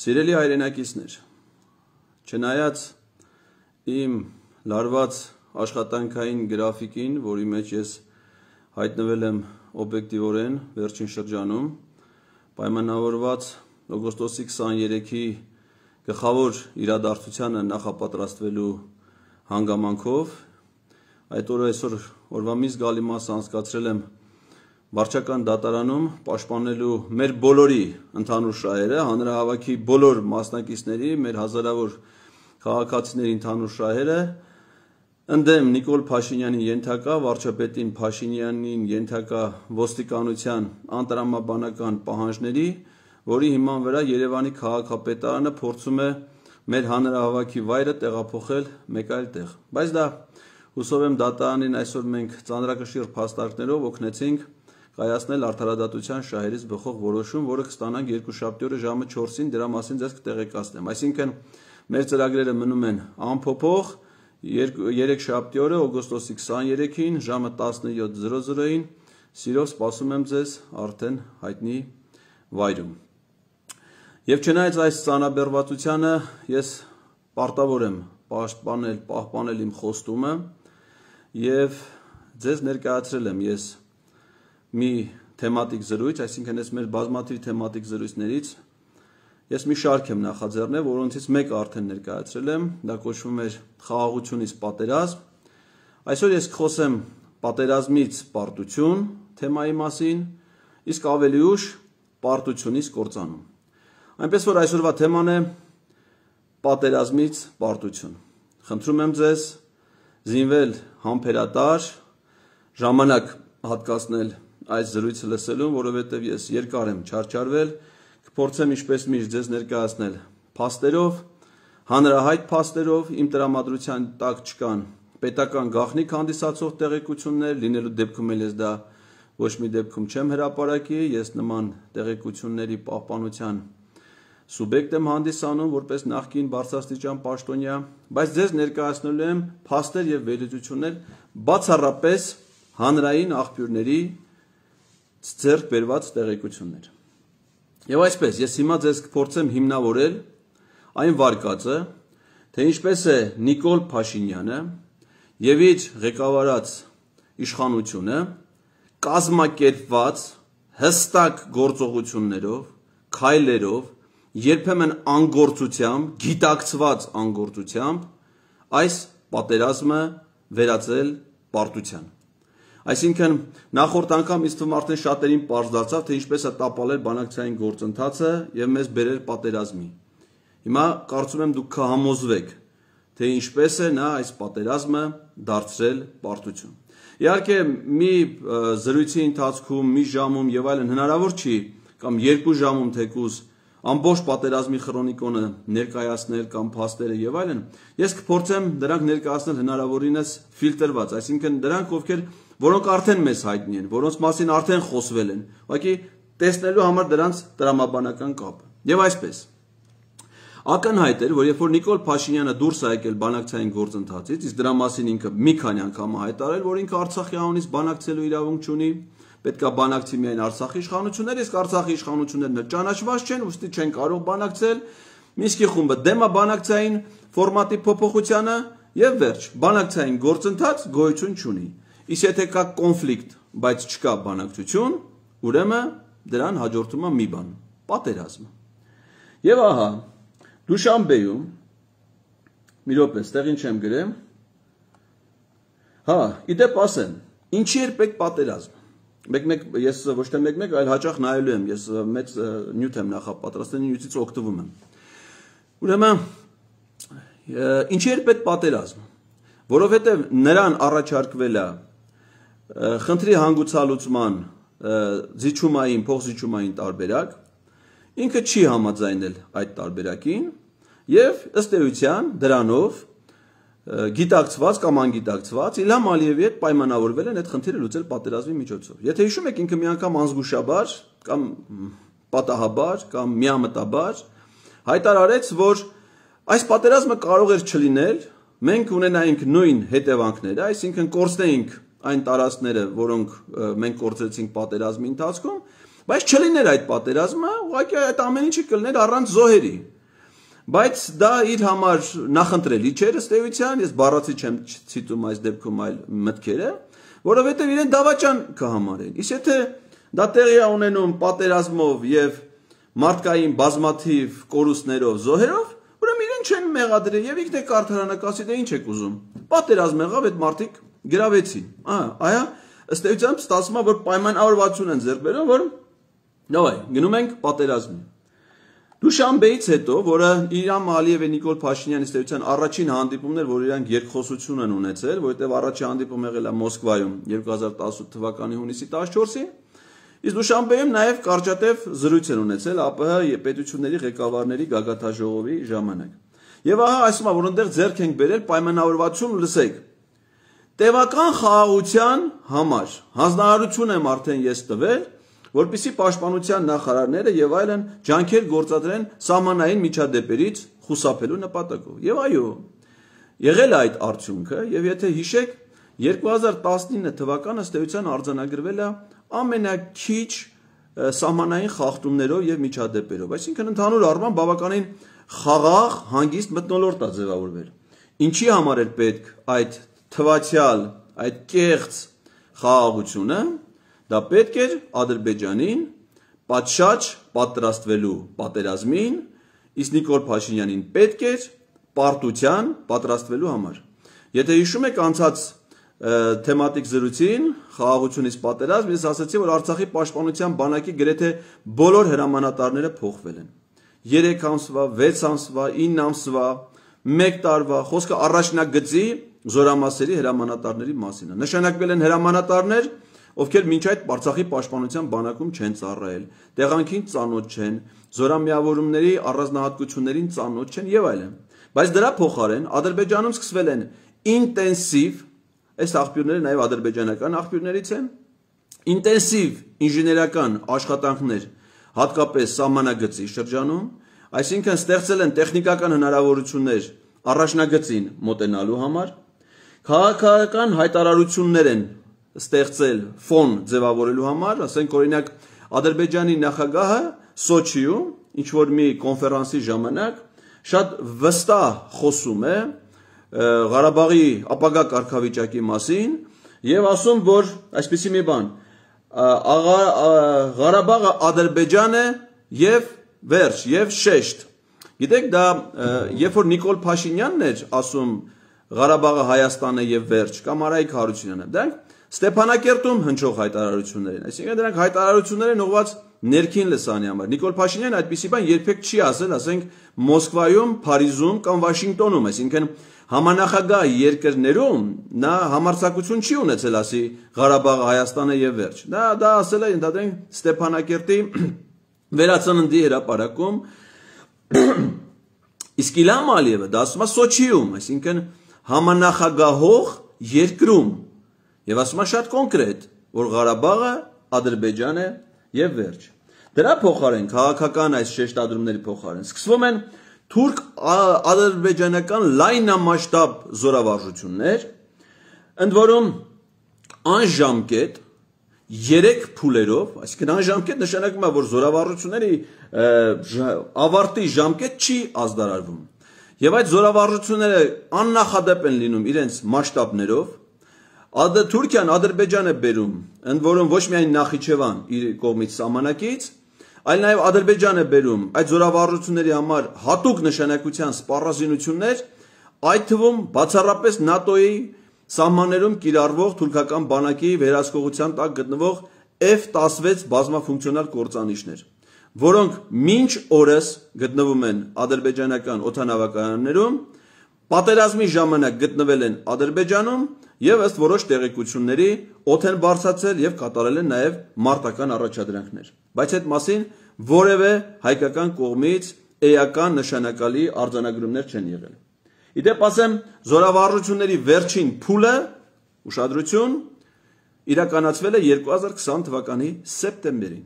Սիրելի հայրենակիցներ, չնայած իմ լարված աշխատանքային գրաֆիկին, որի մեջ ես հայտնվել եմ օբյեկտիվորեն վերջին շրջանում, պայմանավորված օգոստոսի 23-ի գլխավոր իրադարձությանը նախապատրաստվելու հանգամանքով այդ օրը այսօր օրվա մի զգալի մասը անցկացրել եմ վարչական դատարանում պաշտպանելու մեր բոլորի ընդհանուր շահերը, հանրահավաքի բոլոր մասնակիցների, մեր հազարավոր քաղաքացիների ընդհանուր շահերը ընդդեմ Նիկոլ Փաշինյանի ենթակա վարչապետին Փաշինյանին ենթակա ոստիկանության անտրամաբանական պահանջների, որի հիման վրա Երևանի քաղաքապետարանը փորձում է մեր հանրահավաքի վայրը տեղափոխել մեկ այլ տեղ։ Բայց դա հուսով եմ դատարանին այսօր մենք ծանրակշիռ փաստարկներով օգնեցինք կայացնել արդարադատության շահերից բխող որոշում, որը կստանանք երկուշաբթի օրը ժամը 4-ին, դրա մասին ձեզ կտեղեկացնեմ։ Այսինքն մեր ծրագրերը մնում են անփոփոխ 3 շաբթի օրը օգոստոսի 23-ին ժամը 17:00-ին սիրով սպասում եմ ձեզ արդեն հայտնի վայրում։ Եվ չնայած այս ցանաբերվածությանը ես պարտավոր եմ պաշտպանել, պահպանել իմ խոստումը եւ ձեզ ներկայացրել եմ ես մի թեմատիկ զրույց, այսինքն ես մեր բազմաթիվ թեմատիկ զրույցներից ես մի շարք եմ նախաձեռնել, որոնցից մեկը արդեն ներկայացրել եմ, դա կոչվում էր խաղաղությունից պատերազմ։ Այսօր ես կխոսեմ պատերազմից պարտություն թեմայի մասին, իսկ ավելի ուշ պարտությունից կործանում։ Այնպես որ այսօրվա թեման է պատերազմից պարտություն։ Խնդրում եմ ձեզ զինվել համբերատար, ժամանակ հատկացնել այս զրույցը լսելուն, որովհետև ես երկար եմ չարչարվել, կփորձեմ ինչպես միշտ ձեզ ներկայացնել փաստերով, հանրահայտ փաստերով, իմ տրամադրության տակ չկան պետական գաղտնիք հանդիսացող տեղեկություններ, լինելու դեպքում էլ ես դա ոչ մի դեպքում չեմ հրապարակի, ես նման տեղեկությունների պահպանության սուբյեկտ եմ հանդիսանում որպես նախկին բարձրաստիճան պաշտոնյա, բայց ձեզ ներկայացնելու եմ փաստեր եւ վերլուծություններ բացառապես հանրային աղբյուրների ձեռք բերված տեղեկություններ։ Եվ այսպես, ես հիմա ձեզ կփորձեմ հիմնավորել այն վարկածը, թե ինչպես է Նիկոլ Փաշինյանը եւ իր ղեկավարած իշխանությունը կազմակերպված հստակ գործողություններով, քայլերով, երբեմն անգործությամբ, գիտակցված անգործությամբ այս պատերազմը վերածել պարտության։ Այսինքն նախորդ անգամ ինձ թվում արդեն շատերին པարզ դարձավ, թե ինչպես է տապալել բանակցային գործընթացը եւ մեզ բերել պատերազմի։ Հիմա կարծում եմ դուք կհամոզվեք, թե ինչպես է նա այս պատերազմը դարձրել պարտություն։ Իհարկե, մի զրույցի ընթացքում, մի ժամում եւ այլն հնարավոր չի կամ երկու ժամում թեկուզ ամբողջ պատերազմի քրոնիկոնը ներկայացնել կամ փաստերը եւ այլն։ Ես կփորձեմ դրանք ներկայացնել հնարավորինս ֆիլտրված, այսինքն դրանք, ովքեր որոնք արդեն մեզ հայտնի են, որոնց մասին արդեն խոսվել են, ուղղակի տեսնելու համար դրանց դրամաբանական կապը։ Եվ այսպես ակնհայտ էր, որ երբ որ Նիկոլ Փաշինյանը դուրս է եկել բանակցային գործընթացից, իսկ դրա մասին ինքը մի քանի անգամ հայտարարել, որ ինքը Արցախի անունից բանակցելու իրավունք չունի, պետքա բանակցի միայն Արցախի իշխանությունները, իսկ Արցախի իշխանություններն ճանաչված չեն, ուստի չեն կարող բանակցել։ Մինսկի խումբը դեմ է բանակցային ֆորմատի փոփոխությանը եւ վերջ։ Բանակցային գործընթաց գոյություն չունի։ Իսկ եթե կա կոնֆլիկտ, բայց չկա բանակցություն, ուրեմն դրան հաջորդում է մի բան՝ պատերազմը։ Եվ ահա Դուշանբեյում մի րոպե, ստեղին չեմ գրեմ։ Հա, իդեպ ասեմ, ինչի էր պետք պատերազմ։ Մեկ-մեկ ես ոչ թե մեկ-մեկ, այլ հաճախ նայելու եմ, ես մեծ նյութ եմ նախապատրաստել, նյութից օգտվում եմ։ Ուրեմն ինչի էր պետք պատերազմ։ Որովհետև նրան առաջարկվել է խնդրի հանգուցալուծման զիջումային, փոխզիջումային տարբերակ, ինքը չի համաձայնել այդ տարբերակին եւ ըստ էության դրանով գիտակցված կամ անգիտակցված Իլհամ Ալիևի հետ պայմանավորվել են այդ խնդիրը լուծել պատերազմի միջոցով։ Եթե հիշում եք, ինքը մի անգամ անզգուշաբար կամ պատահաբար կամ միամտաբար հայտարարեց, որ այս պատերազմը կարող էր չլինել, մենք ունենայինք նույն հետևանքները, այսինքն կորցնեինք այն տարածքները, որոնք մենք կործեցինք պատերազմի ընթացքում, բայց չլիներ այդ պատերազմը, ուղղակի այդ ամեն ինչը կլներ առանց զոհերի։ Բայց դա իր համար նախընտրելի չէր ըստ էության, ես բառացի չեմ ցիտում այս դեպքում այլ մտքերը, որովհետև իրեն դավաճան կհամարեն։ Իսկ եթե դա տեղի է ունենում պատերազմով եւ մարդկային բազմաթիվ կորուստներով, զոհերով, ուրեմն իրեն չեն մեղադրի եւ ինքն է կարթարանակասի դա ինչ եք ուզում։ Պատերազմ եղավ այդ մարդիկ գրավեցի։ Ահա, այա, ըստ էության ստացվում է, որ պայման 160 են ձեռք բերում, որ նով այ, գնում ենք պատերազմի։ Դուշանբեից հետո, որը Իրամ Ալիև է Նիկոլ Փաշինյանի ըստ էության առաջին հանդիպումն էր, որ իրանք երկխոսություն են ունեցել, որովհետև առաջին հանդիպումը եղել է Մոսկվայում 2018 թվականի հունիսի 14-ին։ Իսկ Դուշանբեում նաև կարճատև զրույց են ունեցել ԱՊՀ պետությունների ղեկավարների գագաթաժողովի ժամանակ։ Եվ ահա այսօր, որ այնտեղ ձեռք ենք բերել պայմանավորվածություն, լսեք, տևական խաղաղության համար հանձնարարություն եմ արդեն ես տվել, որպիսի պաշտպանության նախարարները եւ այլն ջանքեր գործադրեն սահմանային միջադեպերից խուսափելու նպատակով։ Եվ այո, եղել է այդ արդյունքը, եւ եթե հիշեք, 2019 թվականը ստեյության արձանագրվել է ամենակիչ սահմանային խախտումներով եւ միջադեպերով, այսինքն ընդհանուր առմամբ բավականին խաղաղ հանգիստ մտնոլորտ է ձևավորվել։ Ինչի համար էր պետք այդ թվացial այդ կեղծ խաղաղությունը դա պետք էր Ադրբեջանին պատշաճ պատրաստվելու պատերազմին, իսկ Նիկոլ Փաշինյանին պետք էր պարտության պատրաստվելու համար։ Եթե հիշում եք անցած թեմատիկ զրույցին խաղաղությունից պատերազմ ես ասացի որ Արցախի պաշտպանության բանակի գրեթե բոլոր հրամանատարները փոխվել են 3 ամսվա, 6 ամսվա, 9 ամսվա, 1 տարվա, խոսքը առաջնագծի զորամասերի հրամանատարների մասին է։ Նշանակվել են հրամանատարներ, ովքեր մինչ այդ Արցախի պաշտպանության բանակում չեն ծառայել, տեղանքին ծանոթ չեն, զորամիավորումների առանձնահատկություններին ծանոթ չեն եւ այլն։ Բայց դրա փոխարեն Ադրբեջանում սկսվել են ինտենսիվ, այս աղբյուրները նաեւ ադրբեջանական աղբյուրներից են, ինտենսիվ ինժեներական աշխատանքներ, հատկապես սահմանագծի շրջանում, այսինքն ստեղծել են տեխնիկական հնարավորություններ առաջնագծին մոտենալու համար քաղաքական հայտարարություններ են ստեղծել ֆոն ձևավորելու համար, ասենք օրինակ Ադրբեջանի նախագահը Սոչիում ինչ որ մի կոնֆերանսի ժամանակ շատ վստահ խոսում է Ղարաբաղի ապագա կարգավիճակի մասին եւ ասում որ այսպեսի մի բան Ղարաբաղը Ադրբեջան է եւ վերջ եւ շեշտ Գիտեք դա երբ որ Նիկոլ Փաշինյանն էր ասում Ղարաբաղը Հայաստանն է եւ վերջ, կամ Արայիկ Հարությունյանը։ Դրանք Ստեփանակերտում հնչող հայտարարություններ են։ Այսինքն դրանք հայտարարություններ են ուղված ներքին լսանի համար։ Նիկոլ Փաշինյանն այդպիսի բան երբեք չի ասել, ասենք Մոսկվայում, Փարիզում կամ Վաշինգտոնում, այսինքն համանախագահ երկրներում նա համարձակություն չի ունեցել ասի Ղարաբաղը Հայաստանը եւ վերջ։ Դա դա ասել է ընդհանրեն Ստեփանակերտի վերացննդի հրապարակում իսկ Իլհամ Ալիևը դա ասում է Սոչիում, այսինքն համանախագահող երկրում։ Եվ ասում է շատ կոնկրետ, որ Ղարաբաղը Ադրբեջան է եւ վերջ։ Դրա փոխարեն քաղաքական այս շեշտադրումների փոխարեն սկսվում են թուրք ադրբեջանական լայնամասշտաբ զորավարժություններ, ընդ որում անժամկետ երեք փուլերով, այսինքն անժամկետ նշանակում է, որ զորավարությունների ավարտի ժամկետ չի ազդարարվում։ Եվ այդ զորավարժությունները աննախադեպ են լինում իրենց մասշտաբներով։ Ադը Թուրքիան Ադրբեջանը բերում, ընդ որում ոչ միայն Նախիջևան իր կողմից սահմանակից, այլ նաև Ադրբեջանը բերում այդ զորավարժությունների համար հատուկ նշանակության սպառազինություններ, այդ թվում բացառապես ՆԱՏՕ-ի սահմաններում կիրառվող թուրքական բանակի վերահսկողության տակ գտնվող F-16 բազմաֆունկցիոնալ կործանիչներ որոնք մինչ օրս գտնվում են ադրբեջանական օթանավականներում, պատերազմի ժամանակ գտնվել են ադրբեջանում և ըստ որոշ տեղեկությունների օթ են բարձացել և կատարել են նաև մարտական առաջադրանքներ։ Բայց այդ մասին որևէ հայկական կողմից էական նշանակալի արձանագրումներ չեն եղել։ Իդեպ ասեմ, զորավարությունների վերջին փուլը, ուշադրություն, իրականացվել է 2020 թվականի սեպտեմբերին։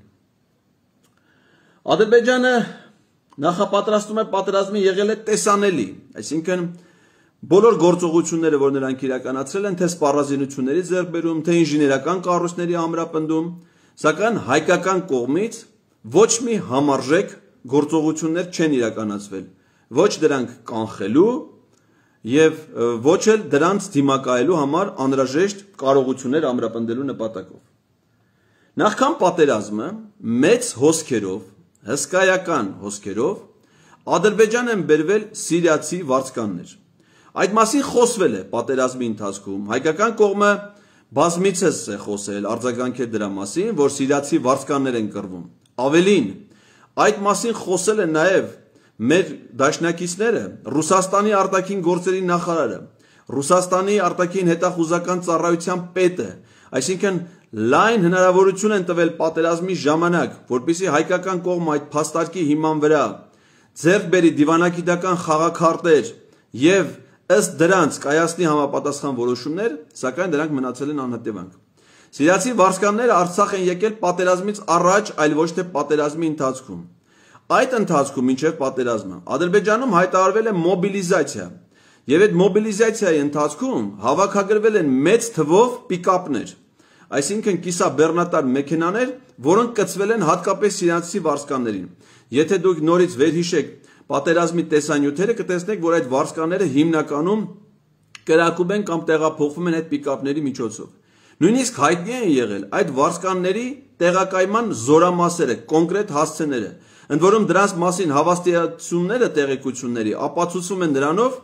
Ադրբեջանը նախապատրաստում է պատերազմի եղել է տեսանելի, այսինքն բոլոր գործողությունները, որ նրանք իրականացրել են, թե սպառազինությունների ձեռքբերում, թե ինժեներական կառույցների ամրապնդում, սակայն հայկական կողմից ոչ մի համարժեք գործողություններ չեն իրականացվել։ Ոչ դրանք կանխելու եւ ոչ էլ դրանց դիմակայելու համար անհրաժեշտ կարողություններ ամրապնդելու նպատակով։ Նախքան պատերազմը մեծ հոսքերով հսկայական հոսքերով Ադրբեջան են բերվել սիրիացի վարձկաններ։ Այդ մասին խոսվել է պատերազմի ընթացքում։ Հայկական կողմը բազմիցս է խոսել, արձագանքել դրա մասին, որ սիրիացի վարձկաններ են կռվում։ Ավելին, այդ մասին խոսել են նաև մեր դաշնակիցները, Ռուսաստանի արտաքին գործերի նախարարը, Ռուսաստանի արտաքին հետախուզական ծառայության պետը, այսինքն լայն հնարավորություն են տվել պատերազմի ժամանակ, որպիսի հայկական կողմ այդ փաստարկի հիման վրա ձեռք բերի դիվանագիտական խաղակարտեր եւ ըստ դրանց կայացնի համապատասխան որոշումներ, սակայն դրանք մնացել են անհետևանք։ Սիրացի վարսկանները Արցախ են եկել պատերազմից առաջ, այլ ոչ թե պատերազմի ընթացքում։ Այդ ընթացքում ինչև պատերազմը Ադրբեջանում հայտարարվել է մոբիլիզացիա։ Եվ այդ մոբիլիզացիայի ընթացքում հավաքագրվել են մեծ թվով պիկապներ այսինքն կիսաբեռնատար մեքենաներ, որոնք կծվել են հատկապես իրանցի վարսկաններին։ Եթե դուք նորից վերհիշեք պատերազմի տեսանյութերը, կտեսնեք, որ այդ վարսկանները հիմնականում կրակում են կամ տեղափոխվում են այդ պիկապների միջոցով։ Նույնիսկ հայտնի են եղել այդ վարսկանների տեղակայման զորամասերը, կոնկրետ հասցեները։ Ընդ որում դրանց մասին հավաստիացումները տեղեկությունների ապացուցում են նրանով,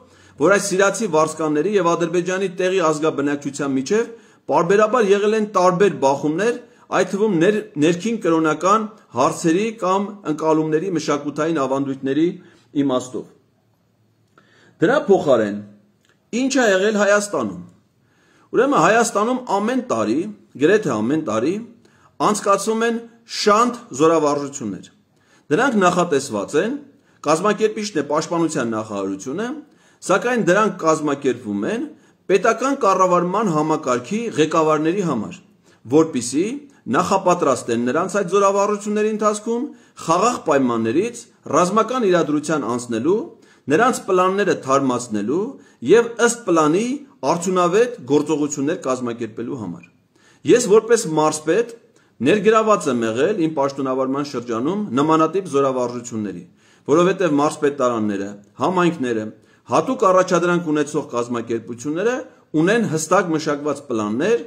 որ այս սիրացի վարսկանների եւ Ադրբեջանի տեղի ազգաբնակչության միջև Պարբերաբար եղել են տարբեր բախումներ, այդ թվում ներ, ներքին կրոնական հարցերի կամ ընկալումների մշակութային ավանդույթների իմաստով։ Դրա փոխարեն ինչ է եղել Հայաստանում։ Ուրեմն Հայաստանում ամեն տարի, գրեթե ամեն տարի անցկացվում են շանթ զորավարժություններ։ Դրանք նախատեսված են, կազմակերպիչն է պաշտպանության նախարարությունը, սակայն դրանք կազմակերպվում են պետական կառավարման համակարգի ղեկավարների համար, որբիսի նախապատրաստեն նրանց այդ զորավարությունների ընթացքում խաղաղ պայմաններից ռազմական իրադրության անցնելու, նրանց պլանները թարմացնելու եւ ըստ պլանի արդյունավետ գործողություններ կազմակերպելու համար։ Ես որպես մարզպետ ներգրաված եմ եղել իմ պաշտոնավարման շրջանում նմանատիպ զորավարժությունների, որովհետև մարզպետարանները, համայնքները, հատուկ առաջադրանք ունեցող կազմակերպությունները ունեն հստակ մշակված պլաններ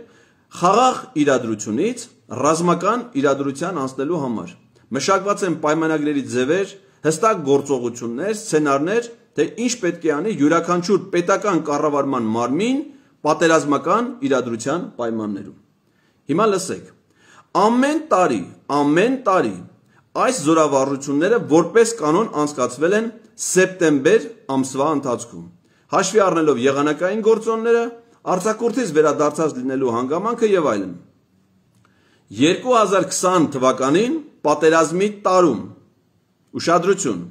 խաղաղ իրադրությունից ռազմական իրադրության անցնելու համար։ Մշակված են պայմանագրերի ձևեր, հստակ գործողություններ, սցենարներ, թե ինչ պետք է անի յուրաքանչյուր պետական կառավարման մարմին պատերազմական իրադրության պայմաններում։ Հիմա լսեք։ Ամեն տարի, ամեն տարի այս զորավարությունները որպես կանոն անցկացվել են սեպտեմբեր ամսվա ընթացքում։ Հաշվի առնելով եղանակային գործոնները, արձակուրդից վերադարձած լինելու հանգամանքը եւ այլն։ 2020 թվականին պատերազմի տարում ուշադրություն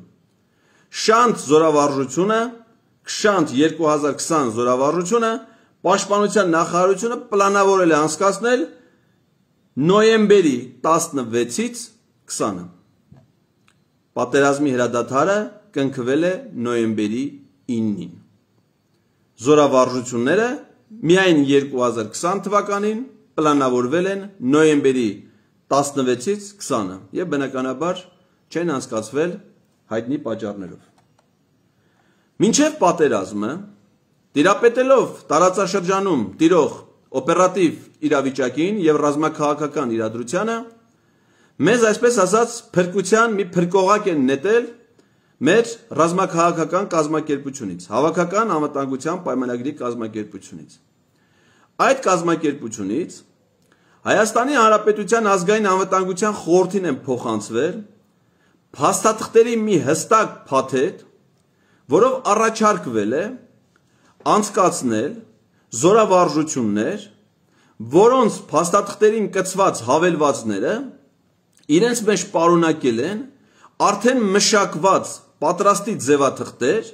Շանթ զորավարժությունը, Շանթ 2020 զորավարժությունը Պաշտպանության նախարարությունը պլանավորել է անցկացնել նոյեմբերի 16-ից 20-ը։ Պատերազմի հրադադարը կնքվել է նոյեմբերի 9-ին։ Զորավարժությունները միայն 2020 թվականին պլանավորվել են նոյեմբերի 16-ից 20-ը եւ բնականաբար չեն անցկացվել հայտնի պատճառներով։ Մինչև պատերազմը տիրապետելով տարածաշրջանում տիրող օպերատիվ իրավիճակին եւ ռազմաքաղաքական իրադրությանը մեզ այսպես ասած փրկության մի փրկողակ են նետել մեր ռազմաքաղաքական կազմակերպությունից, հավաքական անվտանգության պայմանագրի կազմակերպությունից։ Այդ կազմակերպությունից Հայաստանի Հանրապետության ազգային անվտանգության խորհրդին են փոխանցվել փաստաթղթերի մի հստակ փաթեթ, որով առաջարկվել է անցկացնել զորավարժություններ, որոնց փաստաթղթերին կցված հավելվածները իրենց մեջ պարունակել են արդեն մշակված պատրաստի ձևաթղթեր,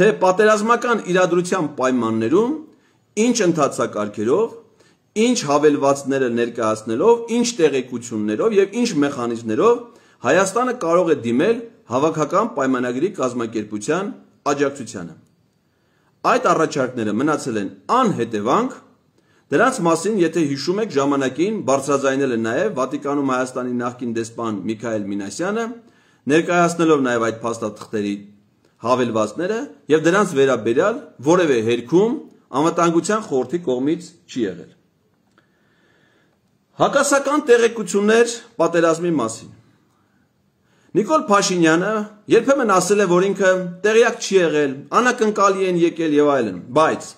թե պատերազմական իրադրության պայմաններում ինչ ընթացակարգերով, ինչ հավելվածները ներկայացնելով, ինչ տեղեկություններով եւ ինչ մեխանիզմներով Հայաստանը կարող է դիմել հավաքական պայմանագրի կազմակերպության աջակցությանը։ Այդ առաջարկները մնացել են անհետևանք Դրանց մասին, եթե հիշում եք, ժամանակին բարձրաձայնել է նաև Վատիկանում Հայաստանի նախկին դեսպան Միքայել Մինասյանը, ներկայացնելով նաև այդ փաստաթղթերի հավելվածները եւ դրանց վերաբերյալ որևէ հերքում անվտանգության խորհրդի կողմից չի եղել։ Հակասական տեղեկություններ պատերազմի մասին։ Նիկոլ Փաշինյանը երբեմն ասել է, որ ինքը տեղյակ չի եղել, անակնկալի են եկել եւ այլն, բայց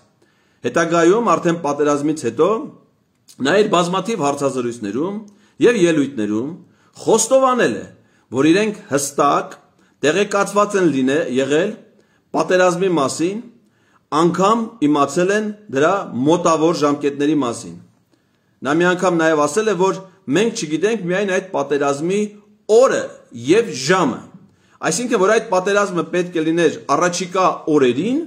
հետագայում արդեն պատերազմից հետո նա իր բազմաթիվ հարցազրույցներում եւ ելույթներում խոստովանել է, որ իրենք հստակ տեղեկացված են լինել եղել պատերազմի մասին, անգամ իմացել են դրա մոտավոր ժամկետների մասին։ Նա մի անգամ նաև ասել է, որ մենք չգիտենք միայն այդ պատերազմի օրը եւ ժամը։ Այսինքն որ այդ պատերազմը պետք է լիներ առաջիկա օրերին,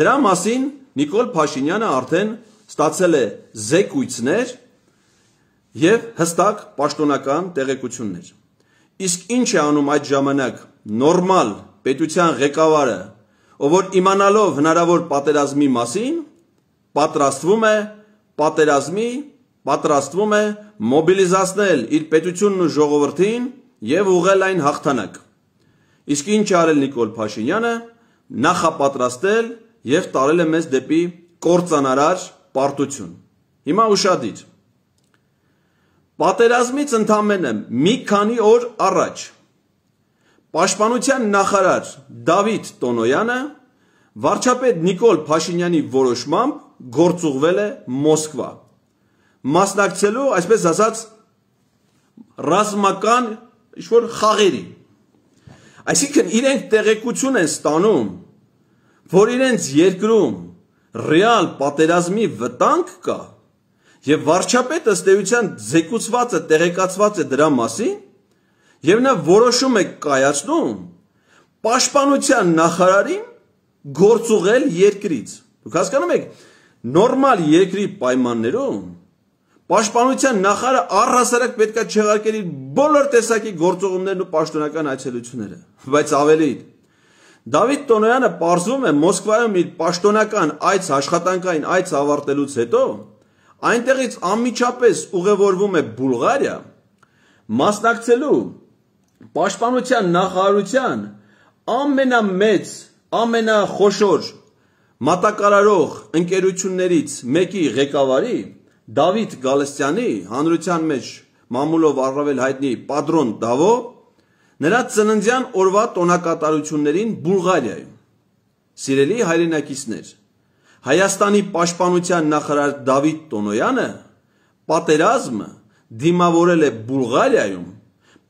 դրա մասին Նիկոլ Փաշինյանը արդեն ստացել է զեկույցներ եւ հստակ պաշտոնական տեղեկություններ։ Իսկ ինչ է անում այդ ժամանակ նորմալ պետության ղեկավարը, ով որ իմանալով հնարավոր պատերազմի մասին, պատրաստվում է պատերազմի, պատրաստվում է մոբիլիզացնել իր պետությունն ու ժողովրդին եւ ուղղել այն հաղթանակ։ Իսկ ինչ արել Նիկոլ Փաշինյանը, նախապատրաստել եւ տարել է մեզ դեպի կորցանարար պարտություն։ Հիմա ուշադիր։ Պատերազմից ընդամենը մի քանի օր առաջ Պաշտպանության նախարար Դավիթ Տոնոյանը վարչապետ Նիկոլ Փաշինյանի որոշմամբ գործուղվել է Մոսկվա մասնակցելու այսպես ասած ռազմական ինչ-որ խաղերի։ Այսինքն իրենք տեղեկություն են ստանում, որ իրենց երկրում ռեալ պատերազմի վտանգ կա, Եվ վարչապետը ըստ էության զեկուցված է, տեղեկացված է դրա մասին, եւ նա որոշում է կայացնում պաշտպանության նախարարին գործուղել երկրից։ Դուք հասկանում եք, նորմալ երկրի պայմաններում պաշտպանության նախարարը առհասարակ պետքա չեղարկեր իր բոլոր տեսակի գործողումներն ու պաշտոնական այցելությունները։ Բայց ավելի Դավիթ Տոնոյանը ողրվում է Մոսկվայում իր պաշտոնական այց աշխատանքային այց ավարտելուց հետո այնտեղից անմիջապես ուղևորվում է Բուլղարիա, մասնակցելու պաշտպանության նախարարության ամենամեծ, ամենախոշոր մատակարարող ընկերություններից մեկի ղեկավարի Դավիթ Գալստյանի հանրության մեջ մամուլով առավել հայտնի Падրոն Դավո նրա ծննդյան օրվա տոնակատարություններին Բուլղարիայում։ Սիրելի հայրենակիցներ, Հայաստանի պաշտպանության նախարար Դավիթ Տոնոյանը պատերազմը դիմավորել է Բուլղարիայում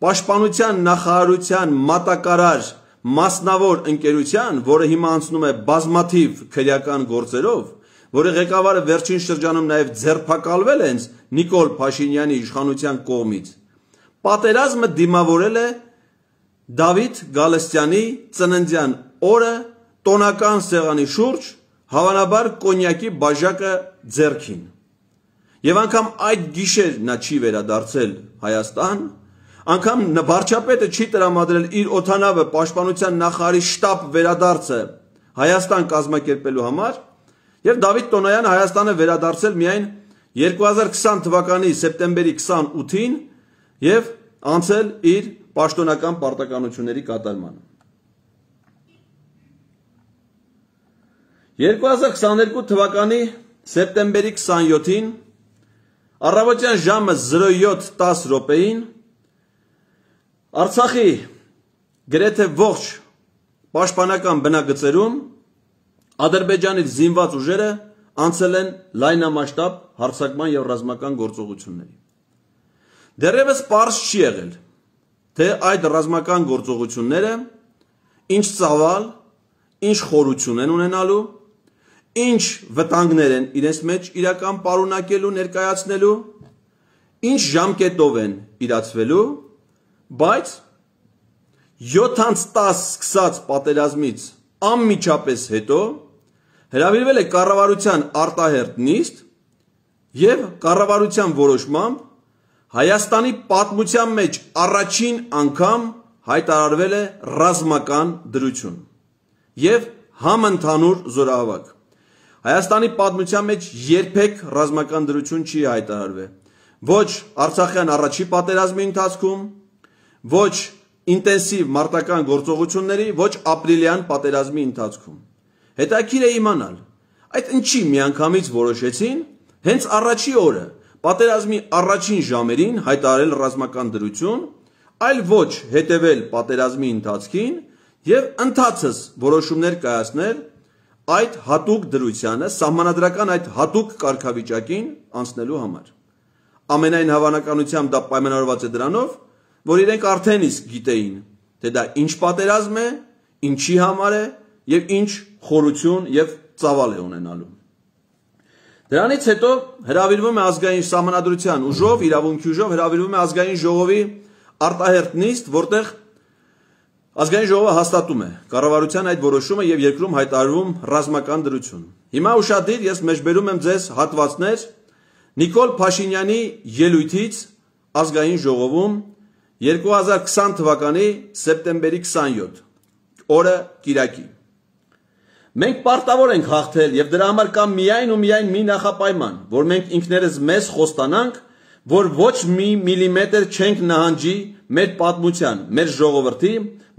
պաշտպանության նախարարության մատակարար մասնավոր ընկերության, որը հիմա անցնում է բազմաթիվ քրեական գործերով, որը ղեկավարը վերջին շրջանում նաև ձերբակալվել է հենց Նիկոլ Փաշինյանի իշխանության կողմից։ Պատերազմը դիմավորել է Դավիթ Գալստյանի ծննդյան օրը տոնական սեղանի շուրջ Հավանաբար կոնյակի բաժակը ձերքին։ Եվ անգամ այդ գիշեր նա չի վերադարձել Հայաստան, անգամ նբարչապետը չի տրամադրել իր օթանավը պաշտպանության նախարարի շտաբ վերադարձը Հայաստան կազմակերպելու համար, եւ Դավիթ Տոնոյանը Հայաստանը վերադարձել միայն 2020 թվականի սեպտեմբերի 28-ին եւ անցել իր պաշտոնական պարտականությունների կատարմանը։ 2022 թվականի սեպտեմբերի 27-ին առավոտյան ժամը 07:10 րոպեին Արցախի գրեթե ողջ պաշտպանական բնագծերում Ադրբեջանից զինված ուժերը անցել են լայնամասշտաբ հարձակման եւ ռազմական գործողությունների։ Դեռևս པարզ չի եղել, թե այդ ռազմական գործողությունները ինչ ծավալ, ինչ խորություն են ունենալու ինչ վտանգներ են իրենց մեջ իրական պարունակելու ներկայացնելու, ինչ ժամկետով են իրացվելու, բայց 7-10 սկսած պատերազմից անմիջապես հետո հրավիրվել է կառավարության արտահերտ նիստ եւ կառավարության որոշմամբ Հայաստանի պատմության մեջ առաջին անգամ հայտարարվել է ռազմական դրություն եւ համընդհանուր զորավարք Հայաստանի պատմության մեջ երբեք ռազմական դրություն չի հայտարարվել։ Ոչ Արցախյան առաջի պատերազմի ընթացքում, ոչ ինտենսիվ մարտական գործողությունների, ոչ ապրիլյան պատերազմի ընթացքում։ Հետաքրիր է իմանալ, այդ ինչի միանգամից որոշեցին հենց առաջի օրը պատերազմի առաջին ժամերին հայտարարել ռազմական դրություն, այլ ոչ հետևել պատերազմի ընթացքին եւ ընդհանրացս որոշումներ կայացնել այդ հատուկ դրությանը, սահմանադրական այդ հատուկ կարգավիճակին անցնելու համար։ Ամենայն հավանականությամբ դա պայմանավորված է դրանով, որ իրենք արդեն իսկ գիտեին, թե դա ինչ պատերազմ է, ինչի համար է եւ ինչ խորություն եւ ծավալ է ունենալու։ Դրանից հետո հրավիրվում է ազգային սահմանադրության ուժով, իրավունքի ուժով հրավիրվում է ազգային ժողովի արտահերտ նիստ, որտեղ Ազգային ժողովը հաստատում է կառավարության այդ որոշումը եւ երկրում հայտարարում ռազմական դրություն։ Հիմա ուրشادիր ես մեջբերում եմ ձեզ հատվածներ Նիկոլ Փաշինյանի ելույթից ազգային ժողովում 2020 թվականի սեպտեմբերի 27 օրը Կիրակի։ Մենք պարտավոր ենք հաղթել եւ դրա համար կա միայն ու միայն մի նախապայման, որ մենք ինքներս մեզ խոստանանք, որ ոչ մի միլիմետր չենք նահանջի մեր պատմության, մեր ժողովրդի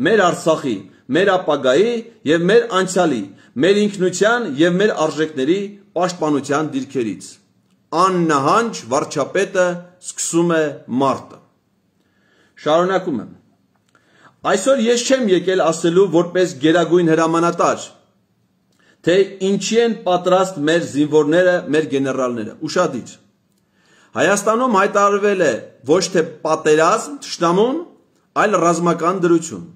մեր Արցախի, մեր ապագայի եւ մեր անցյալի, մեր ինքնության եւ մեր արժեքների պաշտպանության դիրքերից։ Աննահանջ վարչապետը սկսում է մարտը։ Շարունակում եմ։ Այսօր ես չեմ եկել ասելու որպես գերագույն հրամանատար, թե ինչի են պատրաստ մեր զինվորները, մեր գեներալները։ Ուշադիր։ Հայաստանում հայտարարվել է ոչ թե պատերազմ ճշտամուն, այլ ռազմական դրություն։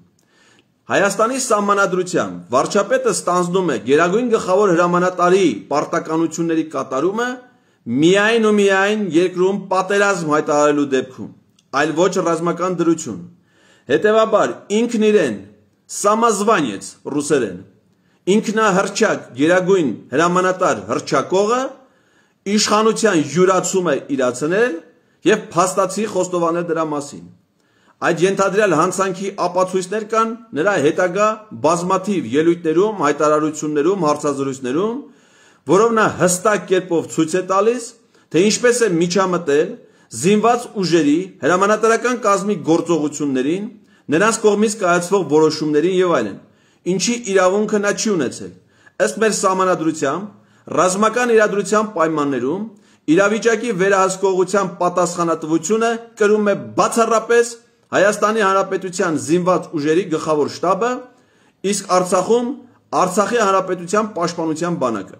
Հայաստանի սահմանադրությամբ վարչապետը ստանձնում է Գերագույն գլխավոր հրամանատարի պարտականությունների կատարումը միայն ու միայն երկրում պատերազմ հայտարարելու դեպքում, այլ ոչ ռազմական դրություն։ Հետևաբար ինքն իրեն սամազվանեց ռուսերեն։ Ինքնահրճակ Գերագույն հրամանատար հրճակողը իշխանության յուրացումը իրացնել եւ փաստացի խոստովանել դրա մասին։ Այդ ենթադրյալ հանցանքի ապացույցներ կան նրա հետագա բազմաթիվ ելույթներում, հայտարարություններում, հարցազրույցներում, որով նա հստակ կերպով ցույց է տալիս, թե ինչպես է միջամտել զինված ուժերի հրամանատարական կազմի գործողություններին, նրանց կողմից կայացվող որոշումներին եւ այլն, ինչի իրավունքը նա չի ունեցել։ Ըստ մեր համանadrությամբ, ռազմական իրադրության պայմաններում իրավիճակի վերահսկողության պատասխանատվությունը կրում է բացառապես Հայաստանի Հանրապետության զինված ուժերի գլխավոր շտաբը, իսկ Արցախում Արցախի Հանրապետության պաշտպանության բանակը։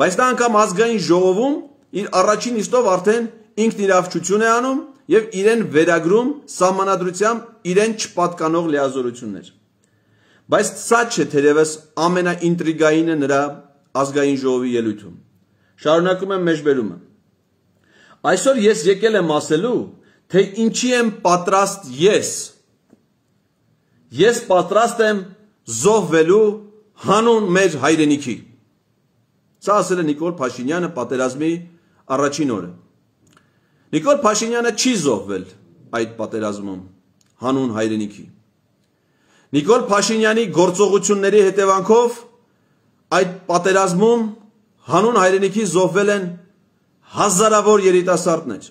Բայց դա անգամ ազգային ժողովում իր առաջին իստով արդեն ինքն իրավչություն է անում եւ իրեն վերագրում համանadrությամբ իրեն չպատկանող լիազորություններ։ Բայց սա չէ թերևս ամենաինտրիգայինը նրա ազգային ժողովի ելույթում։ Շարունակում եմ մեջբերումը։ Այսօր ես եկել եմ ասելու, թե ինչի եմ պատրաստ ես։ Ես պատրաստ եմ զոհվելու հանուն մեր հայրենիքի։ Սա ասել է Նիկոլ Փաշինյանը պատերազմի առաջին օրը։ Նիկոլ Փաշինյանը չի զոհվել այդ պատերազմում հանուն հայրենիքի։ Նիկոլ Փաշինյանի գործողությունների հետևանքով այդ պատերազմում հանուն հայրենիքի զոհվել են հազարավոր երիտասարդներ։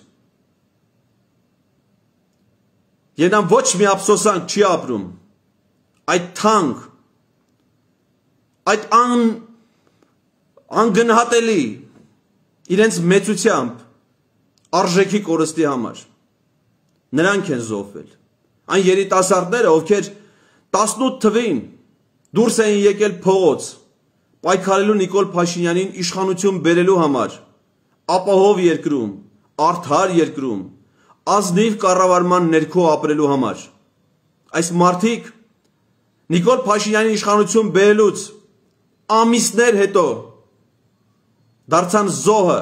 Երնան ոչ մի ափսոսանք չի ապրում։ Այդ թանկ այդ ան անգնահատելի իրենց մեծությամբ արժեքի կորստի համար նրանք են զոհվել այն երիտասարդները ովքեր 18 թվին դուրս էին եկել փողոց պայքարելու Նիկոլ Փաշինյանին իշխանություն բերելու համար ապահով երկրում արդար երկրում ազնիվ կառավարման ներքո ապրելու համար։ Այս մարդիկ Նիկոլ Փաշինյանի իշխանություն բերելուց ամիսներ հետո դարձան զոհը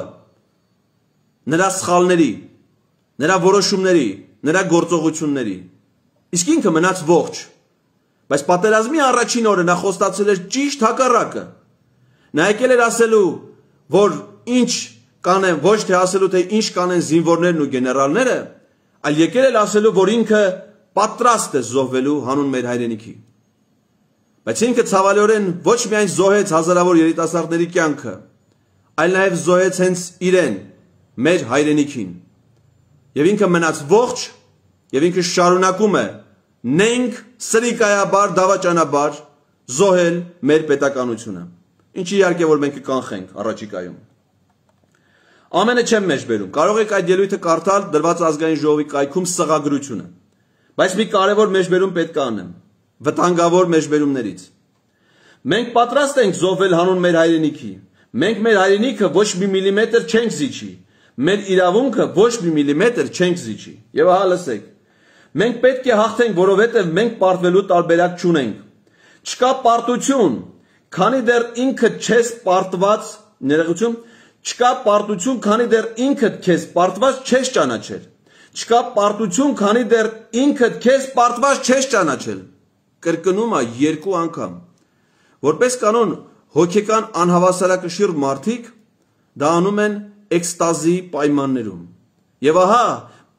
նրա սխալների, նրա որոշումների, նրա գործողությունների։ Իսկ ինքը մնաց ողջ։ Բայց պատերազմի առաջին օրը նա խոստացել էր ճիշտ հակառակը։ Նա եկել էր ասելու, որ ինչ կանեն ոչ թե ասելու թե ինչ կանեն զինվորներն ու գեներալները, այլ եկել էլ ասելու, որ ինքը պատրաստ է զոհվելու հանուն մեր հայրենիքի։ Բայց ինքը ցավալիորեն ոչ միայն զոհեց հազարավոր երիտասարդների կյանքը, այլ նաև զոհեց հենց իրեն, մեր հայրենիքին։ Եվ ինքը մնաց ողջ, եւ ինքը շարունակում է նենք սրիկայաբար դավաճանաբար զոհել մեր պետականությունը։ Ինչի իհարկե որ մենք կանխենք առաջիկայում։ Ամենը չեմ մեջ բերում։ Կարող եք այդ ելույթը կարդալ դրված ազգային ժողովի կայքում սղագրությունը։ Բայց մի կարևոր մեջբերում պետք է անեմ։ Վտանգավոր մեջբերումներից։ Մենք պատրաստ ենք զոհվել հանուն մեր հայրենիքի։ Մենք մեր հայրենիքը ոչ մի միլիմետր չենք զիջի։ Մեր իրավունքը ոչ մի միլիմետր չենք զիջի։ Եվ ահա լսեք։ Մենք պետք է հաղթենք, որովհետև մենք պարտվելու տարբերակ չունենք։ Չկա պարտություն, քանի դեռ ինքը չես պարտված ներողություն Չկա պարտություն, քանի դեռ ինքդ քեզ պարտված չես ճանաչել։ Չկա պարտություն, քանի դեռ ինքդ քեզ պարտված չես ճանաչել։ Կրկնում է երկու անգամ։ Որպես կանոն հոգեկան անհավասարակշիռ մարդիկ դա անում են էքստազի պայմաններում։ Եվ ահա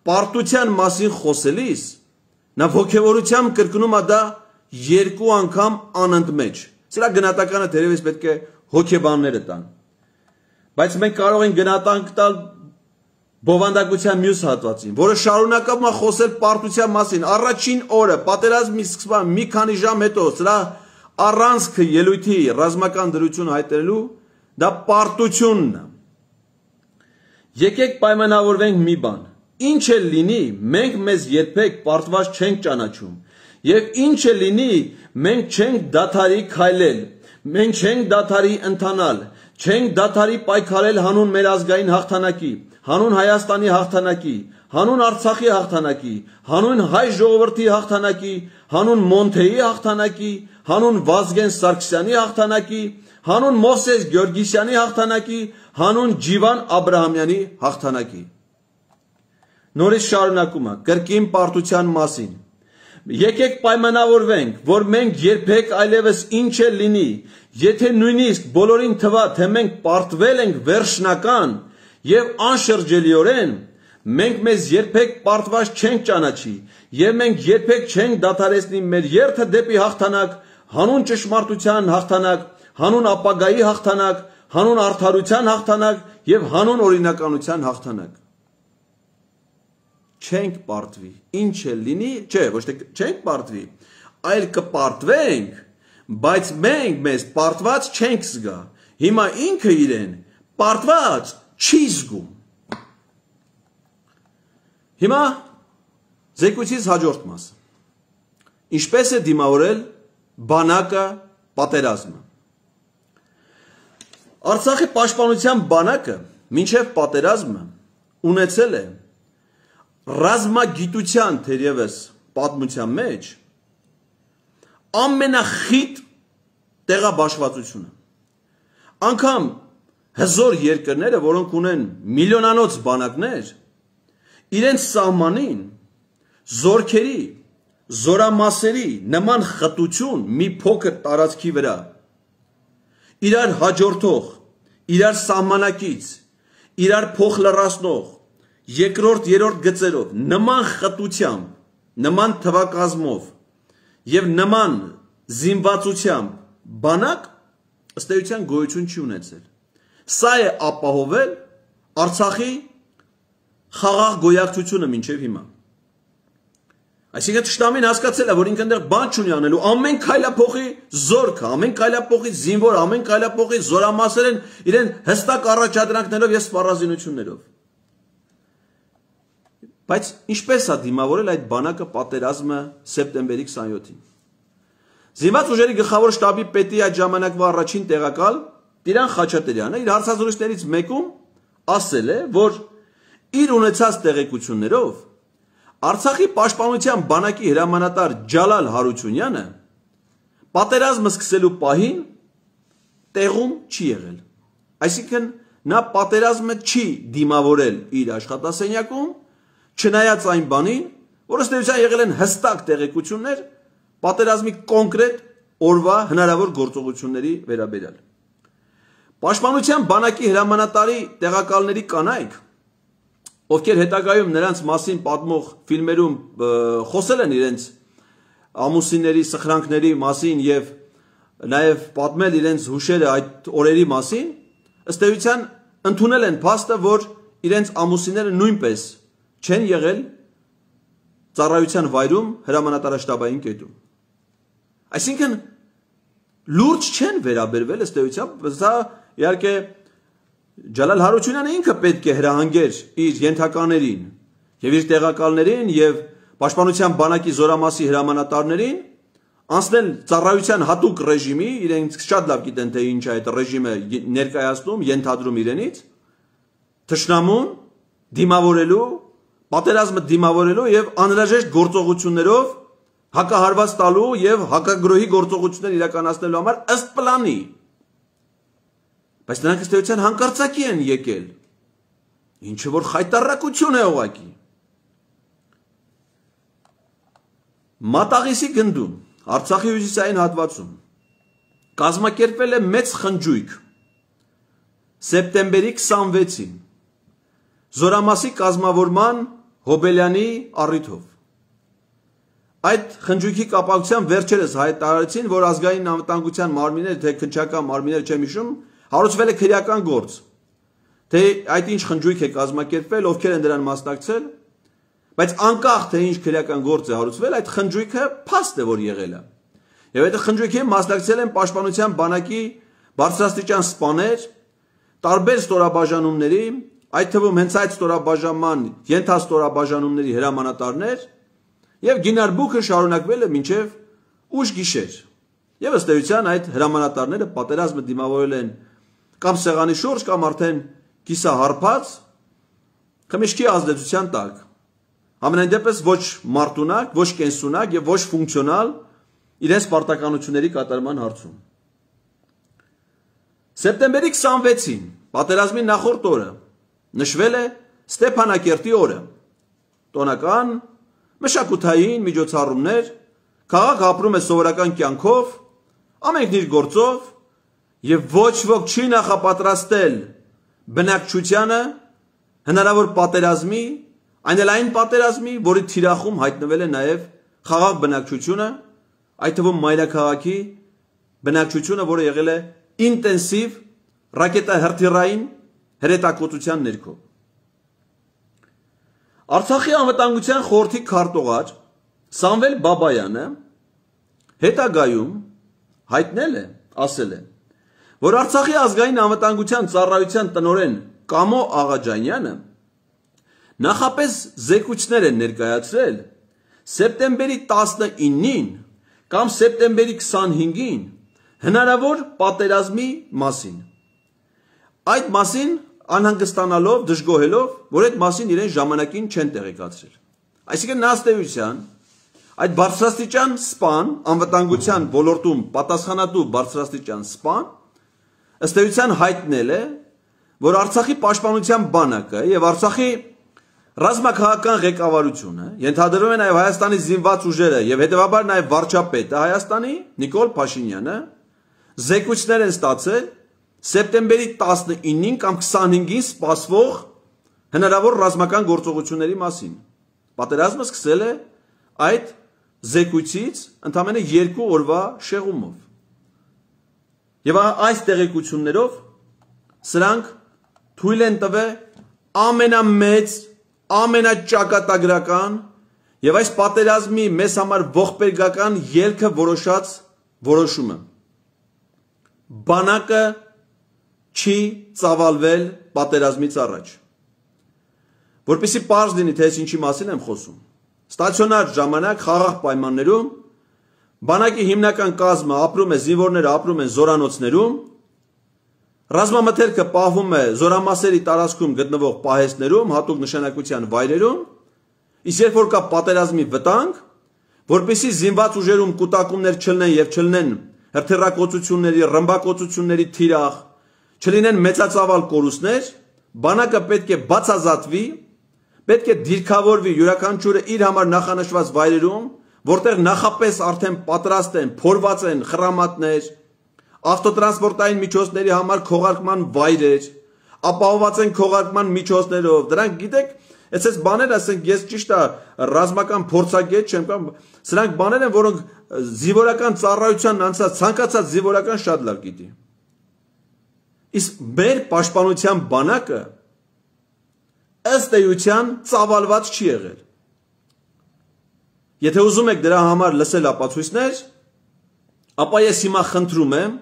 պարտության մասին խոսելիս նա ողջավորությամբ կրկնում է դա երկու անգամ անընդմեջ։ Սրա գնահատականը դերևս պետք է հոգեբանները տան։ Բայց մենք կարող ենք գնահատանք տալ բովանդակության մյուս հատվածին, որը շարունակում է խոսել պարտության մասին։ Առաջին օրը պատերազմի սկսման մի քանի ժամ հետո սրա առանցքը ելույթի ռազմական դրություն հայտնելու դա պարտությունն է։ Եկեք պայմանավորվենք մի բան։ Ինչ է լինի, մենք մեզ երբեք պարտված չենք ճանաչում։ Եվ ինչ է լինի, մենք չենք դաթարի քայլել, մենք չենք դաթարի ընթանալ, Չենք դադարի պայքարել հանուն մեր ազգային հաղթանակի, հանուն Հայաստանի հաղթանակի, հանուն Արցախի հաղթանակի, հանուն հայ ժողովրդի հաղթանակի, հանուն Մոնթեի հաղթանակի, հանուն Վազգեն Սարգսյանի հաղթանակի, հանուն Մովսես Գյորգիսյանի հաղթանակի, հանուն Ջիվան Աբ รา համյանի հաղթանակի։ Նորից շարունակումը կրկին պարտության մասին Եկեք պայմանավորվենք, որ մենք երբեք այլևս ինչ է լինի, եթե նույնիսկ բոլորին թվա, թե մենք պարտվել ենք վերջնական եւ անշրջելիորեն, մենք մեզ երբեք պարտված չենք ճանաչի եւ մենք երբեք չենք դադարեցնի մեր երթը դեպի հաղթանակ, հանուն ճշմարտության հաղթանակ, հանուն ապագայի հաղթանակ, հանուն արդարության հաղթանակ եւ հանուն օրինականության հաղթանակ չենք պարտվի։ Ինչ էլ լինի, չէ, ոչ թե չենք պարտվի, այլ կպարտվենք, բայց մենք մեզ պարտված չենք զգա։ Հիմա ինքը իրեն պարտված չի զգում։ Հիմա զեկույցից հաջորդ մասը։ Ինչպես է դիմավորել բանակը պատերազմը։ Արցախի պաշտպանության բանակը մինչև պատերազմը ունեցել է ռազմագիտության թերևս պատմության մեջ ամենախիտ տեղաբաշխվածությունը։ Անկամ հզոր երկրները, որոնք ունեն միլիոնանոց բանակներ, իրենց սահմանին զորքերի, զորամասերի նման խտություն մի փոքր տարածքի վրա իրար հաջորդող, իրար սահմանակից, իրար փոխ լրացնող երկրորդ, երրորդ գծերով, նման խտությամբ, նման թվակազմով եւ նման զինվածությամբ բանակ ըստ էության գոյություն չի ունեցել։ Սա է ապահովել Արցախի խաղաղ գոյակցությունը մինչև հիմա։ Այսինքն Շտամին հասկացել է, որ ինքը այնտեղ բան չունի անելու, ամեն քայլափողի զորքը, ամեն քայլափողի զինվոր, ամեն քայլափողի զորամասերն իրեն հստակ առաջադրանքներով եւ սպառազինություններով։ Բայց ինչպես է դիմավորել այդ բանակը պատերազմը սեպտեմբերի 27-ին։ Զինված ուժերի գլխավոր շտաբի պետի այդ ժամանակվա առաջին տեղակալ Տիրան Խաչատրյանը իր հարցազրույցներից մեկում ասել է, որ իր ունեցած տեղեկություններով Արցախի պաշտպանության բանակի հրամանատար Ջալալ Հարությունյանը պատերազմը սկսելու պահին տեղում չի եղել։ Այսինքն նա պատերազմը չի դիմավորել իր աշխատասենյակում Չնայած այն բանին, որ ըստ էության եղել են հստակ տեղեկություններ պատերազմի կոնկրետ օրվա հնարավոր գործողությունների վերաբերյալ։ Պաշտպանության բանակի հրամանատարի տեղակալների կանայք, ովքեր հետագայում նրանց մասին պատմող ֆիլմերում խոսել են իրենց ամուսինների սխրանքների մասին եւ նաեւ պատմել իրենց հուշերը այդ օրերի մասին, ըստ էության ընդունել են փաստը, որ իրենց ամուսինները նույնպես չեն եղել ծառայության վայրում հրամանատարաշտաբային կետում։ Այսինքն լուրջ չեն վերաբերվել ըստ էությամբ, սա իհարկե Ջալալ Հարությունյանը ինքը պետք է հրահանգեր իր յենթականերին եւ իր տեղակալներին եւ պաշտպանության բանակի զորամասի հրամանատարներին անցնել ծառայության հատուկ ռեժիմի, իրենք շատ լավ գիտեն թե ինչ է այդ ռեժիմը ներկայացնում, ենթադրում իրենից, թշնամուն դիմավորելու պատերազմը դիմավորելու եւ անհրաժեշտ գործողություններով հակահարված տալու եւ հակագրոհի գործողություններ իրականացնելու համար ըստ պլանի։ Բայց նրանք ըստ էության հանկարծակի են եկել։ Ինչը որ խայտարակություն է ուղակի։ Մատաղիսի գնդում, Արցախի հյուսիսային հատվածում կազմակերպվել է մեծ խնջույք սեպտեմբերի 26-ին։ Զորամասի կազմավորման Հոբելյանի առիթով։ Այդ խնջույքի կապակցությամբ վերջերս հայտարարեցին, որ ազգային անվտանգության մարմինները, թե քնչական մարմինները չեմ հիշում, հարուցվել է քրեական գործ։ Թե այդ ինչ խնջույք է կազմակերպվել, ովքեր են դրան մասնակցել, բայց անկախ թե ինչ քրեական գործ է հարուցվել, այդ խնջույքը փաստ է որ եղել է։ Եվ այդ խնջույքի մասնակցել են Պաշտպանության բանակի բարձրաստիճան սպաներ, տարբեր ստորաբաժանումների այդ թվում հենց այդ ստորաբաժանման ենթաստորաբաժանումների հրամանատարներ եւ գինարբուխը շարունակվել է մինչեւ ուշ գիշեր։ Եվ ըստ էության այդ հրամանատարները պատերազմը դիմավորել են կամ սեղանի շուրջ կամ արդեն կիսահարփած խմիչքի ազդեցության տակ։ Ամենայն դեպս ոչ մարտունակ, ոչ կենսունակ եւ ոչ ֆունկցիոնալ իրենց պարտականությունների կատարման հարցում։ Սեպտեմբերի 26-ին, պատերազմի նախորդ օրը, Նշվել է Ստեփանակերտի օրը։ Տոնական մշակութային միջոցառումներ, քաղաք ապրում է սովորական կյանքով, ամենքն իր գործով եւ ոչ ոք չի նախապատրաստել բնակչությանը հնարավոր պատերազմի, այն էլ այն պատերազմի, որի թիրախում հայտնվել է նաեւ խաղաղ բնակչությունը, այդ թվում մայրաքաղաքի բնակչությունը, որը եղել է ինտենսիվ ռակետահրթիռային հրետակոծության ներքո։ Արցախի անվտանգության խորհրդի քարտուղար Սամվել Բաբայանը հետագայում հայտնել է, ասել է, որ Արցախի ազգային անվտանգության ծառայության տնորեն Կամո Աղաջանյանը նախապես զեկույցներ են ներկայացրել սեպտեմբերի 19-ին կամ սեպտեմբերի 25-ին հնարավոր պատերազմի մասին։ Այդ մասին անհանգստանալով, դժգոհելով, որ այդ մասին իրեն ժամանակին չեն տեղեկացրել։ Այսինքն նա ստեյության այդ բարձրաստիճան սպան, անվտանգության ոլորտում պատասխանատու բարձրաստիճան սպան ըստեյության հայտնել է, որ Արցախի պաշտպանության բանակը եւ Արցախի ռազմաքաղաքական ղեկավարությունը ենթադրվում է նաեւ Հայաստանի զինված ուժերը եւ հետեւաբար նաեւ վարչապետը Հայաստանի Նիկոլ Փաշինյանը զեկույցներ են ստացել սեպտեմբերի 19-ին կամ 25-ին սպասվող հնարավոր ռազմական գործողությունների մասին։ Պատերազմը սկսել է այդ զեկույցից ընդամենը 2 օրվա շեղումով։ Եվ այս տեղեկություններով սրանք թույլ են տվել ամենամեծ, ամենաճակատագրական եւ այս պատերազմի մեզ համար ողբերգական ելքը որոշած որոշումը։ Բանակը չի ծավալվել պատերազմից առաջ։ Որպեսի պարզ լինի, թե ես ինչի մասին եմ խոսում։ Ստացիոնար ժամանակ խաղաղ պայմաններում բանակի հիմնական կազմը ապրում է զինվորները ապրում են զորանոցներում, ռազմամթերքը պահվում է զորամասերի տարածքում գտնվող պահեստներում, հատուկ նշանակության վայրերում, իսկ երբ որ կա պատերազմի վտանգ, որպեսի զինված ուժերում կուտակումներ չլնեն եւ չլնեն հրթիռակոծությունների, ռմբակոծությունների թիրախ, չլինեն մեծածավալ կորուստներ, բանակը պետք է բացազատվի, պետք է դիրքավորվի յուրաքանչյուրը իր համար նախանշված վայրերում, որտեղ նախապես արդեն պատրաստ են, փորված են խրամատներ, ավտոտրանսպորտային միջոցների համար քողարկման վայրեր, ապահոված են քողարկման միջոցներով։ Դրանք գիտեք, Այսպես բաներ ասենք, ես ճիշտ է ռազմական փորձագետ չեմ կամ սրանք բաներ են, որոնք զիվորական ծառայության անցած ցանկացած զիվորական շատ լավ գիտի։ Իսկ մեր պաշտպանության բանակը ըստ էության ծավալված չի եղել։ Եթե ուզում եք դրա համար լսել ապացույցներ, ապա ես հիմա խնդրում եմ,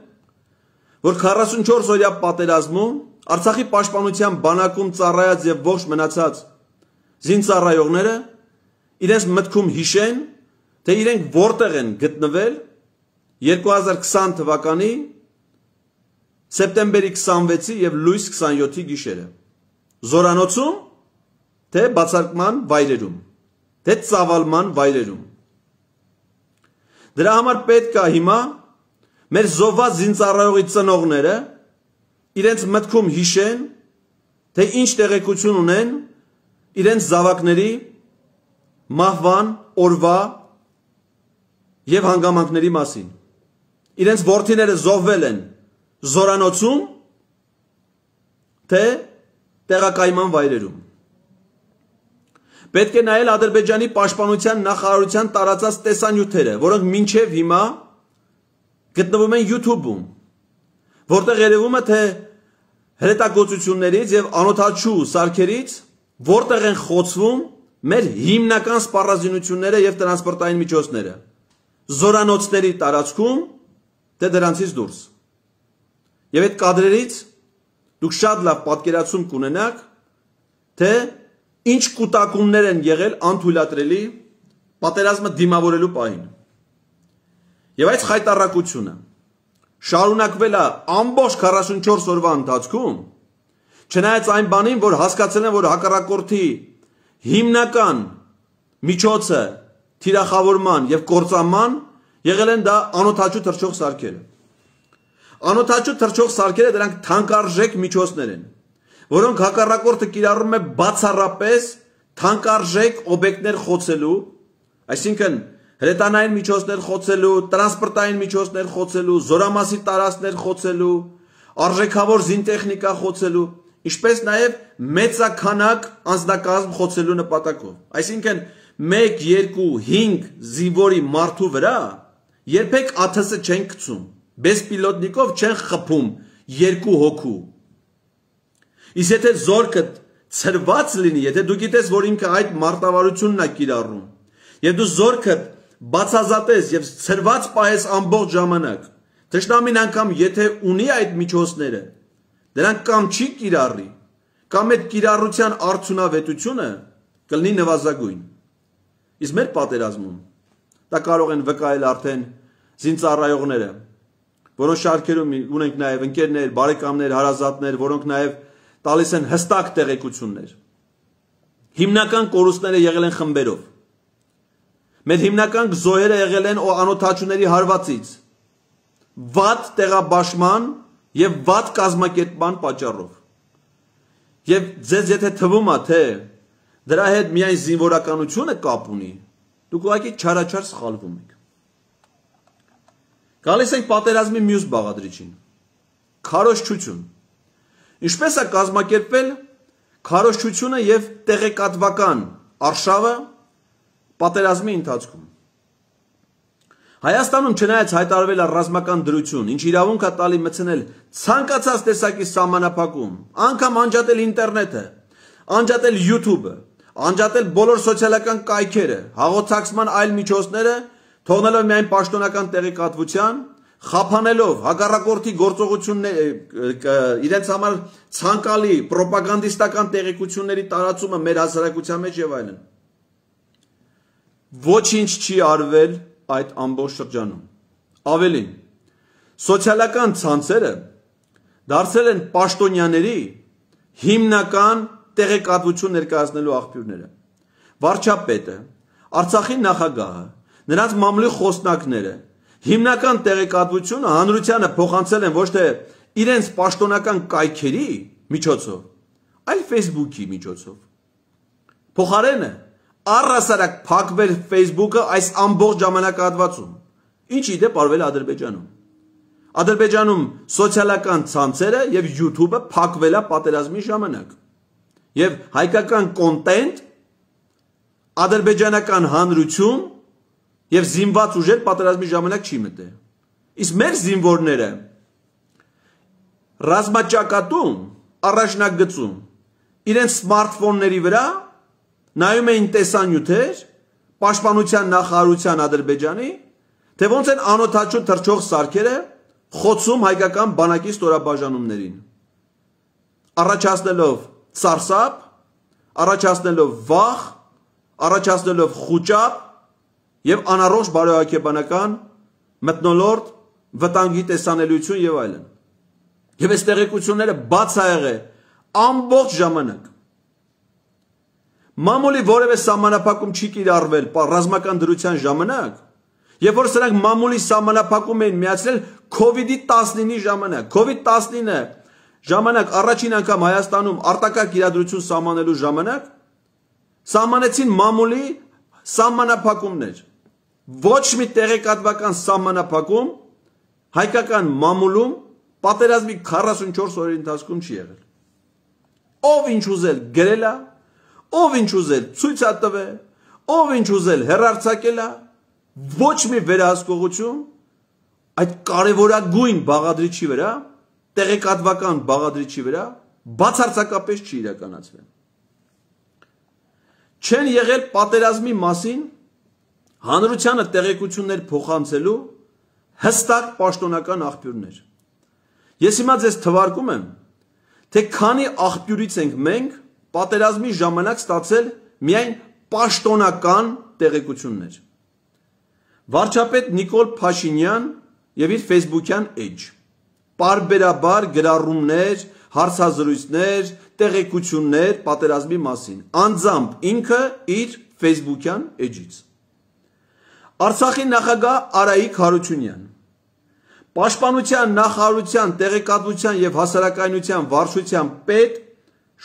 որ 44 օրյա պատերազմում Արցախի պաշտպանության բանակում ծառայած եւ ողջ մնացած զինծառայողները իրենց մտքում հիշեն, թե իրենք որտեղ են գտնվել 2020 թվականի սեպտեմբերի 26-ի եւ լույս 27-ի գիշերը։ Զորանոցում թե բացարկման վայրերում, թե ծավալման վայրերում։ Դրա համար պետք է հիմա մեր զոհված զինծառայողի ծնողները իրենց մտքում հիշեն, թե ինչ տեղեկություն ունեն իրենց զավակների մահվան օրվա եւ հանգամանքների մասին։ Իրենց ворթիները զոհվել են զորանոցում, թե տեղակայման վայրերում։ Պետք է նայել Ադրբեջանի պաշտպանության նախարարության տարածած տեսանյութերը, որոնք մինչև հիմա գտնվում են YouTube-ում, որտեղ երևում է թե հրետակոծություններից եւ անօթաչու սարքերից որտեղ են խոցվում մեր հիմնական սպառազինությունները եւ տրանսպորտային միջոցները։ Զորանոցների տարածքում, թե դրանցից դուրս։ դե Եվ այդ կադրերից դուք շատ լավ պատկերացում կունենաք, թե ինչ կուտակումներ են եղել անթույլատրելի պատերազմը դիմավորելու պահին։ Եվ այս խայտարակությունը շարունակվել է ամբողջ 44 օրվա ընթացքում, չնայած այն բանին, որ հասկացել են, որ հակառակորդի հիմնական միջոցը թիրախավորման եւ կործանման եղել են դա անօթաչու թրջող սարքերը։ Անոթաչու թրջող սարքերը դրանք թանկարժեք միջոցներ են, որոնք հակառակորդը կիրառում է բացառապես թանկարժեք օբյեկտներ խոցելու, այսինքն հրետանային միջոցներ խոցելու, տրանսպորտային միջոցներ խոցելու, զորամասի տարածքներ խոցելու, արժեքավոր զինտեխնիկա խոցելու, ինչպես նաև մեծականակ անձնակազմ խոցելու նպատակով։ Այսինքն 1 2 5 զինվորի մարդու վրա երբեք աթսը չեն գցում բեսպիլոտնիկով չեն խփում երկու հոգու։ Իսկ եթե զորքը ծրված լինի, եթե դու գիտես, որ ինքը այդ մարտավարությունն է կիրառում, եւ դու զորքը բացազատես եւ ծրված պահես ամբողջ ժամանակ, Թշնամին անգամ եթե ունի այդ միջոցները, դրանք կամ չի կիրառի, կամ այդ կիրառության արդյունավետությունը կլինի նվազագույն։ Իսկ մեր պատերազմում դա կարող են վկայել արդեն զինծառայողները, Որոշ շարքերում ունենք նաև ընկերներ, բարեկամներ, հարազատներ, որոնք նաև տալիս են հստակ տեղեկություններ։ Հիմնական կորուստները եղել են խմբերով։ Մեր հիմնական զոհերը եղել են անօթաչուների հարվածից։ Վատ տեղաբաշխման եւ վատ կազմակերպման պատճառով։ Եվ ձեզ եթե թվում է, թե դրա հետ միայն զինվորականությունը կապ ունի, դուք ուղղակի չարաչար սխալվում եք։ Գալիս ենք պատերազմի մյուս բաղադրիչին։ Քարոշչություն։ Ինչպես է կազմակերպվել քարոշչությունը եւ տեղեկատվական արշավը պատերազմի ընթացքում։ Հայաստանում չնայած հայտարվել է ռազմական դրություն, ինչ իրավունք է տալի մցնել ցանկացած տեսակի սահմանափակում, անգամ անջատել ինտերնետը, անջատել YouTube-ը, անջատել բոլոր սոցիալական կայքերը, հաղորդակցման այլ միջոցները թողնելով միայն պաշտոնական տեղեկատվության, խափանելով հակառակորդի գործողությունները իրենց համար ցանկալի ռոպագանդիստական տեղեկությունների տարածումը մեր հասարակության մեջ եւ այլն։ Ոչինչ չի արվել այդ ամբողջ շրջանում։ Ավելին, սոցիալական ցանցերը դարձել են պաշտոնյաների հիմնական տեղեկատվություն ներկայացնելու աղբյուրները։ Վարչապետը, Արցախի նախագահը, նրանց մամլի խոսնակները։ Հիմնական տեղեկատվությունը հանրությանը փոխանցել են ոչ թե իրենց պաշտոնական կայքերի միջոցով, այլ Facebook-ի միջոցով։ Փոխարենը առասարակ փակվել Facebook-ը այս ամբողջ ժամանակահատվածում։ Ինչ իդե բարվել Ադրբեջանում։ Ադրբեջանում սոցիալական ցանցերը եւ YouTube-ը փակվել է պատերազմի ժամանակ։ Եվ հայկական կոնտենտ ադրբեջանական հանրություն Եվ զինված ուժեր պատերազմի ժամանակ չի մտե։ Իսկ մեր զինվորները ռազմաճակատում, առաջնագծում իրենց սմարթֆոնների վրա նայում էին տեսանյութեր պաշտպանության նախարարության Ադրբեջանի, թե ոնց են անօթաչու թրջող սարքերը խոցում հայկական բանակի ստորաբաժանումներին։ Առաջացնելով սարսափ, առաջացնելով վախ, առաջացնելով խոճապ եւ անառողջ բարոյական մտնոլորտ վտանգի տեսանելիություն եւ այլն։ Եվ այս տեղեկությունները բաց ա եղել ամբողջ ժամանակ։ Մամուլի որևէ համանախապակում չի կիրառվել ռազմական դրության ժամանակ, երբ որ սրանք մամուլի համանախապակում էին միացրել COVID-ի 19-ի ժամանակ։ COVID-19-ը ժամանակ առաջին անգամ Հայաստանում արտակարգ իրադրություն սահմանելու ժամանակ սահմանեցին մամուլի համանախապակումներ ոչ մի տեղեկատվական սահմանափակում հայկական մամուլում պատերազմի 44 օրերի ընթացքում չի եղել։ Ով ինչ ուզել գրել է, ով ինչ ուզել ցույց է տվել, ով ինչ ուզել հերարցակել է, ոչ մի վերահսկողություն այդ կարևորագույն բաղադրիչի վրա, տեղեկատվական բաղադրիչի վրա բացարձակապես չի իրականացվել։ Չեն եղել պատերազմի մասին հանրությանը տեղեկություններ փոխանցելու հստակ պաշտոնական աղբյուրներ։ Ես հիմա ձեզ թվարկում եմ, թե քանի աղբյուրից ենք մենք պատերազմի ժամանակ ստացել միայն պաշտոնական տեղեկություններ։ Վարչապետ Նիկոլ Փաշինյան եւ իր Facebook-յան էջ բարբերաբար գրառումներ, հարցազրույցներ, տեղեկություններ պատերազմի մասին։ Անձամբ ինքը իր Facebook-յան էջից։ Արցախի նախագահ Արայիկ Հարությունյան Պաշտպանության նախարարության տեղեկատվության եւ հասարակայնության վարչության պետ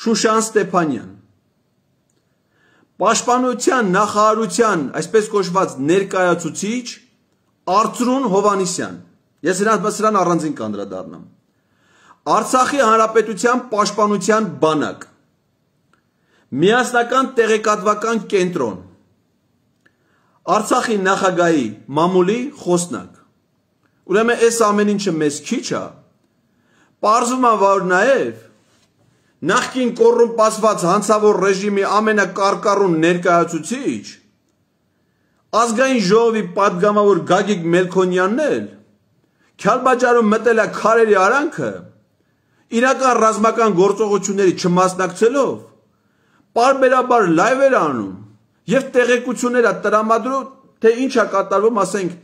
Շուշան Ստեփանյան Պաշտպանության նախարարության այսպես կոչված ներկայացուցիչ Արծրուն Հովանիսյան Ես նրանց բսրան առանձին կանդրադառնամ Արցախի հանրապետության պաշտպանության բանակ Միասնական տեղեկատվական կենտրոն Արցախի նախագահի մամուլի խոսնակ։ Ուրեմն այս ամեն ինչը մեզ քիչ է։ Պարզվում է, որ նաև նախքին կոռումպացված հանցավոր ռեժիմի ամենակարկառուն ներկայացուցիչ ազգային ժողովի падգամավոր Գագիկ Մելքոնյանն էլ Քյալբաջարում մտել է քարերի արանքը իրական ռազմական գործողությունների չմասնակցելով պարբերաբար լայվեր անում եւ տեղեկություններ է տրամադրում, թե ինչ է կատարվում, ասենք,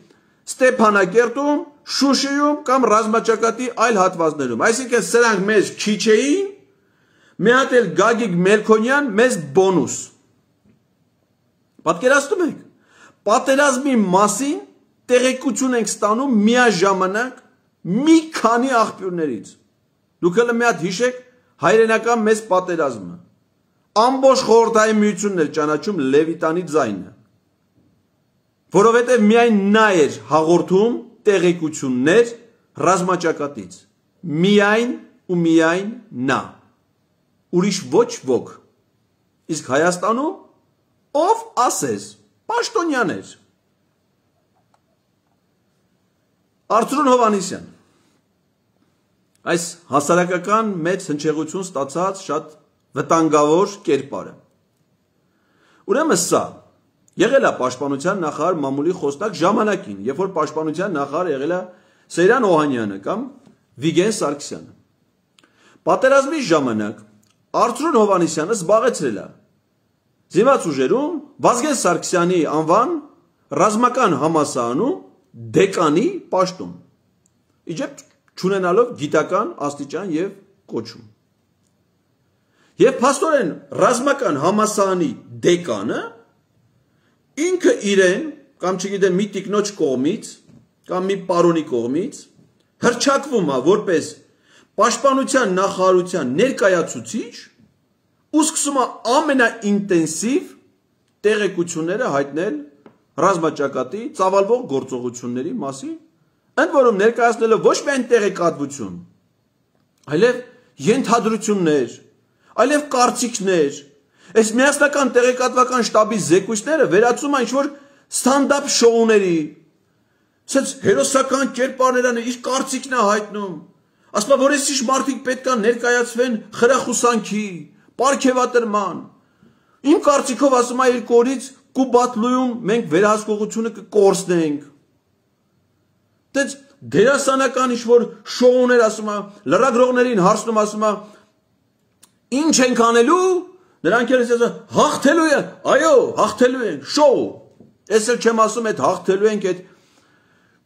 Ստեփանակերտում, Շուշիում կամ ռազմաճակատի այլ հատվածներում։ Այսինքն սրանք մեզ քիչեին, մի հատ էլ Գագիկ Մելքոնյան մեզ բոնուս։ Պատկերացնում եք։ Պատերազմի մասին տեղեկություն ենք ստանում միաժամանակ մի քանի աղբյուրներից։ Դուք հələ մի հատ հիշեք հայրենական մեզ պատերազմը ամբողջ խորհրդային միությունն էր ճանաչում Լևիտանի ձայնը, որովհետև միայն նա էր հաղորդում տեղեկություններ ռազմաճակատից։ Միայն ու միայն նա։ Ուրիշ ոչ ոք։ Իսկ Հայաստանում ով ասես, Պաշտոնյաներ։ Արծրուն Հովանիսյան այս հասարակական մեծ հնչեղություն ստացած շատ վտանգավոր կերպարը։ Ուրեմն սա եղել է պաշտպանության նախարար մամուլի խոստակ ժամանակին, երբ որ պաշտպանության նախարար եղել է Սեյրան Օհանյանը կամ Վիգեն Սարգսյանը։ Պատերազմի ժամանակ Արծրուն Հովանեսյանը զբաղեցրել է զինված ուժերում Վազգեն Սարգսյանի անվան ռազմական համասարանում դեկանի պաշտոն։ Իջեփ չունենալով գիտական աստիճան եւ կոչում։ Եվ փաստորեն ռազմական համասանի դեկանը ինքը իրեն կամ չգիտեմ մի տիկնոջ կողմից կամ մի պարոնի կողմից հրճակվում է որպես պաշտպանության նախարարության ներկայացուցիչ ու սկսում է ամենաինտենսիվ տեղեկությունները հայտնել ռազմաճակատի ծավալվող գործողությունների մասին, ընդ որում ներկայացնելով ոչ միայն տեղեկատվություն, այլև ենթադրություններ, այլև կարծիքներ։ Այս միասնական տեղեկատվական շտաբի զեկույցները վերածում են ինչ-որ ստանդափ շոուների։ Սենց հերոսական կերպարներն իր կարծիքն է հայտնում։ Ասում է, որ այս ինչ մարդիկ պետք է ներկայացվեն խրախուսանքի, պարգևատրման։ Իմ կարծիքով ասում է երկու օրից Կուբատլուում մենք վերահսկողությունը կկորցնենք։ Դե դերասանական ինչ որ շոուներ ասում է, լրագրողներին հարցնում ասում է, Ինչ ենք անելու։ Նրանք էլ ասեն հաղթելու են։ Այո, հաղթելու են։ Շոու։ Ես էլ չեմ ասում այդ հաղթելու ենք այդ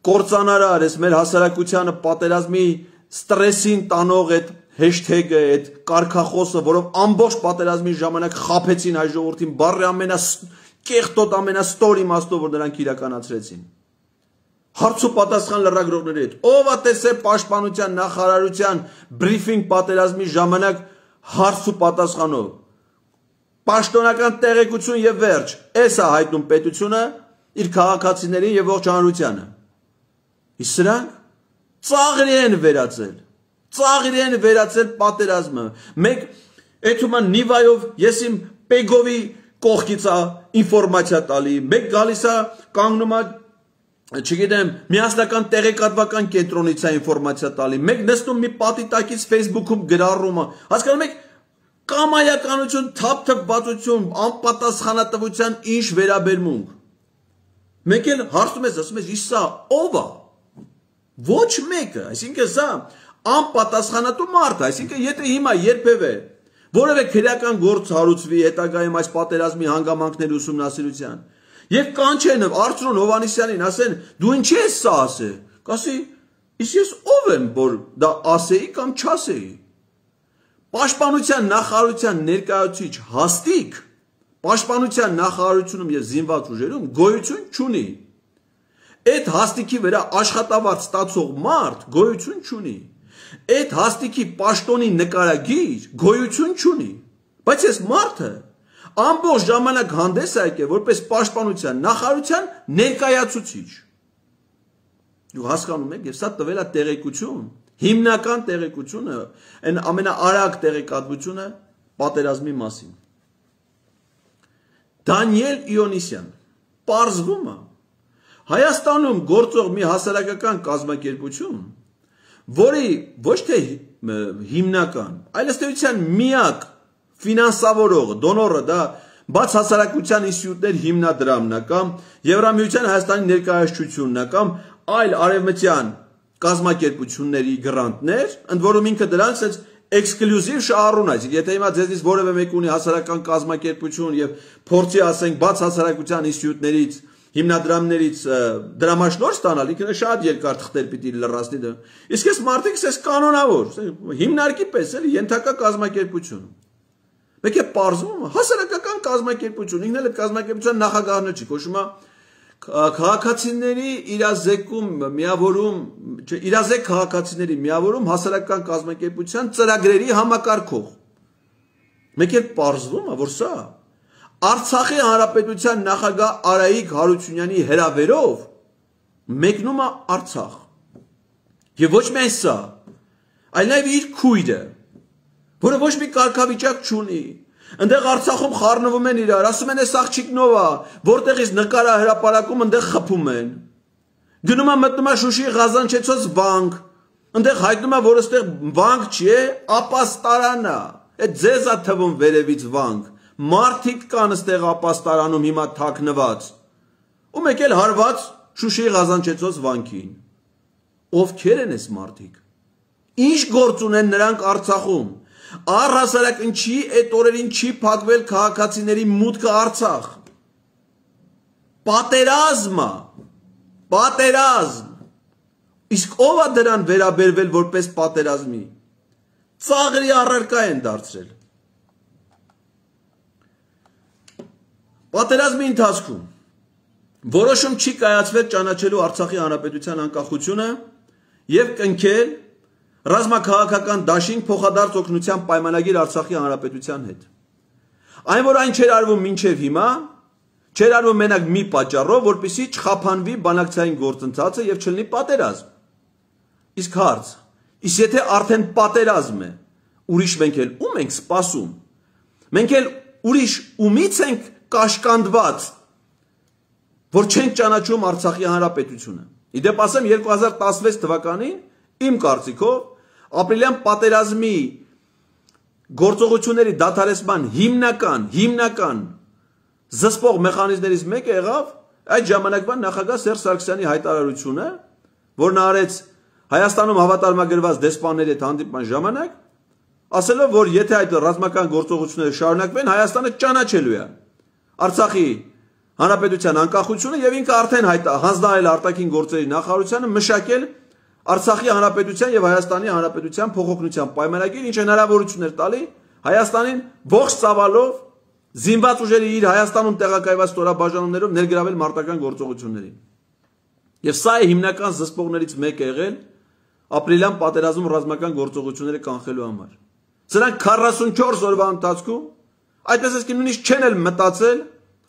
կորցանարար, ես մեր հասարակությանը պատերազմի ստրեսին տանող այդ հեշթեգը, այդ կարքախոսը, որով ամբողջ պատերազմի ժամանակ խափեցին այս ժողովրդին, բառը ամենա կեղտոտ ամենաստոր իմաստով որ նրանք իրականացրեցին։ Հարց ու պատասխան լրագրողների հետ։ Ո՞վ է տեսել պաշտպանության նախարարության բրիֆինգ պատերազմի ժամանակ հարց ու պատասխանով։ Պաշտոնական տեղեկություն եւ վերջ։ Էս է հայտնում պետությունը իր քաղաքացիներին եւ ողջ հանրությանը։ Իսրանք ծաղրի են վերածել։ Ծաղրի են վերածել պատերազմը։ Մեկ Էթուման Նիվայով ես իմ Պեգովի կողքից է ինֆորմացիա տալի։ Մեկ գալիս է կանգնում է չգիտեմ, միասնական տեղեկատվական կենտրոնից է ինֆորմացիա տալի, մեկ նստում մի պատի տակից Facebook-ում գրառումը։ Հասկանում եք, կամայականություն, թափթփվածություն, անպատասխանատվության ինչ վերաբերմունք։ Մեկ էլ հարցում ես, ասում ես, «Իսա, ով է»։ Ոչ մեկը, այսինքն սա անպատասխանատու մարդ է, այսինքն եթե հիմա երբևէ որևէ քրեական գործ հարուցվի հետագայում այս պատերազմի հանգամանքների ուսումնասիրության, Եվ կանչեն Արծրուն Հովանեսյանին, ասեն, դու ինչ ես սա ասե։ Կասի, իսկ ես ով եմ, որ դա ասեի կամ չասեի։ Պաշտպանության նախարարության ներկայացուցիչ հաստիկ պաշտպանության նախարարությունում եւ զինված ուժերում գոյություն չունի։ Այդ հաստիկի վրա աշխատավարձ ստացող մարդ գոյություն չունի։ Այդ հաստիկի պաշտոնի նկարագիր գոյություն չունի։ Բայց ես մարդը ամբողջ ժամանակ հանդես է եկել որպես պաշտպանության նախարարության ներկայացուցիչ։ Դու հասկանում եք, եւ սա տվել է տեղեկություն, հիմնական տեղեկությունը, այն ամենաարագ տեղեկատվությունը պատերազմի մասին։ Դանիել Իոնիսյան Պարզվում է Հայաստանում գործող մի հասարակական կազմակերպություն, որի ոչ թե հիմնական, այլ ըստ էության միակ ֆինանսավորող, դոնորը դա բաց հասարակության ինստիտուտներ հիմնադրամն է կամ Եվրամիության Հայաստանի ներկայացությունն է կամ այլ արևմտյան կազմակերպությունների գրանտներ, ընդ որում ինքը դրանց էլ էքսկլյուզիվ շահառուն է, եթե հիմա ձեզնից որևէ մեկ ունի հասարակական կազմակերպություն եւ փորձի ասենք բաց հասարակության ինստիտուտներից հիմնադրամներից դրամաշնոր ստանալ, ինքը շատ երկար թղթեր պիտի լրացնի դա։ Իսկ այս մարդիկ ասես կանոնավոր, հիմնարկի պես էլ ենթակա կազմակերպություն։ Մեկ է պարզվում հասարակական կազմակերպություն, ինքն էլ այդ կազմակերպության նախագահն չի, կոչվում է հա։ քաղաքացիների իրազեկում, միավորում, չէ, իրազեկ քաղաքացիների միավորում հասարակական կազմակերպության ծրագրերի համակարգող։ Մեկ էլ պարզվում է, որ սա Արցախի հանրապետության նախագահ Արայիկ Հարությունյանի հրավերով մեկնում է Արցախ։ Եվ ոչ միայն սա, այլ նաև իր քույրը որը ոչ մի կարգավիճակ չունի։ Այնտեղ Արցախում խառնվում են իրար, ասում են այս աղջիկնովա, որտեղից նկարա հրապարակում այնտեղ խփում են։ Գնում է մտնում է Շուշի Ղազանչեցոց բանկ, այնտեղ հայտնում է, որ այստեղ բանկ չի, ապաստարան է։ Այդ ձեզ է թվում վերևից վանկ։ Մարդիկ կան այստեղ ապաստարանում հիմա թաքնված։ Ու մեկ էլ հարված Շուշի Ղազանչեցոց վանքին։ Ովքեր են այս մարդիկ։ Ինչ գործ ունեն նրանք Արցախում առհասարակ ինչի այդ օրերին չի փակվել քաղաքացիների մուտքը Արցախ։ Պատերազմը, պատերազմ։ Իսկ ով է դրան վերաբերվել որպես պատերազմի։ Ծաղրի առարկա են դարձրել։ Պատերազմի ընթացքում որոշում չի կայացվել ճանաչելու Արցախի հանրապետության անկախությունը եւ կնքել ռազմաքաղաքական դաշինք փոխադարձ օգնության պայմանագիր Արցախի հանրապետության հետ։ Այն որ այն չեր արվում մինչև հիմա, չեր արվում մենակ մի պատճառով, որpիսի չխափանվի բանակցային գործընթացը եւ չլինի պատերազմ։ Իսկ հարց, իսկ եթե արդեն պատերազմ է, ուրիշ մենք էլ ում ենք սպասում։ Մենք էլ ուրիշ ումից ենք կաշկանդված, որ չենք ճանաչում Արցախի հանրապետությունը։ Իդեպ ասեմ 2016 թվականին իմ կարծիքով ապրիլյան պատերազմի գործողությունների դադարեցման հիմնական հիմնական զսպող մեխանիզմներից մեկը եղավ այդ ժամանակվա նախագահ Սերժ Սարգսյանի հայտարարությունը, որն արեց Հայաստանում հավատարմագրված դեսպանների հետ հանդիպման ժամանակ, ասելով, որ եթե այդ ռազմական գործողությունները շարունակվեն, Հայաստանը ճանաչելու է Արցախի հանրապետության անկախությունը եւ ինքը արդեն հանձնարարել արտաքին գործերի նախարարությանը մշակել Արցախի հանրապետության եւ Հայաստանի հանրապետության փոխօգնության պայմանագիրը ինչ հնարավորություններ տալի Հայաստանին ողջ ծավալով զինված ուժերի իր Հայաստանում տեղակայված ստորաբաժանումներով ներգրավել մարտական գործողություններին։ Եվ սա է հիմնական զսպողներից մեկը եղել ապրիլյան պատերազմում ռազմական գործողությունները կանխելու համար։ Սրանք 44 օրվա ընթացքում այդպես ասկի նույնիսկ չեն էլ մտածել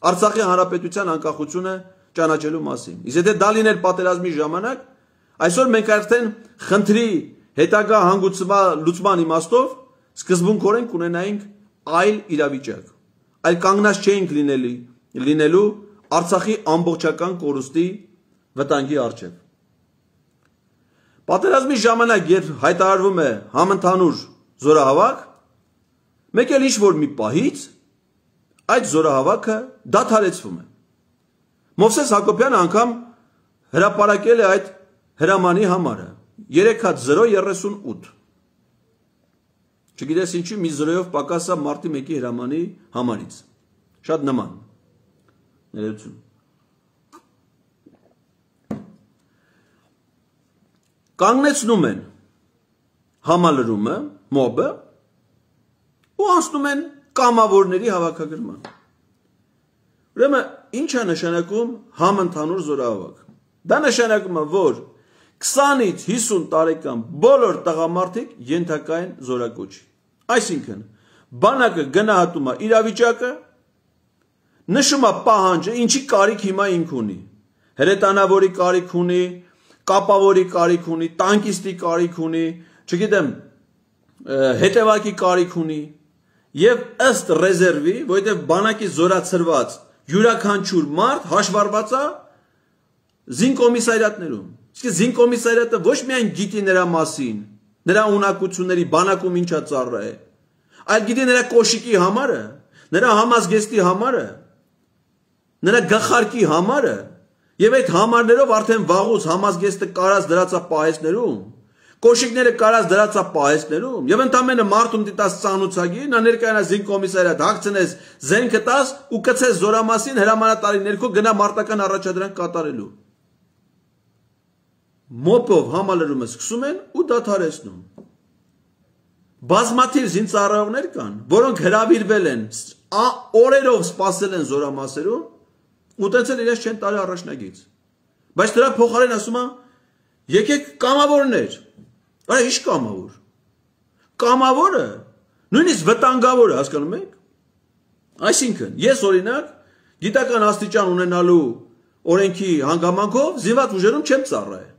Արցախի հանրապետության անկախությունը ճանաչելու մասին։ Իսկ եթե դա լիներ պատերազմի ժամանակ, Այսօր մենք արդեն խնդրի հետագա հանգուցման լուծման իմաստով սկզբունքորեն կունենայինք այլ իրավիճակ։ Այլ կանգնած չէինք լինելի լինելու Արցախի ամբողջական կորուստի վտանգի առջև։ Պատերազմի ժամանակ, երբ հայտարարվում է համընդհանուր զորահավաք, մեկ էլ ինչ որ մի պահից այդ զորահավաքը դադարեցվում է։ Մովսես Հակոբյանը անգամ հրապարակել է այդ հրամանի համարը 3 հատ 038 չգիտես ինչու մի 0-ով պակասա մարտի 1-ի հրամանի համարից շատ նման ներեցում կանգնեցնում են համալրումը մոբը ու անցնում են կամավորների հավաքագրման ուրեմն ի՞նչ է նշանակում համընդհանուր զորավարք դա նշանակում է որ 20-ից 50 տարեկան բոլոր տղամարդիկ ենթակա են զորակոչի։ Այսինքն, բանակը գնահատում է իրավիճակը, նշում է պահանջը, ինչի կարիք հիմա ինք ունի։ Հրետանավորի կարիք ունի, կապավորի կարիք ունի, տանկիստի կարիք ունի, չգիտեմ, հետևակի կարիք ունի եւ ըստ ռեզերվի, որովհետեւ բանակի զորացրված յուրաքանչյուր մարդ հաշվառված է զինկոմիսարիատներում Իսկ զինկոմիսարիատը ոչ միայն գիտի նրա մասին, նրա ունակությունների բանակում ինչա ծառա է, այլ գիտի նրա կոշիկի համարը, նրա համազգեստի համարը, նրա գախարկի համարը, եւ այդ համարներով արդեն վաղուց համազգեստը կարած դրածա պահեսներում, կոշիկները կարած դրածա պահեսներում եւ ընդամենը մարտում դիտած ցանուցագին նա ներկայանա զինկոմիսարիատ հացնես զենքը տաս ու կցես զորամասին հրամանատարի ներքո գնա մարտական առաջադրանք կատարելու մոպով համալրումը սկսում են ու դադարեցնում։ Բազմաթիվ զինծառայողներ կան, որոնք հրավիրվել են, օրերով սպասել են զորամասերում, ուտեցել իրենց չեն տարի առաջնագից։ Բայց դրա փոխարեն ասում է, եկեք կամավորներ։ Արա ի՞նչ կամավոր։ Կամավորը նույնիսկ վտանգավոր է, հասկանում եք։ Այսինքն, ես օրինակ գիտական աստիճան ունենալու օրենքի հանգամանքով զինված ուժերում չեմ ծառայել։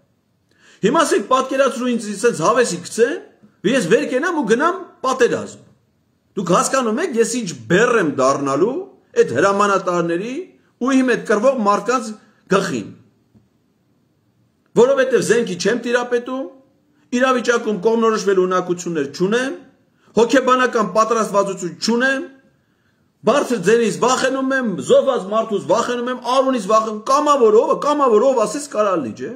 Հիմա ասեք պատկերացրու ինձ այսպես հավեսի գցեն, ես վեր կենամ ու գնամ պատերազմ։ Դուք հասկանում եք, ես ինչ բեռ եմ դառնալու այդ հրամանատարների ու իմ այդ կրվող մարդկանց գլխին։ Որովհետև զենքի չեմ տիրապետում, իրավիճակում կողմնորոշվել ունակություններ չունեմ, հոգեբանական պատրաստվածություն չունեմ, բարձր ձենից վախենում եմ, զոհված մարդուց վախենում եմ, արունից վախենում, կամավոր ով, կամավոր ով ասես կարալի, չէ՞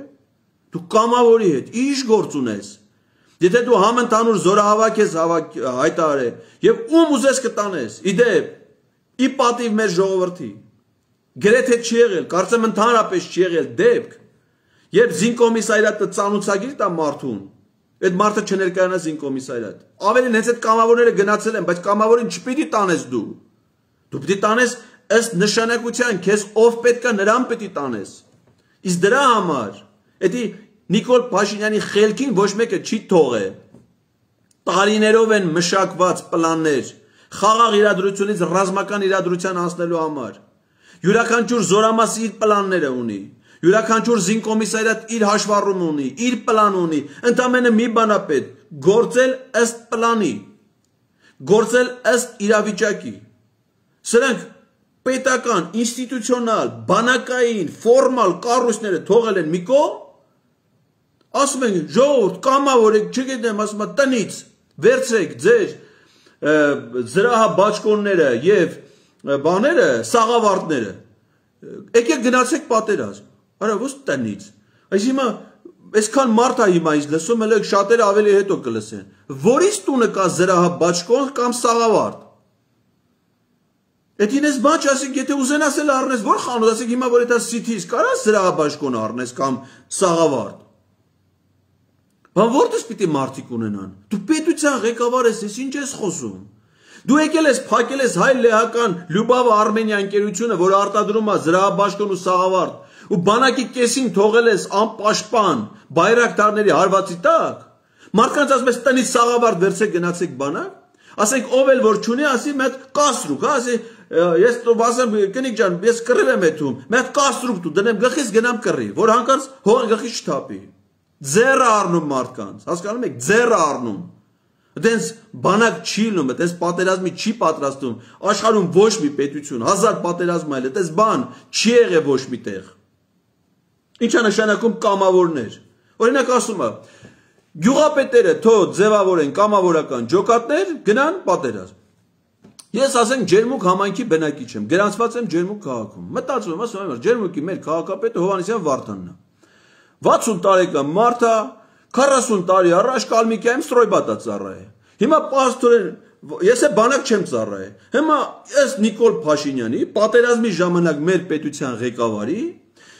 դու կամավորի հետ ի՞նչ գործ ունես։ Եթե դու համընդհանուր զորահավաք ես հայտարարել եւ ում ուզես կտանես, իդեպ ի պատիվ մեր ժողովրդի։ Գրեթե չի եղել, կարծեմ ընդհանրապես չի եղել դեպք, երբ զինկոմիսարիատը ծանուցագիր տա մարդուն, այդ մարդը չներկայանա զինկոմիսարիատ։ Ավելին հենց այդ կամավորները գնացել են, բայց կամավորին չպիտի տանես դու։ Դու պիտի տանես ըստ նշանակության, քեզ ով պետքա նրան պիտի տանես։ Իս դրա համար Էդի Նիկոլ Փաշինյանի խելքին ոչ մեկը չի թողե։ Տարիներով են մշակված պլաններ խաղաղ իրադրությունից ռազմական իրադրության անցնելու համար։ Յուրաքանչյուր զորամասի իր պլանները ունի։ Յուրաքանչյուր զինկոմիսարիատ իր հաշվառում ունի, իր պլան ունի։ Ընդամենը մի բան է պետք՝ գործել ըստ պլանի, գործել ըստ իրավիճակի։ Սրանք պետական, ինստիտուցիոնալ, բանակային, ֆորմալ կառույցները թողել են մի կողմ ասում են ժողովուրդ կամավորեք, չգիտեմ, ասում է տնից վերցեք ձեր զրահա բաճկոնները եւ բաները, սաղավարտները։ Եկեք գնացեք պատերազմ։ Արա ոչ տնից։ Այս հիմա այսքան մարդ է հիմա ինձ լսում, ելեք շատերը ավելի հետո կլսեն։ Որից տունը կա զրահա բաճկոն կամ սաղավարտ։ Եթե ինձ բաճ ասենք, եթե ուզենաս էլ առնես, որ խանութ ասենք հիմա որ եթե սիթիս կարա զրահա բաճկոն առնես կամ սաղավարտ։ Բա հա, որտես պիտի մարդիկ ունենան։ Դու պետության ղեկավար ես, ես ինչ ես խոսում։ Դու եկել ես, փակել ես հայ լեհական Լյուբավ Արմենիա ընկերությունը, որ արտադրում է զրահաբաշխոն ու սաղավարտ։ Ու բանակի կեսին թողել ես անպաշտպան բայրակտարների հարվածի տակ։ Մարդկանց ասում ես տնից սաղավարտ վերցեք գնացեք բանակ։ Ասենք ով էլ որ ճունի, ասի մետ կասրուկ, հա, ասի ես դու ասեմ կնիկ ջան, ես կռիվ եմ եթում։ Մետ կասրուկ դու դնեմ գլխից գնամ կռի, որ հանկարծ հողը գլխի չթափի ձեռը առնում մարդկանց, հասկանում եք, ձեռը առնում։ Այդտենց բանակ չի լինում, այդտենց պատերազմի չի պատրաստում, աշխարհում ոչ մի պետություն, հազար պատերազմ այլ, այդտենց բան չի եղել ոչ մի տեղ։ Ինչա նշանակում կամավորներ։ Օրինակ ասում եմ, գյուղապետերը թո ձևավորեն կամավորական ջոկատներ, գնան պատերազմ։ Ես ասեմ Ջերմուկ համայնքի բնակիչ եմ, գրանցված եմ Ջերմուկ քաղաքում։ Մտածում եմ, ասում եմ, Ջերմուկի մեր քաղաքապետը Հովանեսյան Վարդանն է։ 60 տարեկան մարդ է, 40 տարի առաջ Կալմիկայում ստրոյբատա ծառայե։ Հիմա պաստորեն ես է բանակ չեմ ծառայե։ Հիմա ես Նիկոլ Փաշինյանի պատերազմի ժամանակ մեր պետության ղեկավարի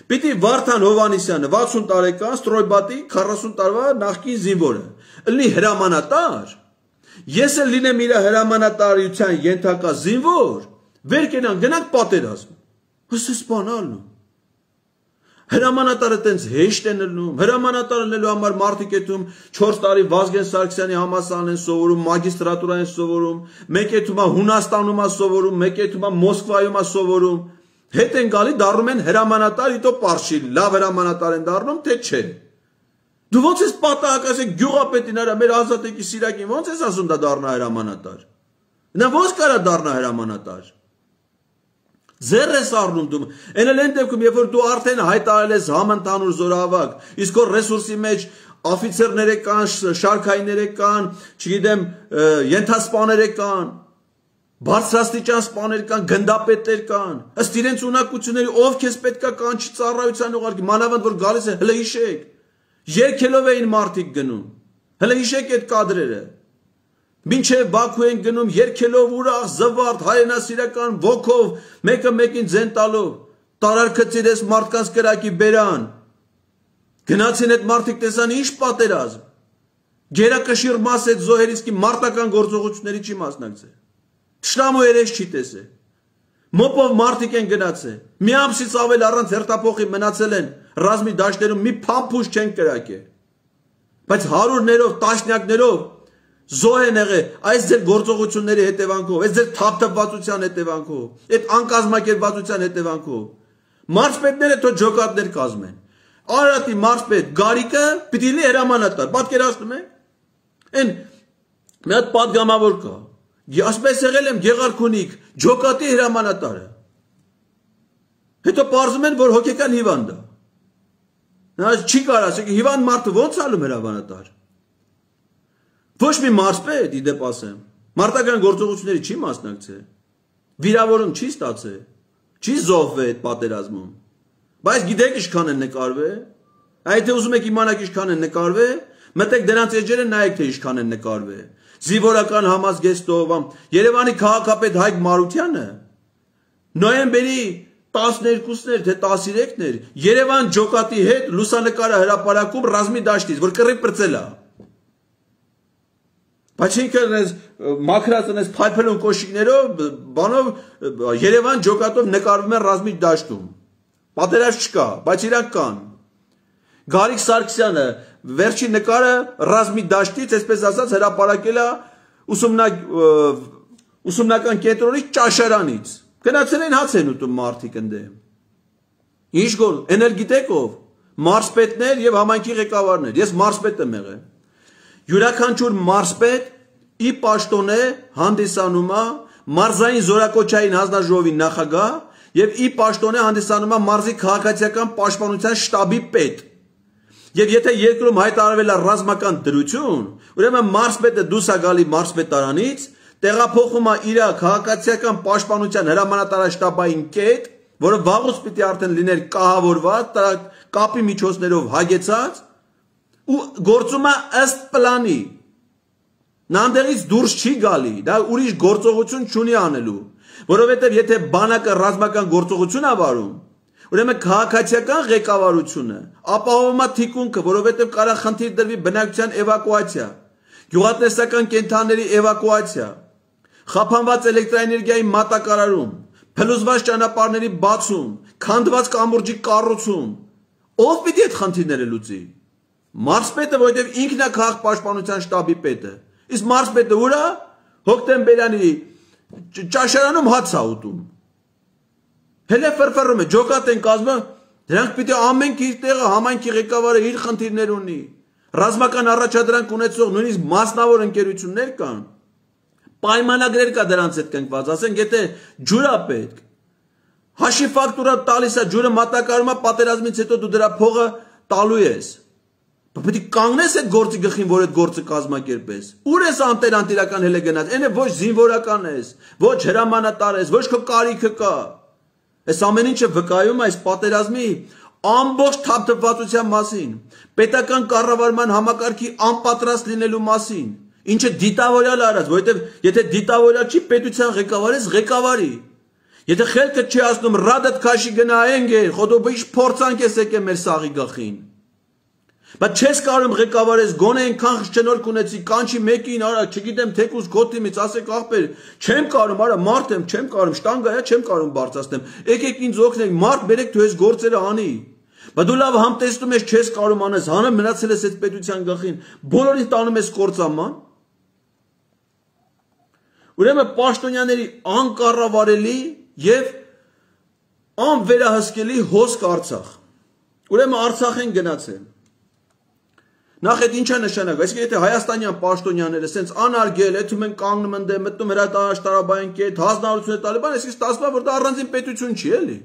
Պիտի Վարդան Հովանիսյանը 60 տարեկան ստրոյբատի 40 տարվա նախկին զինվորը լինի հրամանատար, ես էլ լինեմ իր հրամանատարության ենթակա զինվոր, վեր կենան գնանք պատերազմ։ Հսս բանալն Հրամանատարը տենց հեշտ են ելնում, հրամանատար լինելու համար մարդիկ եթում 4 տարի Վազգեն Սարգսյանի համասան են սովորում, մագիստրատուրա են սովորում, մեկ եթում է Հունաստանում է սովորում, մեկ եթում է Մոսկվայում է սովորում։ Հետ են գալի դառնում են հրամանատար, իտո պարշի, լավ հրամանատար են դառնում, թե չէ։ Դու ո՞նց ես պատահակասեն գյուղապետին արա մեր ազատեկի Սիրակին, ո՞նց ես ասում դա դառնա հրամանատար։ Նա ո՞նց կարա դառնա հրամանատար։ Ձեր ես առնում դու։ Էն էլ այն դեպքում, երբ որ դու արդեն հայտարարել ես համընդհանուր զորավարք, իսկ որ ռեսուրսի մեջ աֆիցերներ կան, շարքայիններ կան, չգիտեմ, ենթասպաներ կան, բարձրաստիճան սպաներ կան, գնդապետներ կան։ Ըստ իրենց ունակությունների ով քեզ պետքա կանչի ծառայության ուղարկի, մանավանդ որ գալիս է, հələ հիշեք։ Երկելով էին մարդիկ գնում։ Հələ հիշեք այդ կադրերը։ Մինչև Բաքու են գնում երկելով ուրախ զվարթ հայրենասիրական ոգով մեկը մեկին ձեն տալով տարարքը ծիրես մարդկանց կրակի բերան գնացին այդ մարդիկ տեսան ինչ պատերազմ գերակշիռ մաս այդ զոհերից կի մարտական գործողությունների չի մասնակցել շլամո երես չի տեսել մոպով մարդիկ են գնացել մի ամսից ավել առանց հերթափոխի մնացել են ռազմի դաշտերում մի փամփուշ չեն կրակել բայց հարուրներով տասնյակներով զոհ են եղել այս ձեր գործողությունների հետևանքով, այս ձեր թափթփվածության հետևանքով, այդ անկազմակերպվածության հետևանքով։ Մարզպետները թո ջոկատներ կազմեն։ Արարատի մարզպետ Գարիկը պիտի լինի հրամանատար։ Պատկերացնում եք։ Էն մի հատ падգամավոր կա։ Ասպես եղել եմ Գեղարքունիք ջոկատի հրամանատարը։ Հետո ողրում են, որ հոգեկան հիվանդ է։ Նա չի կարա, ասեք հիվանդ մարդը ո՞նց ալում հրամանատար։ Ոչ մի մարզպետ, իդեպ ասեմ, մարտական գործողությունների չի մասնակցել։ Վիրավորում չի ստացել։ Չի զոհվել այդ պատերազմում։ Բայց գիտեք ինչքան են նկարվել։ Այդ թե ուզում եք իմանալ ինչքան են նկարվել, մտեք դրանց էջերը նայեք թե ինչքան են նկարվել։ Զիվորական համազգեստով Երևանի քաղաքապետ Հայկ Մարությանը նոյեմբերի 12-ն էր, թե 13-ն էր, Երևան ջոկատի հետ լուսանկարը հրապարակում ռազմի դաշտից, որ կռիվ պրծել է։ Բայց ինքը նես մաքրած նես փայփելուն կոշիկներով բանով Երևան ջոկատով նկարվում են ռազմի դաշտում։ Պատերազմ չկա, բայց իրանք կան։ Գարիկ Սարգսյանը վերջին նկարը ռազմի դաշտից, այսպես ասած, հրապարակել է ուսումնակ ուսումնական կենտրոնի ճաշարանից։ Գնացել են հաց են ուտում մարդիկ ընդ։ Ինչ գոլ, էներգիտեկ ով, մարսպետներ եւ համայնքի ղեկավարներ։ Ես մարսպետ եմ եղել յուրաքանչյուր մարզպետ ի պաշտոն է հանդիսանում է մարզային զորակոչային հանձնաժողովի նախագահ եւ ի պաշտոն է հանդիսանում է մարզի քաղաքացիական պաշտպանության շտաբի պետ։ Եվ եթե երկրում հայտարարվել է ռազմական դրություն, ուրեմն մարզպետը դուս է գալի մարզպետարանից, տեղափոխում է իր քաղաքացիական պաշտպանության հրամանատարաշտաբային կետ, որը վաղուց պիտի արդեն լիներ կահավորված, կապի միջոցներով հագեցած, ու գործում է ըստ պլանի։ Նանդերից դուրս չի գալի, դա ուրիշ գործողություն չունի անելու, որովհետև եթե բանակը ռազմական գործողություն է վարում, ուրեմն քաղաքացիական ղեկավարությունը ապահովում է թիկունքը, որովհետև կարող խնդիր դրվի բնակության էվակուացիա, գյուղատնտեսական կենտրոնների էվակուացիա, խափանված էլեկտրակայանի մատակարարում, փլուզված ճանապարհների բացում, քանդված կամուրջի կառուցում։ Ո՞վ պիտի այդ խնդիրները լուծի։ Մարսպետը, որովհետև ինքն է քաղաք պաշտպանության շտաբի պետը։ Իսկ մարսպետը ուր է։ Հոկտեմբերյանի ճաշարանում հաց է ուտում։ Հենա ֆրֆռում է, ջոկատ են կազմում, դրանք պիտի ամենք իր տեղը համայնքի ղեկավարը իր խնդիրներ ունի։ Ռազմական առաջադրանք ունեցող նույնիսկ մասնավոր ընկերություններ կան։ Պայմանագրեր կա դրանց հետ կնքված, ասենք եթե ջուրա պետք, հաշի ֆակտուրա տալիս է ջուրը մատակարարումա պատերազմից հետո դու դրա փողը տալու ես։ Պետք է կանգնես այդ գործի գլխին, որ այդ գործը կազմակերպես։ Ուր ես անտերանտիրական հելը գնաց։ Էնը ոչ զինվորական ես, ոչ հրամանատար ես, ոչ քո կարիքը կա։ Այս ամեն ինչը վկայում այս պատերազմի ամբողջ թափթփվածության մասին, պետական կառավարման համակարգի անպատրաստ լինելու մասին, ինչը դիտավորյալ արած, որովհետև եթե դիտավորյալ չի պետության ղեկավարես, ղեկավարի։ Եթե խելքը չի ասնում, ռադդ քաշի գնա այնգե, խոդոբիշ փորձանք ես եկե մեր սաղի գախին։ Բայց չես կարող ղեկավարես գոնե այնքան շնորհք ունեցի կանչի մեկին, արա, չգիտեմ, թեկուզ քո թիմից ասեք ախպեր, չեմ կարող, արա, մարդ եմ, չեմ կարող, շտանգայա չեմ կարող բարձրացնեմ։ Եկեք ինձ օգնեք, մարդ բերեք դու ես գործերը անի։ Բա դու լավ համ տեսնում ես չես կարող անես, հանը մնացել ես այդ պետության գլխին, բոլորին տանում ես կործաման։ Ուրեմն պաշտոնյաների անկառավարելի եւ անվերահսկելի հոսք Արցախ։ Ուրեմն Արցախ են գնացել։ Նախ այդ ինչա նշանակում, այսինքն եթե հայաստանյան պաշտոնյաները սենց անարգել, եթե մենք կանգնում են դեմ մտնում հրատարանջ տարաբային կետ, հանձնարարություն է տալի, բան, այսինքն ստացվում որ դա առանձին պետություն չի, էլի։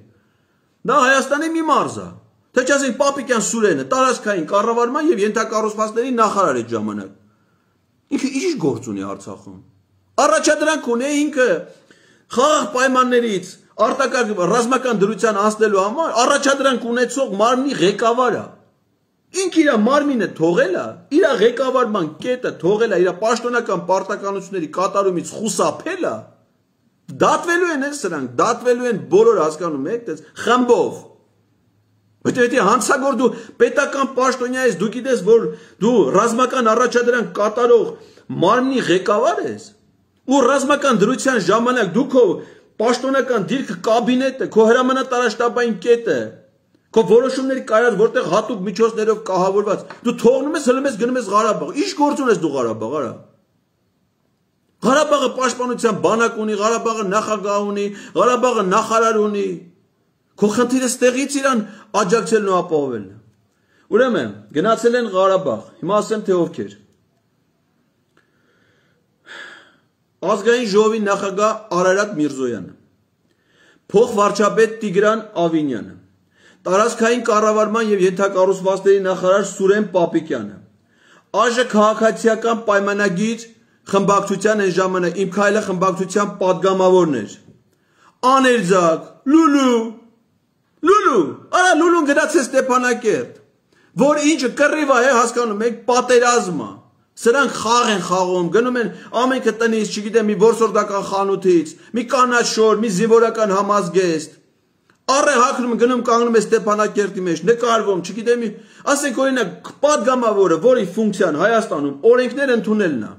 Դա Հայաստանի մի մարզ է։ Թե չասենք Պապիկյան Սուրենը, տարածքային կառավարման եւ ենթակառուցվածքների նախարար այդ ժամանակ։ Ինքը ի՞նչ գործ ունի Արցախում։ Առաջադրանք ունի ինքը խաղաղ պայմաններից արտակարգ ռազմական դրության անցնելու համար առաջադրանք ունեցող մարմնի ղեկավարը։ Ինք իր մարմինը թողել է, իր ղեկավարման կետը թողել է, իր պաշտոնական պարտականությունների կատարումից խուսափել է, դատվելու են են սրանք, դատվելու են բոլոր հասկանում եք, տես խմբով։ Որտեղ եթե հանցագոր դու պետական պաշտոնյայից դու գիտես, որ դու ռազմական առաջադրանք կատարող մարմնի ղեկավար ես, ու ռազմական դրության ժամանակ դու քո պաշտոնական դիրքը կաբինետը, քո հրամանատարաշտաբային կետը Քո որոշումների կայարած որտեղ հատուկ միջոցներով կահավորված, դու թողնում ես, հլում ես, գնում ես Ղարաբաղ։ Ինչ գործ ունես դու Ղարաբաղ, արա։ Ղարաբաղը պաշտպանության բանակ ունի, Ղարաբաղը նախագահ ունի, Ղարաբաղը նախարար ունի։ Քո խնդիրը ստեղից իրան աջակցելն ու ապահովելն է։ Ուրեմն, գնացել են Ղարաբաղ։ Հիմա ասեմ թե ովքեր։ Ազգային ժողովի նախագահ Արարատ Միրզոյանը։ Փոխվարչապետ Տիգրան Ավինյանը Տարածքային կառավարման եւ ենթակառուցվածքների նախարար Սուրեն Պապիկյանը։ Այժմ քաղաքացիական պայմանագիր խմբակցության այն ժամանակ իմ քայլը խմբակցության падգամավորն էր։ Աներձակ, Լուլու, Լուլու, արա Լուլուն գրած է Ստեփանակերտ, որ ինչը կռիվա է հասկանում, մեկ պատերազմա։ Սրանք խաղ են խաղում, գնում են ամենքը տնից, չգիտեմ, մի որսորդական խանութից, մի կանաչոր, մի զինվորական համազգեստ, Առը հակնում գնում կանգնում է Ստեփանակերտի մեջ, նկարվում, չգիտեմ, ասենք օրինակ падգամավորը, որի ֆունկցիան Հայաստանում օրենքներ ընդունելն է։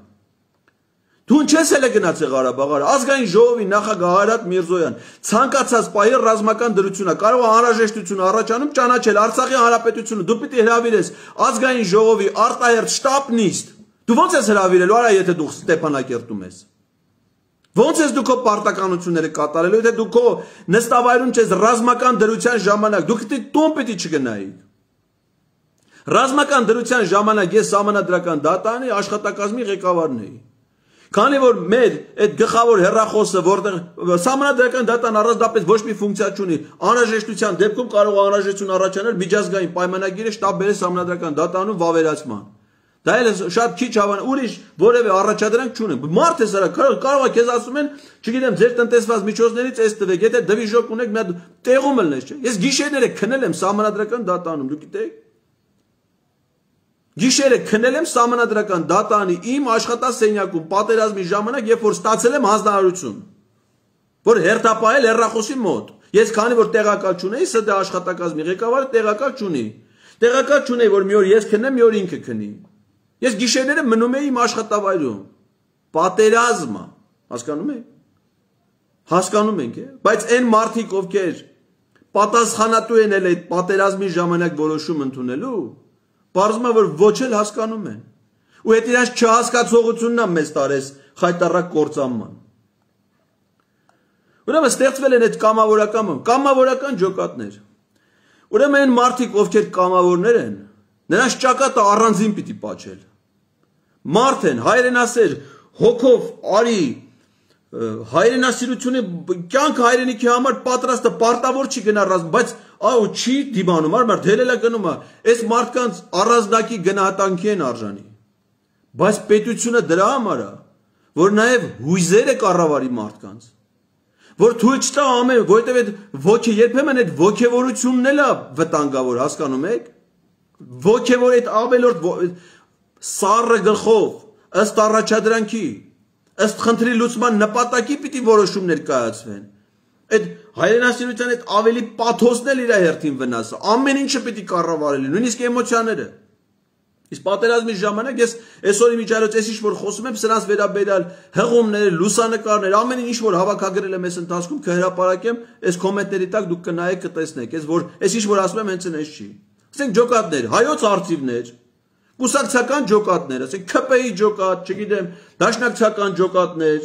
Դու ինչես էլ է գնացել Ղարաբաղար, ազգային ժողովի նախագահ Արադ Միրզոյան ցանկացած պահի ռազմական դրություն է, կարող է անհրաժեշտություն առաջանում ճանաչել Արցախի հանրապետությունը, դու պիտի հրավիրես ազգային ժողովի արտահերտ շտաբ նիստ։ Դու ո՞նց ես հրավիրելու, արա եթե դու Ստեփանակերտում ես։ Ոնց ես դու քո պարտականությունները կատարելու, եթե դու քո նստավայրում չես ռազմական դրության ժամանակ, դու քիթի տուն պիտի չգնայիք։ Ռազմական դրության ժամանակ ես համանadrական դատարանի աշխատակազմի ղեկավարն էի։ Քանի որ մեր այդ գլխավոր հերրախոսը, որտեղ համանadrական դատարան առանց դապես ոչ մի ֆունկցիա չունի, անհրաժեշտության դեպքում կարող է անհրաժեշտություն առաջանալ միջազգային պայմանագիրը շտաբ բերել համանadrական դատարանում վավերացման։ Դա էլ շատ քիչ հավան, ուրիշ որևէ առաջադրանք չունենք։ Մարդ է սրա, կարող է քեզ ասում են, չգիտեմ, ձեր տնտեսված միջոցներից էս տվեք, եթե դվիժոկ ունեք, մի հատ տեղում ելնես, չէ։ Ես գիշերները քնել եմ համանadrական դատանում, դու գիտեք։ Գիշերը քնել եմ համանadrական դատանի իմ աշխատասենյակում պատերազմի ժամանակ, երբ որ ստացել եմ հանձնարարություն, որ հերթապահել հերրախոսի մոտ։ Ես քանի որ տեղակալ չունեի, ՍԴ դե աշխատակազմի ղեկավարը տեղակալ չունի։ Տեղակալ չունեի, որ մի օր ես քնեմ, մի օր ինքը քնի։ Ես գիշերները մնում էի իմ աշխատավայրում։ Պատերազմը, հասկանում եք։ Հասկանում ենք, է, բայց այն մարդիկ, ովքեր պատասխանատու են էլ այդ պատերազմի ժամանակ որոշում ընդունելու, բարձում է, որ ոչ էլ հասկանում են։ Ու այդ իրանց չհասկացողությունն է մեզ տարես խայտարակ կործանման։ Ուրեմն ստեղծվել են այդ կամավորականը, կամավորական ջոկատներ։ Ուրեմն այն մարդիկ, ովքեր կամավորներ են, Նրանց ճակատը առանձին պիտի պատճել։ Մարդ են, հայրենասեր, հոգով արի, հայրենասիրությունը կյանք հայրենիքի համար պատրաստը պարտավոր չի գնա ռազմ, բայց այո չի դիմանում, առ մարդ դե հելելա գնում է, այս մարդկանց առազնակի գնահատանքի են արժանի։ Բայց պետությունը դրա համար է, որ նաև հույզեր է կառավարի մարդկանց, որ թույլ չտա ամեն, որովհետև այդ ոգի երբեմն այդ ոգևորությունն էլ է վտանգավոր, հասկանում եք ոգևոր այդ ավելորդ սառը գլխով ըստ առաջադրանքի ըստ խնդրի լուծման նպատակի պիտի որոշումներ կայացվեն այդ հայրենասիրության այդ ավելի պաթոսն էլ իր հերթին վնասը ամեն ինչը պիտի կառավարել նույնիսկ էմոցիաները իսկ պատերազմի ժամանակ ես այսօր միջալոց էս ինչ որ խոսում եմ սրանց վերաբերալ հղումները լուսանկարներ ամեն ինչ որ հավաքագրել եմ այս ընթացքում կհրապարակեմ այս կոմենտների տակ դուք կնայեք կտեսնեք այս որ այս ինչ որ ասում եմ հենց այն չի ասենք ջոկատներ, հայոց արծիվներ, կուսակցական ջոկատներ, ասենք ԿՊ-ի ջոկատ, չգիտեմ, դաշնակցական ջոկատներ,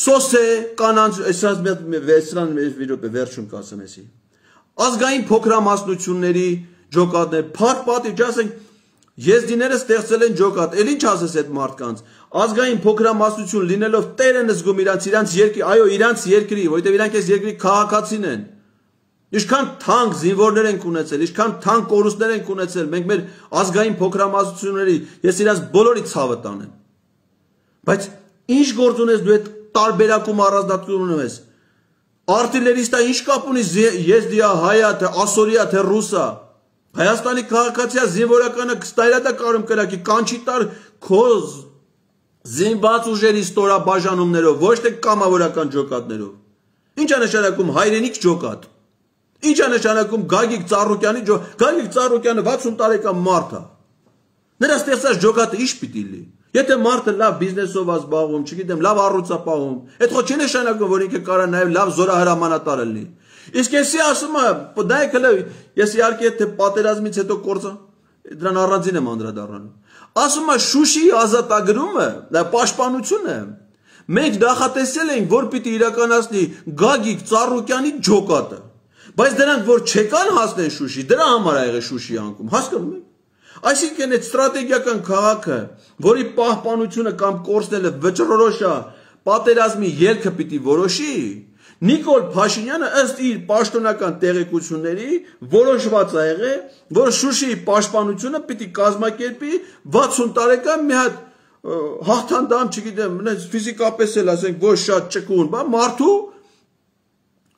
սոսե կանանց, այսպես մի վերսրան մի վիրոպե վերջում կասեմ էսի։ Ազգային փոքրամասնությունների ջոկատներ, փակ պատիվ, ասենք Եզդիները ստեղծել են ջոկատ, էլ ինչ ասես այդ մարդկանց։ Ազգային փոքրամասնություն լինելով տեր են զգում իրանց, իրանց երկրի, այո, իրանց երկրի, որովհետև իրանք այս երկրի քաղաքացին են։ Ինչքան թանկ զինվորներ ենք ունեցել, ինչքան թանկ կորուստներ ենք ունեցել, մենք մեր ազգային փոքրամասնությունների, ես իրաց բոլորի ցավը տանեմ։ Բայց ինչ գործ ունես դու այդ տարբերակում առանձնատուն ունես։ Արտիլերիստա ինչ կապ ունի ես դիա հայա թե ասորիա թե ռուսա։ Հայաստանի քաղաքացիա զինվորականը կստայրատա կարում կրակի կանչի տար քոզ զինված ուժերի ստորաբաժանումներով, ոչ թե կամավորական ջոկատներով։ Ինչ է նշանակում հայրենիք ջոկատ։ Ինչ է նշանակում Գագիկ Ծառուկյանի ջո Գագիկ Ծառուկյանը 60 տարեկան մարդ է։ Նրա ստեղծած ջոկատը ի՞նչ պիտի լինի։ Եթե մարդը լավ բիզնեսով է զբաղվում, չգիտեմ, լավ առողջապահում, այդ խո չի նշանակում, որ ինքը կարա նաև լավ զորահրամանատարը լինի։ Իսկ եսի ասում եմ, դա եք հələ ես իհարկե թե պատերազմից հետո կործա դրան առանձին եմ անդրադառնում։ Ասում եմ Շուշիի ազատագրումը, դա պաշտպանությունը մենք նախատեսել էինք, որ պիտի իրականացնի Գագիկ Ծառուկյանի ջոկատը։ Բայց դրանք որ չեկան հասնեն Շուշի, դրա համար ա եղել Շուշի անկում, հասկանում եք։ Այսինքն այդ ստրատեգիական քաղաքը, որի պահպանությունը կամ կորցնելը վճռորոշ է, պատերազմի ելքը պիտի որոշի, Նիկոլ Փաշինյանը ըստ իր պաշտոնական տեղեկությունների որոշված ա եղել, որ Շուշիի պաշտպանությունը պիտի կազմակերպի 60 տարեկան մի հատ հաղթանդամ, չգիտեմ, նենց ֆիզիկապես էլ ասենք ոչ շատ ճկուն, բա մարդու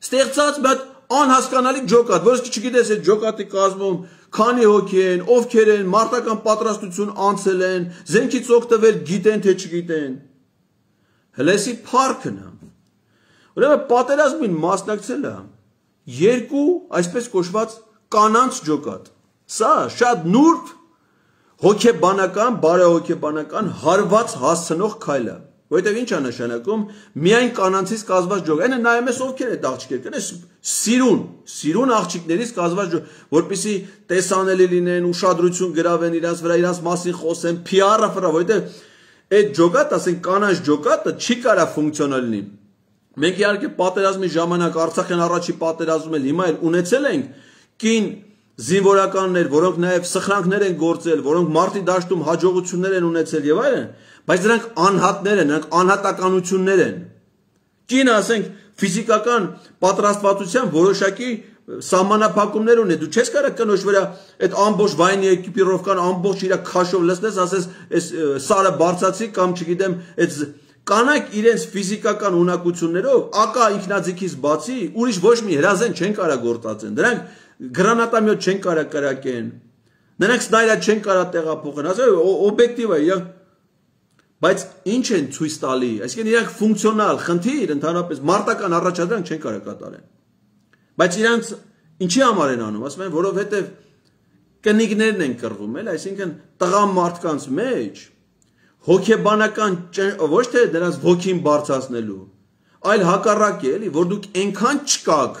ստեղծած մի հատ անհասկանալի ջոկատ, որս չգիտես այդ ջոկատի կազմում քանի հոգի են, ովքեր են, մարտական պատրաստություն անցել են, զենքից օգտվել գիտեն թե չգիտեն։ Հլեսի парքն է։ Ուրեմն պատերազմին մասնակցել է երկու, այսպես կոչված կանանց ջոկատ։ Սա շատ նուրբ հոգեբանական, բարեհոգեբանական հարված հասցնող քայլ է։ Որովհետև ի՞նչ է նշանակում միայն կանանցից կազմված ջոկ։ Այնը նայում ես ովքեր այդ աղջիկները, այս սիրուն, սիրուն աղջիկներից կազմված ջոկ, որպիսի տեսանելի լինեն, ուշադրություն գրավեն իրաց վրա, իրաց մասին խոսեն, PR-ը վրա, որովհետև այդ ջոկատը, ասենք կանանչ ջոկատը չի կարա ֆունկցիոնալ լինի։ Մենք իհարկե պատերազմի ժամանակ Արցախյան առաջի պատերազմում էլ հիմա էլ ունեցել ենք կին զինվորականներ, որոնք նաև սխրանքներ են գործել, որոնք մարտի դաշտում հաջողություններ են ունեցել եւ այլն, բայց դրանք անհատներ են, նրանք անհատականություններ են։ Կինը, ասենք, ֆիզիկական պատրաստվածության որոշակի սահմանափակումներ ունի։ Դու չես կարող կնոջ վրա այդ ամբողջ վայնի էկիպիրովկան ամբողջ իր քաշով լցնես, ասես, այս սարը բարձացի կամ չգիտեմ, այդ կանայք իրենց ֆիզիկական ունակություններով ակա ինքնաձիգից բացի ուրիշ ոչ մի հրազեն չեն կարա գործածեն։ Դրանք գրանատամիոտ չեն կարա կրակեն։ Նրանք սնայրա չեն կարա տեղափոխեն։ Ասես օբյեկտիվ է, իրանք Բայց ինչ են ցույց տալի, այսինքն իրանք ֆունկցիոնալ խնդիր ընդհանրապես մարտական առաջադրանք չեն կարող կատարեն։ Բայց իրանք ինչի համար են անում, ասում են, որովհետև կնիկներն են կռվում, էլ, այսինքն տղամարդկանց մեջ հոգեբանական ոչ թե նրանց ոգին բարձրացնելու, այլ հակառակ է, էլի, որ դուք այնքան չկաք,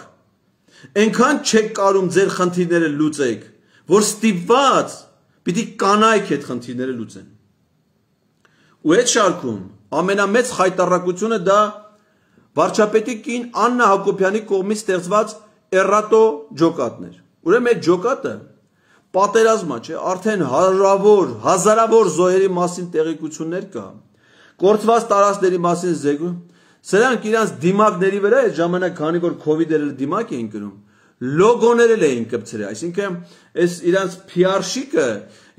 այնքան չեք կարում ձեր խնդիրները լուծեք, որ ստիպված պիտի կանայք այդ խնդիրները լուծեն։ Ու այդ շարքում ամենամեծ խայտարակությունը դա վարչապետի կին Աննա Հակոբյանի կողմից ստեղծված Էրատո ջոկատն էր։ Ուրեմն այդ ջոկատը պատերազմա չէ, արդեն հարյուրավոր, հազարավոր զոհերի մասին տեղեկություններ կա։ Կորցված տարածքների մասին զեկույց։ Սրանք իրանց դիմակների վրա այդ ժամանակ, քանի որ COVID-ը դիմակ էին գրում, լոգոներ էլ էին կպցրել, այսինքն այս իրանց PR շիկը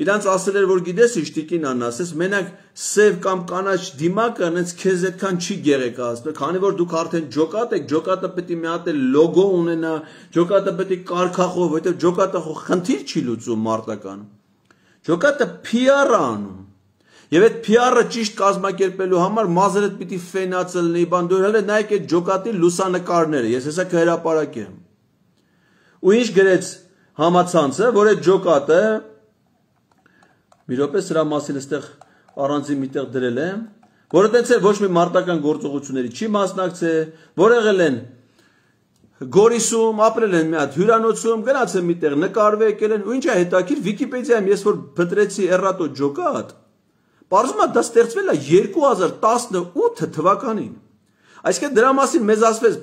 իրանց ասել էր, որ գիտես ինչ տիկին աննասես, մենակ սև կամ կանաչ դիմակը անց քեզ այդքան չի գերեկացնում, քանի որ դուք արդեն ջոկատ եք, ջոկատը պետք է մի հատ լոգո ունենա, ջոկատը պետք է կարքախով, որտեղ ջոկատը խո խնդիր չի լուծում մարտական։ Ջոկատը PR-ը անում։ Եվ այդ PR-ը ճիշտ կազմակերպելու համար մազերդ պիտի ֆենացը լինի, բան դու հələ նայեք այդ ջոկատի լուսանկարները, ես հեսա կհրապարակեմ։ Ու ինչ գրեց համացանցը, որ այդ ջոկատը մի րոպե սրա մասին այստեղ առանձին միտեղ դրել եմ, որովհետեւ ոչ մի մարտական գործողությունների չի մասնակցել, որ եղել են Գորիսում ապրել են մի հատ հյուրանոցում, գնաց են միտեղ նկարվե եկել են, ու ինչա հետաքրքիր Վիկիպեդիայում ես որ փտրեցի Էրատո Ջոկատ, Պարզվում է դա ստեղծվել է 2018 թվականին։ Այսինքն դրա մասին մեզ ասվեց,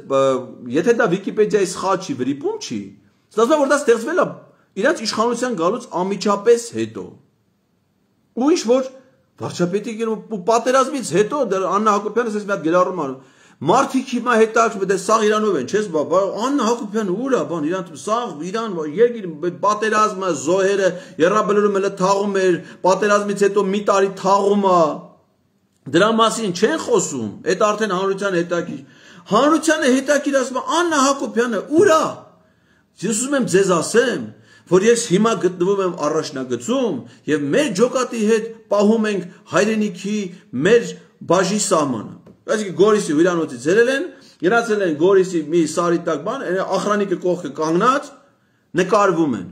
եթե դա Վիկիպեդիայի սխալ չի, վրիպում չի, ստացվում է որ դա ստեղծվել է իրանց իշխանության գալուց անմիջապես հետո ու ինչ որ վարչապետի գնում պատերազմից հետո Աննա Հակոբյանը ասես մի հատ գերառում անում մարդիկ հիմա հետաքրքրվում դե սաղ Իրանով են չես բա Աննա Հակոբյանը ուրա բան Իրան սաղ Իրան երկիր պատերազմը զոհերը երրաբլուրում էլ թաղում էր պատերազմից հետո մի տարի թաղում է դրա մասին չեն խոսում այդ արդեն հանրության հետաքրքիր հանրությանը հետաքրքիր ասում Աննա Հակոբյանը ուրա ես ուզում եմ ձեզ ասեմ որ ես հիմա գտնվում եմ առաջնագծում եւ մեր ջոկատի հետ պահում ենք հայրենիքի մեր բաժի սահմանը։ Այսինքն Գորիսի հյուրանոցից ձերել են, երացել են Գորիսի մի սարի տակ բան, ախրանիկը կողքը կանգնած նկարվում են։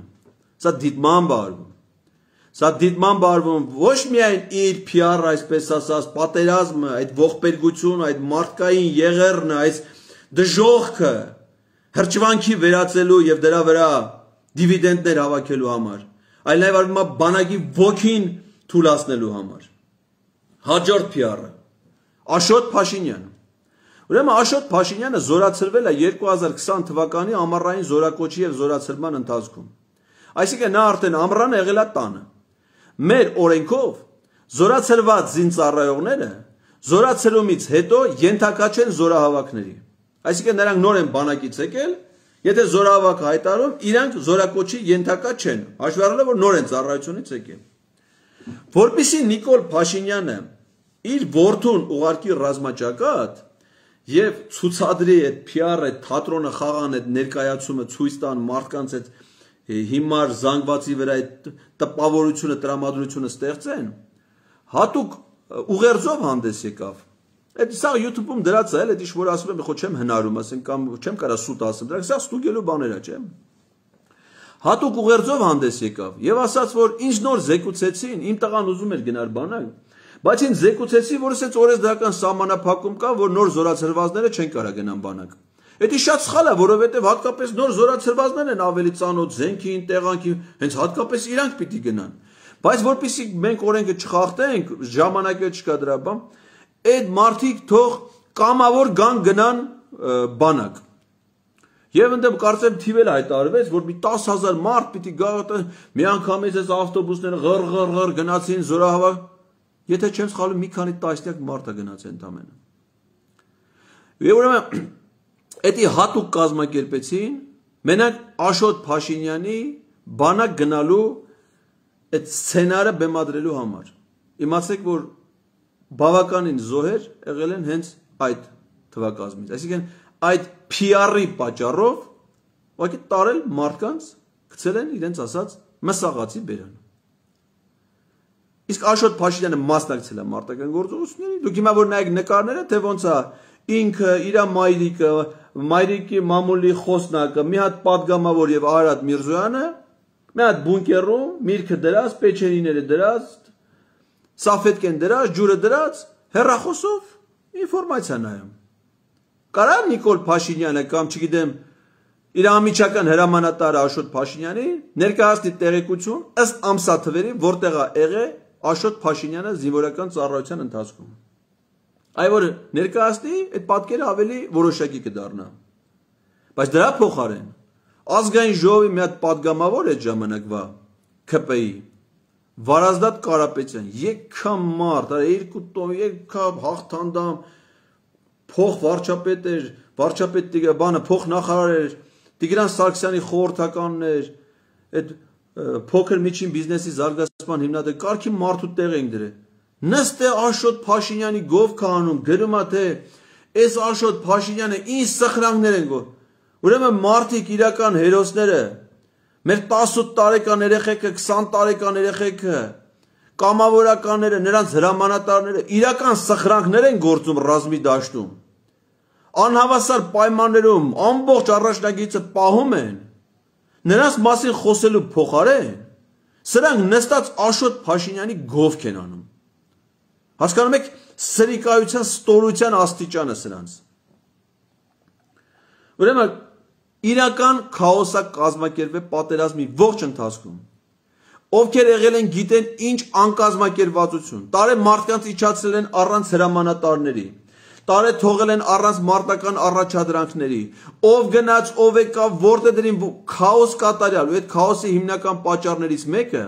Սա դիտման բարվում։ Սա դիտման բարվում ոչ միայն իր PR, այսպես ասած, պատերազմը, այդ ողբերգությունը, այդ մարդկային եղերնը, այս դժողքը հրջվանքի վերածելու եւ դրա վրա դիվիդենդներ հավաքելու համար, այլ նաև արվում է բանակի ոգին թուլացնելու համար։ Հաջորդ PR-ը Աշոտ Փաշինյանը։ Ուրեմն Աշոտ Փաշինյանը զորացրվել է 2020 թվականի ամառային զորակոչի եւ զորացրման ընթացքում։ Այսինքն նա արդեն ամռանը եղել է տանը։ Մեր օրենքով զորացրված զինծառայողները զորացրումից հետո ենթակա չեն զորահավաքների։ Այսինքն նրանք նոր են բանակից եկել Եթե զորավակ հայտարարում, իրանք զորակոչի ենթակա չեն, հաշվի առնելով որ նոր են ծառայությունից եկել։ Որպիսի Նիկոլ Փաշինյանը իր ворթուն ուղարկի ռազմաճակատ եւ ցուցադրի այդ PR-ը, թատրոնը խաղան այդ ներկայացումը ցույց տան մարդկանց այդ հիմար զանգվածի վրա այդ տպավորությունը, տրամադրությունը ստեղծեն, հատուկ ուղերձով հանդես եկավ Այդ սա YouTube-ում դրած է, էլ էդ ինչ որ ասում եմ, խո չեմ հնարում, ասենք կամ չեմ կարա սուտ ասեմ, դրա սա ստուգելու բաներ է, չէ՞։ Հատուկ ուղերձով հանդես եկավ եւ ասաց, որ ինչ նոր զեկուցեցին, իմ տղան ուզում էր գնար բանակ, Բայց ինձ զեկուցեցի, որ ասեց օրենսդրական սահմանափակում կա, որ նոր զորացրվածները չեն կարա գնան բանակ։ Դա շատ սխալ է, որովհետև հատկապես նոր զորացրվածներն են ավելի ծանոթ զենքին, տեղանքին, հենց հատկապես իրանք պիտի գնան։ Բայց որpիսի մենք օրենքը չխախտենք, ժամանակը չկա դրա բան, այդ մարդիկ թող կամավոր գան գնան բանակ։ Եվ ընդեմ կարծեմ թիվել հայտարվեց, որ մի 10000 մարդ պիտի գա միանգամից այս ավտոբուսները ղրղրղր գնացին զորահավաք։ Եթե չեմ սխալվում, մի քանի տասնյակ մարդ է գնաց ընդամենը։ Եվ ուրեմն էդի հատուկ կազմակերպեցին մենակ Աշոտ Փաշինյանի բանակ գնալու այդ սցենարը բեմադրելու համար։ Իմացեք, որ բավականին զոհեր եղել են հենց այդ թվակազմից։ Այսինքն այդ PR-ի պատճառով ուղղակի տարել մարդկանց գցել են իրենց ասած մսաղացի բերանը։ Իսկ Աշոտ Փաշինյանը մասնակցել է մարտական գործողություններին։ Դուք հիմա որ նայեք նկարները, թե ոնց է ինքը իր մայրիկը, մայրիկի մամուլի խոսնակը, մի հատ падգամավոր եւ Արադ Միրզոյանը մի հատ բունկերում, միրգը դրած, պեչերիները դրած, սաֆետկեն դրած, ջուրը դրած, հերախոսով ինֆորմացիա նայում։ Կարա Նիկոլ Փաշինյանը կամ չգիտեմ իր ամիջական հրամանատարը Աշոտ Փաշինյանի ներկայացնի տեղեկություն ըստ ամսաթվերի, որտեղ է եղե Աշոտ Փաշինյանը զինվորական ծառայության ընթացքում։ Այ որ ներկայացնի, այդ պատկերը ավելի որոշակի կդառնա։ Բայց դրա փոխարեն ազգային ժողովի մի հատ падգամավոր այդ ժամանակվա ԿՊ-ի Վարազդատ Կարապետյան, եկքա մարդ, արա երկու տոն, եկքա հաղթանդամ, փող վարչապետ էր, վարչապետ բանը փող նախարար էր, Տիգրան Սարգսյանի խորհրդականն էր, այդ փոքր միջին բիզնեսի զարգացման հիմնադիր կարգի մարդու տեղ էին դրել։ Նստե Աշոտ Փաշինյանի գով քանում, գրում է թե այս Աշոտ Փաշինյանը ինչ սխրանքներ են գոր։ Ուրեմն մարդիկ իրական հերոսները մեր 18 տարեկան երեխեքը, 20 տարեկան երեխեքը, կամավորականները, նրանց հրամանատարները իրական սխրանքներ են գործում ռազմի դաշտում։ Անհավասար պայմաններում ամբողջ առաջնագիծը պահում են։ Նրանց մասին խոսելու փոխարեն սրանք նստած Աշոտ Փաշինյանի գովք են անում։ Հասկանում եք, սրիկայության, ստորության աստիճանը սրանց։ Ուրեմն Իրական քաոսը կազմակերպել պատերազմի ողջ ընթացքում։ Ովքեր եղել են գիտեն ինչ անկազմակերպվածություն։ Տարե մարդկանց իջացրել են առանց հրամանատարների։ Տարե թողել են առանց մարտական առաջադրանքների։ Ով գնաց, ով եկավ, որտե դրին քաոս կատարյալ, ու այդ քաոսի հիմնական պատճառներից մեկը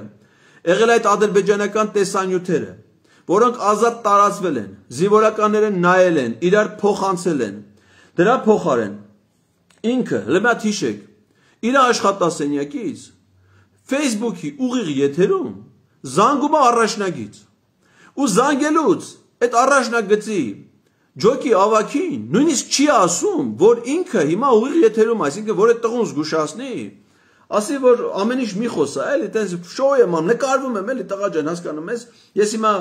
եղել այդ ադրբեջանական տեսանյութերը, որոնք ազատ տարածվել են, զինվորականները նայել են, իրար փոխանցել են։ Դրա փոխարեն ինքը, հլը մատ հիշեք, իրա աշխատասենյակից, վեյսբուքի ուղիղ եթերում, զանգում է առաշնագից, ու զանգելուց, այդ առաշնագծի ջոկի ավակին, նույնիսկ չի ասում, որ ինքը հիմա ուղիղ եթերում, այսինքն, որ այդ տղուն զգուշացնի, ասի, որ ամեն ինչ մի խոսա, էլի, տենց շոյ եմ, նկարվում եմ, էլի, տղա ջան, հասկանում ես, ես հիմա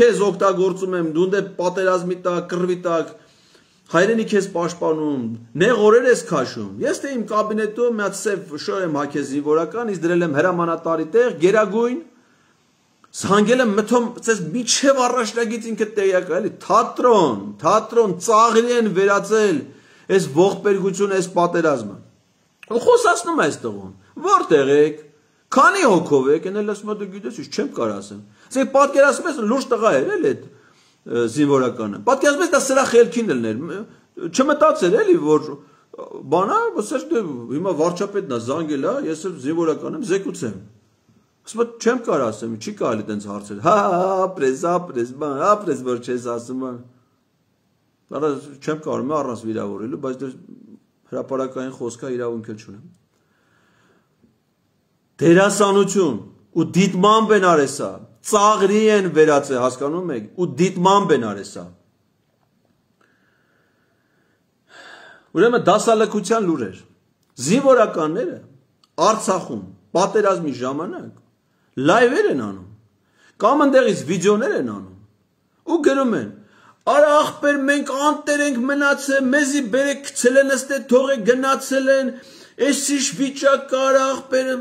քեզ օգտագործում եմ, դու դե պատերազմի տակ, կռվի տակ, հայրենիք ես պաշտպանում, նեղ օրեր ես քաշում։ Ես թե իմ կաբինետում միած սև շոր եմ հագել զինվորական, իսկ դրել եմ հրամանատարի տեղ, գերագույն, Սանգելը մթոմ ցես միջև առաջնագից ինքը տեղյակ է, էլի թատրոն, թատրոն ծաղրի են վերածել այս ողբերգությունը, այս պատերազմը։ Ու խոսացնում է այս տղուն։ Որտեղ եք։ Քանի հոգով եք, այն էլ ասում է դու գիտես, չեմ կարող ասեմ։ Սա պատկերացնում ես լուրջ տղա էր, էլի այդ զինվորականը։ Պատկերացրեք դա սրա խելքին լներ։ Չմտածեր էլի որ բանա, ասես դե հիմա վարչապետն է զանգել, հա, ես էլ զինվորական եմ, զեկուցեմ։ Ասում եմ չեմ կարող ասեմ, չի կարելի տենց հարցեր։ Հա, հա, հա, հա պրես, ապրես, բան, ապրես որ չես ասում, բան։ Դարա չեմ կարող առանց վիրավորելու, բայց դե հրաապարակային խոսքա իրավունք էլ չունեմ։ Դերասանություն ու դիտմամբ են արեսա ծաղրի են վերածել, հասկանում եք, ու դիտմամբ են արել սա։ Ուրեմն դասալքության լուր էր։ Զինվորականները Արցախում պատերազմի ժամանակ լայվեր են անում կամ ընդեղից վիդեոներ են անում ու գրում են արա ախպեր մենք անտեր ենք մնացել մեզի բերեք գցել են ըստ է թողե գնացել են այսիշ վիճակ արա ախպերը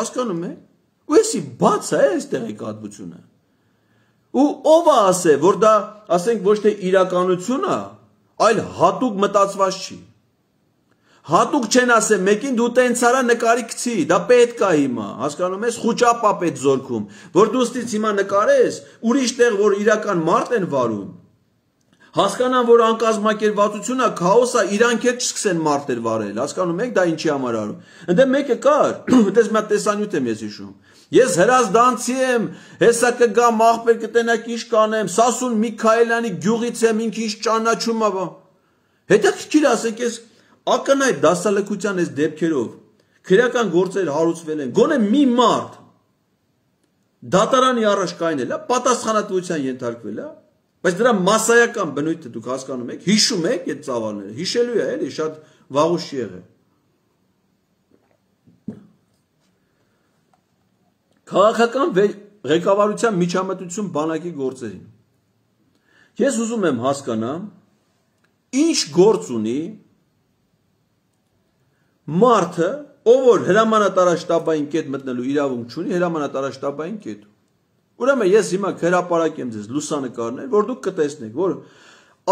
հասկանում եք Ու էսի բաց է այս տեղեկատվությունը։ Ու ով է ասե, որ դա, ասենք, ոչ թե իրականություն է, այլ հատուկ մտածված չի։ Հատուկ չեն ասե, մեկին դու տենց արա նկարի գցի, դա պետք է հիմա, հասկանում ես, խոճապա պետ զորքում, որ դու ստից հիմա նկարես, ուրիշ տեղ, որ իրական մարդ են վարում, հասկանան, որ անկազմակերպվածությունա, քաոսա, իրանք էլ չսկսեն մարտեր վարել, հասկանում եք, դա ինչի համար արում։ Ընդե մեկը կար, այդպես մի տեսանյութ եմ ես հիշում։ Ես հրազդանցի եմ, հեսա կգամ աղբեր կտենակ ինչ կանեմ, Սասուն Միքայելյանի գյուղից եմ, ինքը ինչ ճանաչում ա։ Հետաքրքիր ասեք, ես ակնհայտ դասալեկության այս դեպքերով քրական գործեր հարուցվել են։ Գոնե մի մարդ դատարանի առաջ կայնել է, պատասխանատվության ենթարկվել է, բայց դրա massայական բնույթը դուք հասկանում եք, հիշում եք այդ ծավալները։ Հիշելու է, էլի շատ վաղուց եղել է։ Քաղաքական ղեկավարության միջամտություն բանակի գործերին։ Ես ուզում եմ հասկանամ, ինչ գործ ունի մարդը, ով որ հրամանատարաշտաբային կետ մտնելու իրավունք ունի, հրամանատարաշտաբային կետ։ Ուրեմն ես հիմա հրապարակեմ ձեզ լուսանկարներ, որ դուք կտեսնեք, որ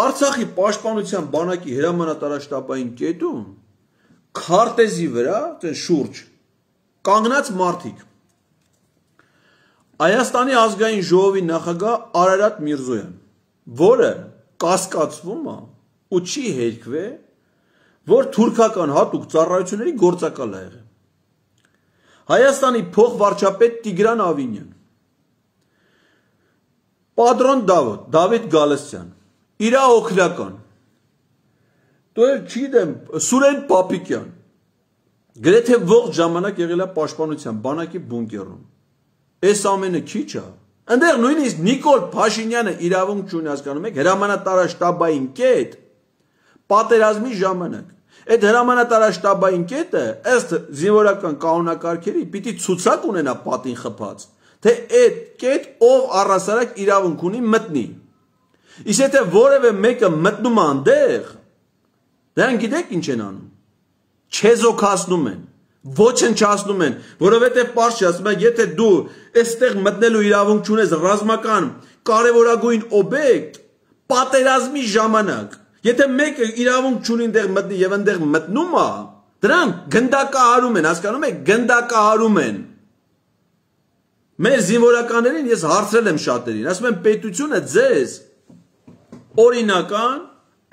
Արցախի պաշտպանության բանակի հրամանատարաշտաբային կետում քարտեզի վրա, այն շուրջ կանգնած մարդիկ Հայաստանի ազգային ժողովի նախագահ Արարատ Միրզոյան, որը կասկածվում է ու չի հերկվե, որ թուրքական հատուկ ծառայությունների գործակալ է եղել։ Հայաստանի փոխվարչապետ Տիգրան Ավինյան, Պադրոն Դավոթ, Դավիթ Գալստյան, Իրա Օքրական, Տոյեր Չիդեմ, Սուրեն Պապիկյան, գրեթե ողջ ժամանակ եղել է պաշտպանության բանակի բունկերում Այս ամենը քիչ է։ Այնտեղ նույնիսկ Նիկոլ Փաշինյանը իրավունք չունի հասկանում եք հրամանատարաշտաբային կետ պատերազմի ժամանակ Այդ հրամանատարաշտաբային կետը ըստ զինվորական կանոնակարգերի պիտի ցուցակ ունենա պատին խփած, թե այդ կետ ով առասարակ իրավունք ունի մտնի։ Իսկ եթե որևէ մեկը մտնում է այնտեղ, դրան դե գիտեք ինչ են անում։ Չեզոքացնում են ոչնչացնում են, որովհետև པարշ ասում է, եթե դու այստեղ մտնելու իրավունք ունես ռազմական կարևորագույն օբյեկտ պատերազմի ժամանակ, եթե մեկը իրավունք ունի այնտեղ մտնի եւ այնտեղ մտնում է, դրանք գնդակահարում են, հասկանում եք, գնդակահարում են։ Մեր զինվորականներին ես հարցրել եմ շատերին, ասում եմ պետությունը ձեզ օրինական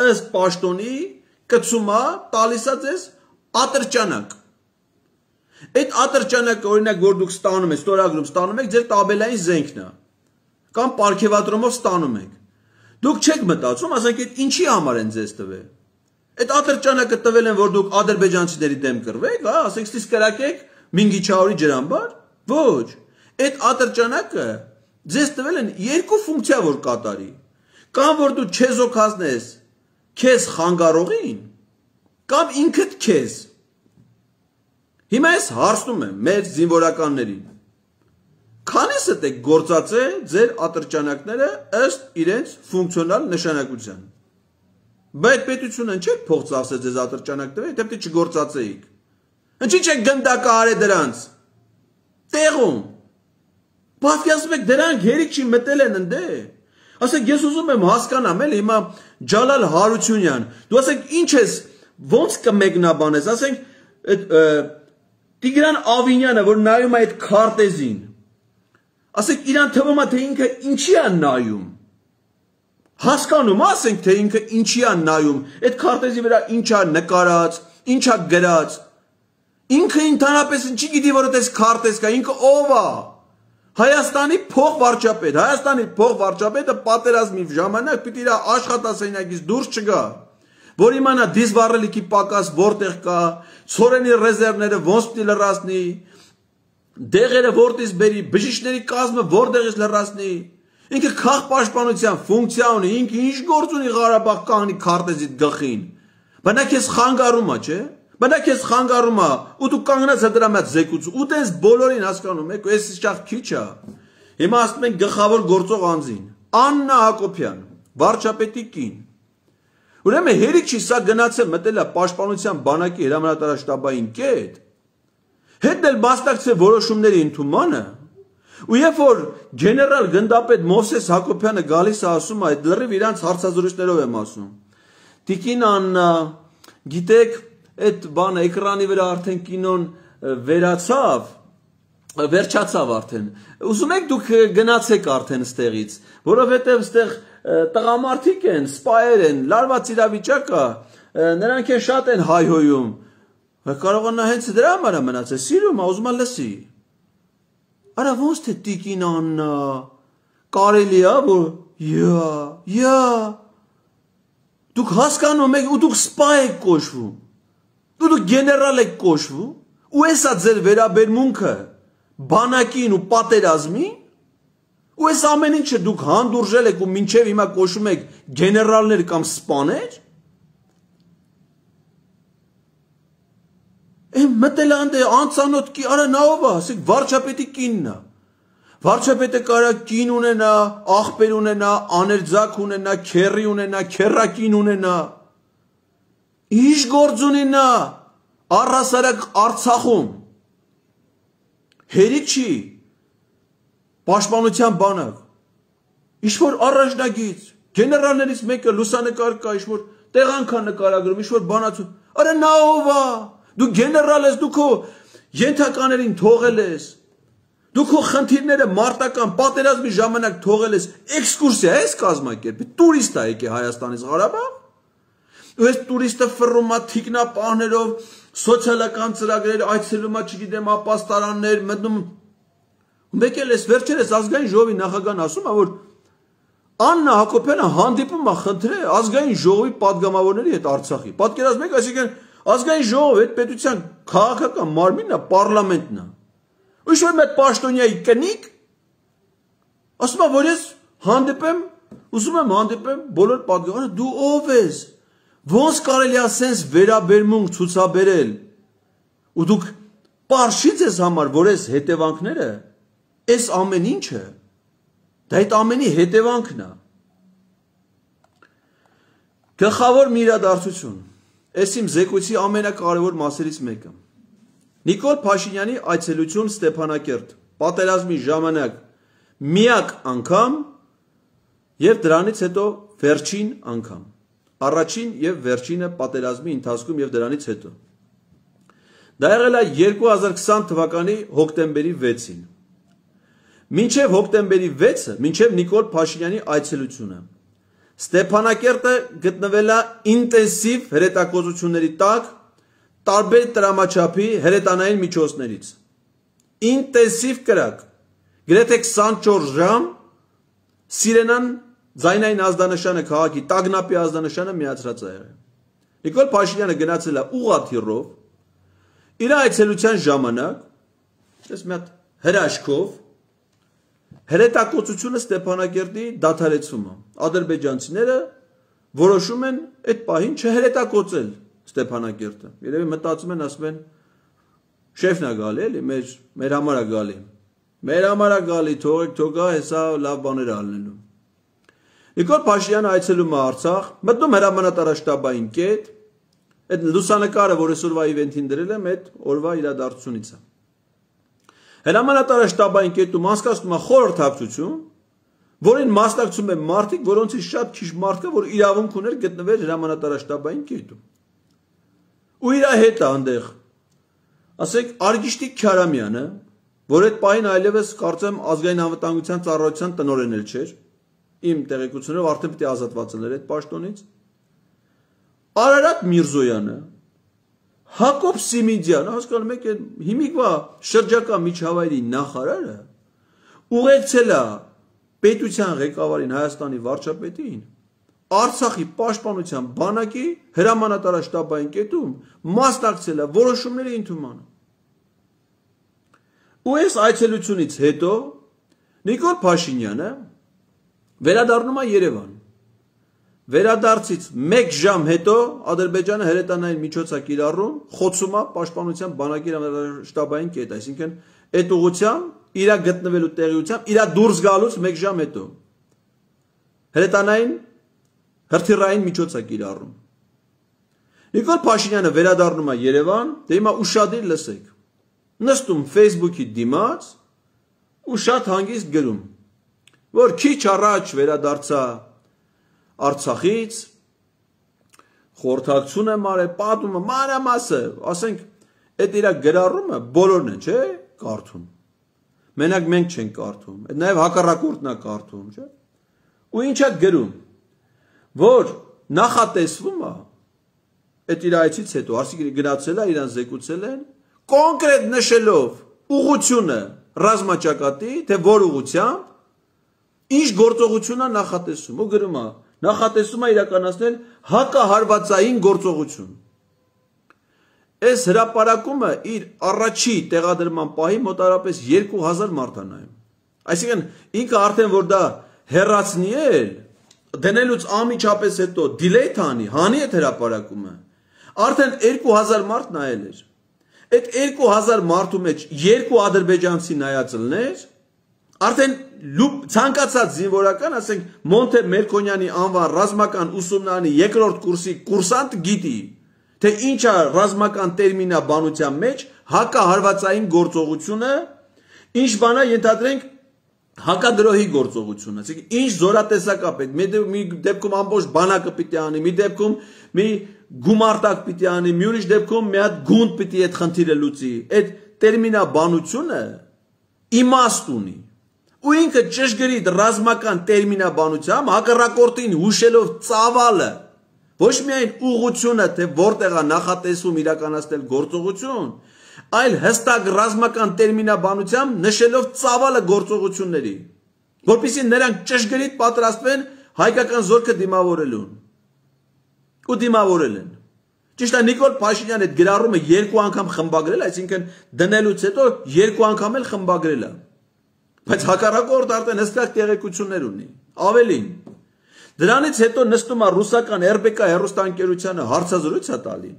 ըստ պաշտոնի կծումա տալիս է ձեզ ատրճանակ Այդ ատրճանակը օրինակ որ դուք ստանում եք, ստորագրում ստանում եք, ձեր տաբելային զենքն է։ Կամ պարգևատրումով ստանում եք։ Դուք չեք մտածում, ասենք այդ ինչի համար են ձեզ տվել։ Այդ ատրճանակը տվել են, որ դուք ադրբեջանցիների դեմ կռվեք, հա, ասենք ստիս կրակեք Մինգիչաուրի ջրամբար։ Ոչ։ Այդ ատրճանակը ձեզ տվել են երկու ֆունկցիա որ կատարի։ Կամ որ դու չեզոքացնես քեզ խանգարողին, կամ ինքդ քեզ Հիմա ես հարցնում եմ մեր զինվորականներին։ Քանիսը դեք գործածել ձեր ատրճանակները ըստ իրենց ֆունկցիոնալ նշանակության։ Բայց պետությունը չէ փողծավսե ձեզ ատրճանակները, եթե պետք չգործածեիք։ Ինչի՞ չեք գնդակը արել դրանց։ Տեղում։ Պատկերացնում եք դրանք հերիք չի մտել են ընդ է։ Ասեք ես ուզում եմ հասկանամ էլ հիմա Ջալալ Հարությունյան։ Դու ասեք ինչ ես ո՞նց կմեկնաբանես։ Ասենք այդ Տիգրան Ավինյանը, որ նայում է այդ քարտեզին, ասենք իրան թվում է թե ինքը ինչի է նայում։ Հասկանում ասենք թե ինքը ինչի է նայում, այդ քարտեզի վրա ինչ է նկարած, ինչ է գրած։ Ինքը ընդհանրապես ինչի գիտի, որ այդպես քարտեզ կա, ինքը ով է։ Հայաստանի փոխվարչապետ, Հայաստանի փոխվարչապետը պատերազմի ժամանակ պիտի իր աշխատասենյակից դուրս չգա որ իմանա դիզվառելիքի պակաս որտեղ կա, ծորենի ռեզերվները ոնց պիտի լրացնի, դեղերը որտից բերի, բժիշկների կազմը որտեղից լրացնի։ Ինքը քաղ պաշտպանության ֆունկցիա ունի, ինքը ինչ գործ ունի Ղարաբաղ կանգնի քարտեզիդ գլխին։ Բնա քեզ խանգարում է, չէ՞։ Բնա քեզ խանգարում է, ու դու կանգնած ես դրա մեջ զեկուց, ու տես բոլորին հասկանում եք, այս շախ քիչ է։ Հիմա ասում են գլխավոր գործող անձին, Աննա Հակոբյան, վարչապետի կին, Ուրեմն հերիք չի սա գնաց է մտել է պաշտպանության բանակի հրամանատարաշտաբային կետ։ Հետն էլ մասնակցել որոշումների ընդունմանը, Ու երբ որ գեներալ գնդապետ Մովսես Հակոբյանը գալիս է ասում այդ լրիվ իրանց հարցազրույցներով եմ ասում։ Տիկին Աննա, գիտեք, այդ բանը էկրանի վրա արդեն կինոն վերացավ, վերջացավ արդեն։ Ուզում եք դուք գնացեք արդեն ստեղից, որովհետև ստեղ տղամարդիկ են, սպայեր են, լարված իրավիճակը, նրանք են շատ են հայհոյում։ Կարող նա հենց դրա համար է մնացել, սիրում է, ուզում է լսի։ Արա ոնց թե տիկին աննա, կարելի է, որ յա, յա, դուք հասկանում եք ու դուք սպա եք կոչվում, դու դուք գեներալ եք կոչվում, ու էսա ձեր վերաբերմունքը բանակին ու պատերազմին, Ու այս ամեն ինչը դուք հանդուրժել եք ու մինչև հիմա կոչում եք գեներալներ կամ սպաներ։ Եմ մտել անդե անցանոտ կի, արա նա ով է, ասեք վարչապետի կինն է։ Վարչապետը կարա կին ունենա, աղբեր ունենա, աներձակ ունենա, քերի ունենա, քերակին ունենա։ Ինչ գործ ունի նա առհասարակ Արցախում։ Հերի չի, պաշտպանության բանը ինչ որ առաջնագից գեներալներից մեկը լուսանկար կա ինչ որ տեղանքա նկարագրում ինչ որ բանացու արա նա ով է դու գեներալ ես դու քո ենթականերին թողել ես Դու քո խնդիրները մարտական պատերազմի ժամանակ թողել ես, էքսկուրսիա ես կազմակերպի, տուրիստ է եկե Հայաստանից Ղարաբաղ։ Ու այս տուրիստը ֆռում է թիկնա պահներով, սոցիալական ծրագրեր, այցելում է, չգիտեմ, ապաստարաններ, մտնում մեկ էլ էս վերջերս ազգային ժողովի նախագահն ասում է, որ Աննա Հակոբյանը հանդիպում է խնդրել ազգային ժողովի падգամավորների հետ Արցախի։ Պատկերացնում եք, այսինքն ազգային ժողովը այդ պետության քաղաքական մարմինն է, պարլամենտն է։ Ոչ որ մեկ պաշտոնյայի կնիկ ասում է, որ ես հանդիպեմ, ուզում եմ հանդիպեմ բոլոր падգամավորները, դու ով ես։ Ոնց կարելի է ասենց վերաբերմունք ցուցաբերել։ Ու դուք Պարշից ես համար, որ ես հետևանքները Այս ամեն ինչը դա այդ ամենի հետևանքն է։ Գլխավոր մի իրադարձություն։ Այս իմ զեկույցի ամենակարևոր մասերից մեկը։ Նիկոլ Փաշինյանի այցելություն Ստեփանակերտ պատերազմի ժամանակ միակ անգամ եւ դրանից հետո վերջին անգամ առաջին եւ վերջինը պատերազմի ընթացքում եւ դրանից հետո դա եղել է 2020 թվականի հոկտեմբերի 6-ին մինչև հոկտեմբերի 6-ը, մինչև Նիկոլ Փաշինյանի այցելությունը։ Ստեփանակերտը գտնվել է ինտենսիվ հրետակոծությունների տակ տարբեր տրամաչափի հրետանային միջոցներից։ Ինտենսիվ կրակ գրեթե 24 ժամ սիրենան ձայնային ազդանշանը քաղաքի տագնապի ազդանշանը միացրած է եղել։ Նիկոլ Փաշինյանը գնացել է ուղաթիռով իր այցելության ժամանակ, ես մի հատ հրաշքով Հրետակոծությունը Ստեփանակերտի դադարեցումը։ Ադրբեջանցիները որոշում են այդ պահին չհրետակոծել Ստեփանակերտը։ Երևի մտածում են, ասում են շեֆն է գալի, էլի, մեր մեր համար է գալի։ Մեր համար է գալի, թողեք թողա, հեսա լավ բաներ ալնելու։ Նիկոլ Փաշինյանը այցելում է Արցախ, մտնում հրամանատարաշտաբային կետ, այդ լուսանկարը, որ այսօրվա իվենթին դրել եմ, այդ օրվա իրադարձությունից է հրամանատարը շտաբային կետում անցկացնում է խորհրդակցություն, որին մասնակցում են մարդիկ, որոնցից շատ քիչ մարդ կա, որ իրավունք ուներ գտնվել հրամանատարաշտաբային կետում։ Ու իր հետ է այնտեղ ասեք Արգիշտի Քյարամյանը, որ այդ պահին այլևս կարծեմ ազգային անվտանգության ծառայության տնօրեն էլ չէր, իմ տեղեկությունով արդեն պիտի ազատված լիներ այդ պաշտոնից։ Արարատ Միրզոյանը, Հակոբ Սիմիդյան, հասկանում եք, հիմիկվա շրջակա միջավայրի նախարարը ուղեկցել է պետության ղեկավարին Հայաստանի վարչապետին Արցախի պաշտպանության բանակի հրամանատարաշտաբային կետում մասնակցել է որոշումների ընդունմանը։ Ու այս այցելությունից հետո Նիկոլ Փաշինյանը վերադառնում է Երևան Վերադարձից 1 ժամ հետո Ադրբեջանը հրետանային միջոցակ իրառում խոցում է պաշտպանության բանակի շտաբային կետ, այսինքն այդ ուղությամբ իրա գտնվելու տեղիությամբ իրա դուրս գալուց 1 ժամ հետո հրետանային հրթիռային միջոցակ իրառում։ Նիկոլ Փաշինյանը վերադառնում է Երևան, դե հիմա ուրشادիր լսեք։ Նստում Facebook-ի դիմաց ու շատ հանգիստ գրում, որ քիչ առաջ վերադարձա Արցախից խորհրդակցություն է մարը, պատումը, մանրամասը, ասենք, այդ իրա գրառումը բոլորն են, չէ՞, կարդում։ Մենակ մենք չենք կարդում, այդ նաև հակառակորդն է կարդում, չէ՞։ Ու ինչա գրում, որ նախատեսվում է այդ իրայից հետո, ասիկի գնացել է, իրան զեկուցել են, կոնկրետ նշելով ուղությունը ռազմաճակատի, թե որ ուղությամբ ինչ գործողությունն է նախատեսում ու գրում է նախատեսում է իրականացնել հակահարվածային գործողություն։ Այս հրաապարակումը իր առաջի տեղադրման պահի մոտարապես 2000 մարդան այ։ Այսինքն ինքը արդեն որ դա հերացնի է, դնելուց ամիջապես հետո delay թանի, հանի է հրաապարակումը։ Արդեն 2000 մարդ նայել էր։ Այդ 2000 մարդու մեջ 2 ադրբեջանցի նայածլներ Արդեն լուբ ցանկացած զինվորական, ասենք Մոնտե Մերկոնյանի անվան ռազմական ուսումնարանի երկրորդ կուրսի կուրսանտ գիտի, թե ինչ է ռազմական տերմինա բանության մեջ հակահարվածային գործողությունը, ինչ բանա ենթադրենք հակադրոհի գործողությունը, ասենք ինչ զորատեսակապետ, մի, մի դեպքում ամբողջ բանակը պիտի անի, մի դեպքում մի գումարտակ պիտի անի, մի ուրիշ դեպքում մի հատ գունդ պիտի այդ խնդիրը լուծի։ Այդ տերմինա բանությունը իմաստ ունի ու ինքը ճշգրիտ ռազմական տերմինաբանությամբ հակառակորդին հուշելով ծավալը ոչ միայն ուղությունը, թե որտեղ է նախատեսում իրականացնել գործողություն, այլ հստակ ռազմական տերմինաբանությամբ նշելով ծավալը գործողությունների, որpիսի նրանք ճշգրիտ պատրաստվեն հայկական զորքը դիմավորելուն։ Ու դիմավորել են։ Ճիշտ է Նիկոլ Փաշինյանը այդ գրառումը երկու անգամ խմբագրել, այսինքն դնելուց հետո երկու անգամ էլ խմբագրել է։ խմբագրելա Բայց հակառակորդ արդեն հստակ տեղեկություններ ունի։ Ավելին, դրանից հետո նստում է ռուսական RBK հերոստանգերությանը հարցազրույց է տալին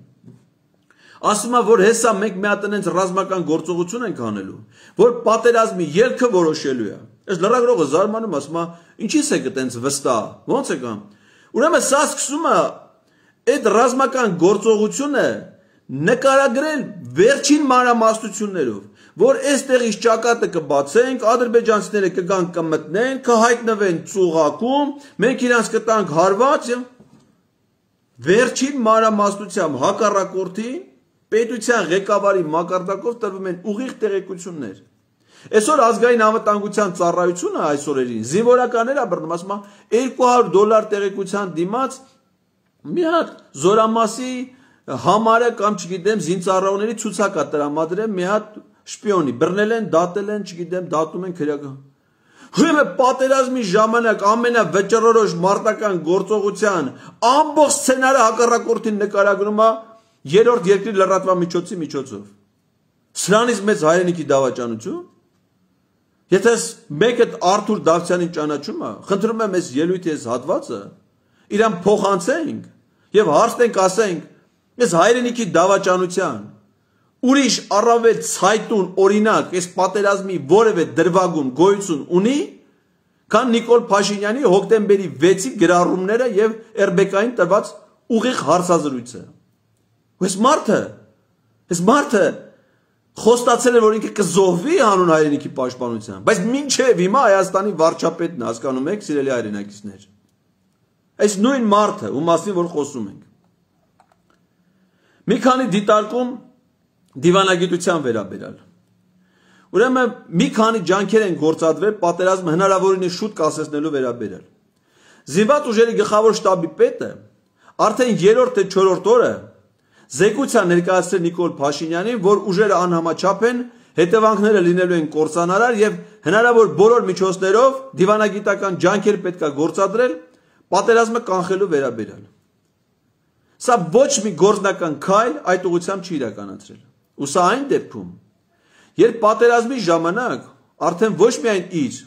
ասում է որ հեսա մենք մի հատ այնց ռազմական գործողություն ենք անելու որ պատերազմի ելքը որոշելու է այս լրագրողը զարմանում ասում է ինչի՞ս եք այդպես վստահ ո՞նց է կամ ուրեմն սա սկսում է այդ ռազմական գործողությունը նկարագրել վերջին մանրամասնություններով որ այստեղից ճակատը կբացենք, ադրբեջանցիները կգան կմտնեն, կհայտնվեն ծուղակում, մենք իրանց կտանք հարված եւ վերջին մանրամասնությամբ հակառակորդին պետության ղեկավարի մակարդակով տրվում են ուղիղ տեղեկություններ։ Այսօր ազգային անվտանգության ծառայությունը այսօրերին զինվորականներ աբրնում ասում է 200 դոլար տեղեկության դիմաց մի հատ զորամասի համարը կամ չգիտեմ զինծառայողների ցուցակա տրամադրել մի հատ շպիոնի, բռնել են, դատել են, չգիտեմ, դատում են քրյակը։ Ուրեմն պատերազմի ժամանակ ամենավճռորոշ մարտական գործողության ամբողջ սցենարը հակառակորդին նկարագրում է երրորդ երկրի լրատվամիջոցի միջոցով։ Սրանից մեծ հայրենիքի դավաճանություն։ Եթե մեկը Արթուր Դավթյանին ճանաչում է, խնդրում եմ այս ելույթի այս հատվածը իրան փոխանցենք եւ հարցնենք ասենք, այս հայրենիքի դավաճանության ուրիշ առավել ցայտուն օրինակ այս պատերազմի որևէ դրվագում գոյություն ունի, քան Նիկոլ Փաշինյանի հոկտեմբերի 6-ի գրառումները եւ ՌԲԿ-ին տված ուղիղ հարցազրույցը։ Այս մարդը, այս մարդը խոստացել է, որ ինքը կզոհվի հանուն հայրենիքի պաշտպանության, բայց մինչև հիմա Հայաստանի վարչապետն է, հասկանում եք, սիրելի հայրենակիցներ։ Այս նույն մարդը, ում մասին որ խոսում ենք։ Մի քանի դիտարկում դիվանագիտության վերաբերալ։ Ուրեմն մի քանի ջանքեր են գործադրվել պատերազմը հնարավորինս շուտ կասեցնելու վերաբերյալ։ Զինված ուժերի գլխավոր շտաբի պետը արդեն 3-րդ թե 4-րդ օրը զեկուցիան ներկայացրել Նիկոլ Փաշինյանին, որ ուժերը անհամաչափ են, հետևանքները լինելու են կորցանարար եւ հնարավոր բոլոր միջոցներով դիվանագիտական ջանքեր պետքա գործադրել պատերազմը կանխելու վերաբերյալ։ Սա ոչ մի գործնական քայլ այդ ուղությամբ չի իրականացրել ու սա այն դեպքում, երբ պատերազմի ժամանակ արդեն ոչ միայն իր,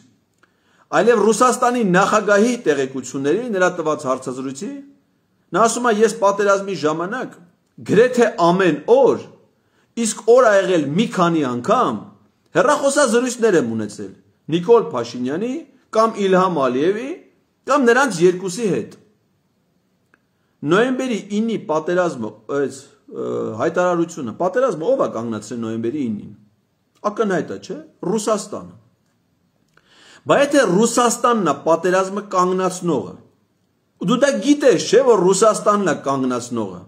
այլև Ռուսաստանի նախագահի տեղեկությունների նրա տված հարցազրույցի նա ասում է ես պատերազմի ժամանակ գրեթե ամեն օր իսկ օր ա եղել մի քանի անգամ հերրախոսա զրույցներ եմ ունեցել Նիկոլ Փաշինյանի կամ Իլհամ Ալիևի կամ նրանց երկուսի հետ նոյեմբերի 9-ի պատերազմը այս հայտարարությունը, պատերազմը ով է կանգնացրել նոյեմբերի 9-ին։ Ակնհայտ է, չէ՞, Ռուսաստանը։ Բայց եթե Ռուսաստանն է պատերազմը կանգնացնողը, ու դու դա գիտես, չէ՞, որ Ռուսաստանն է կանգնացնողը։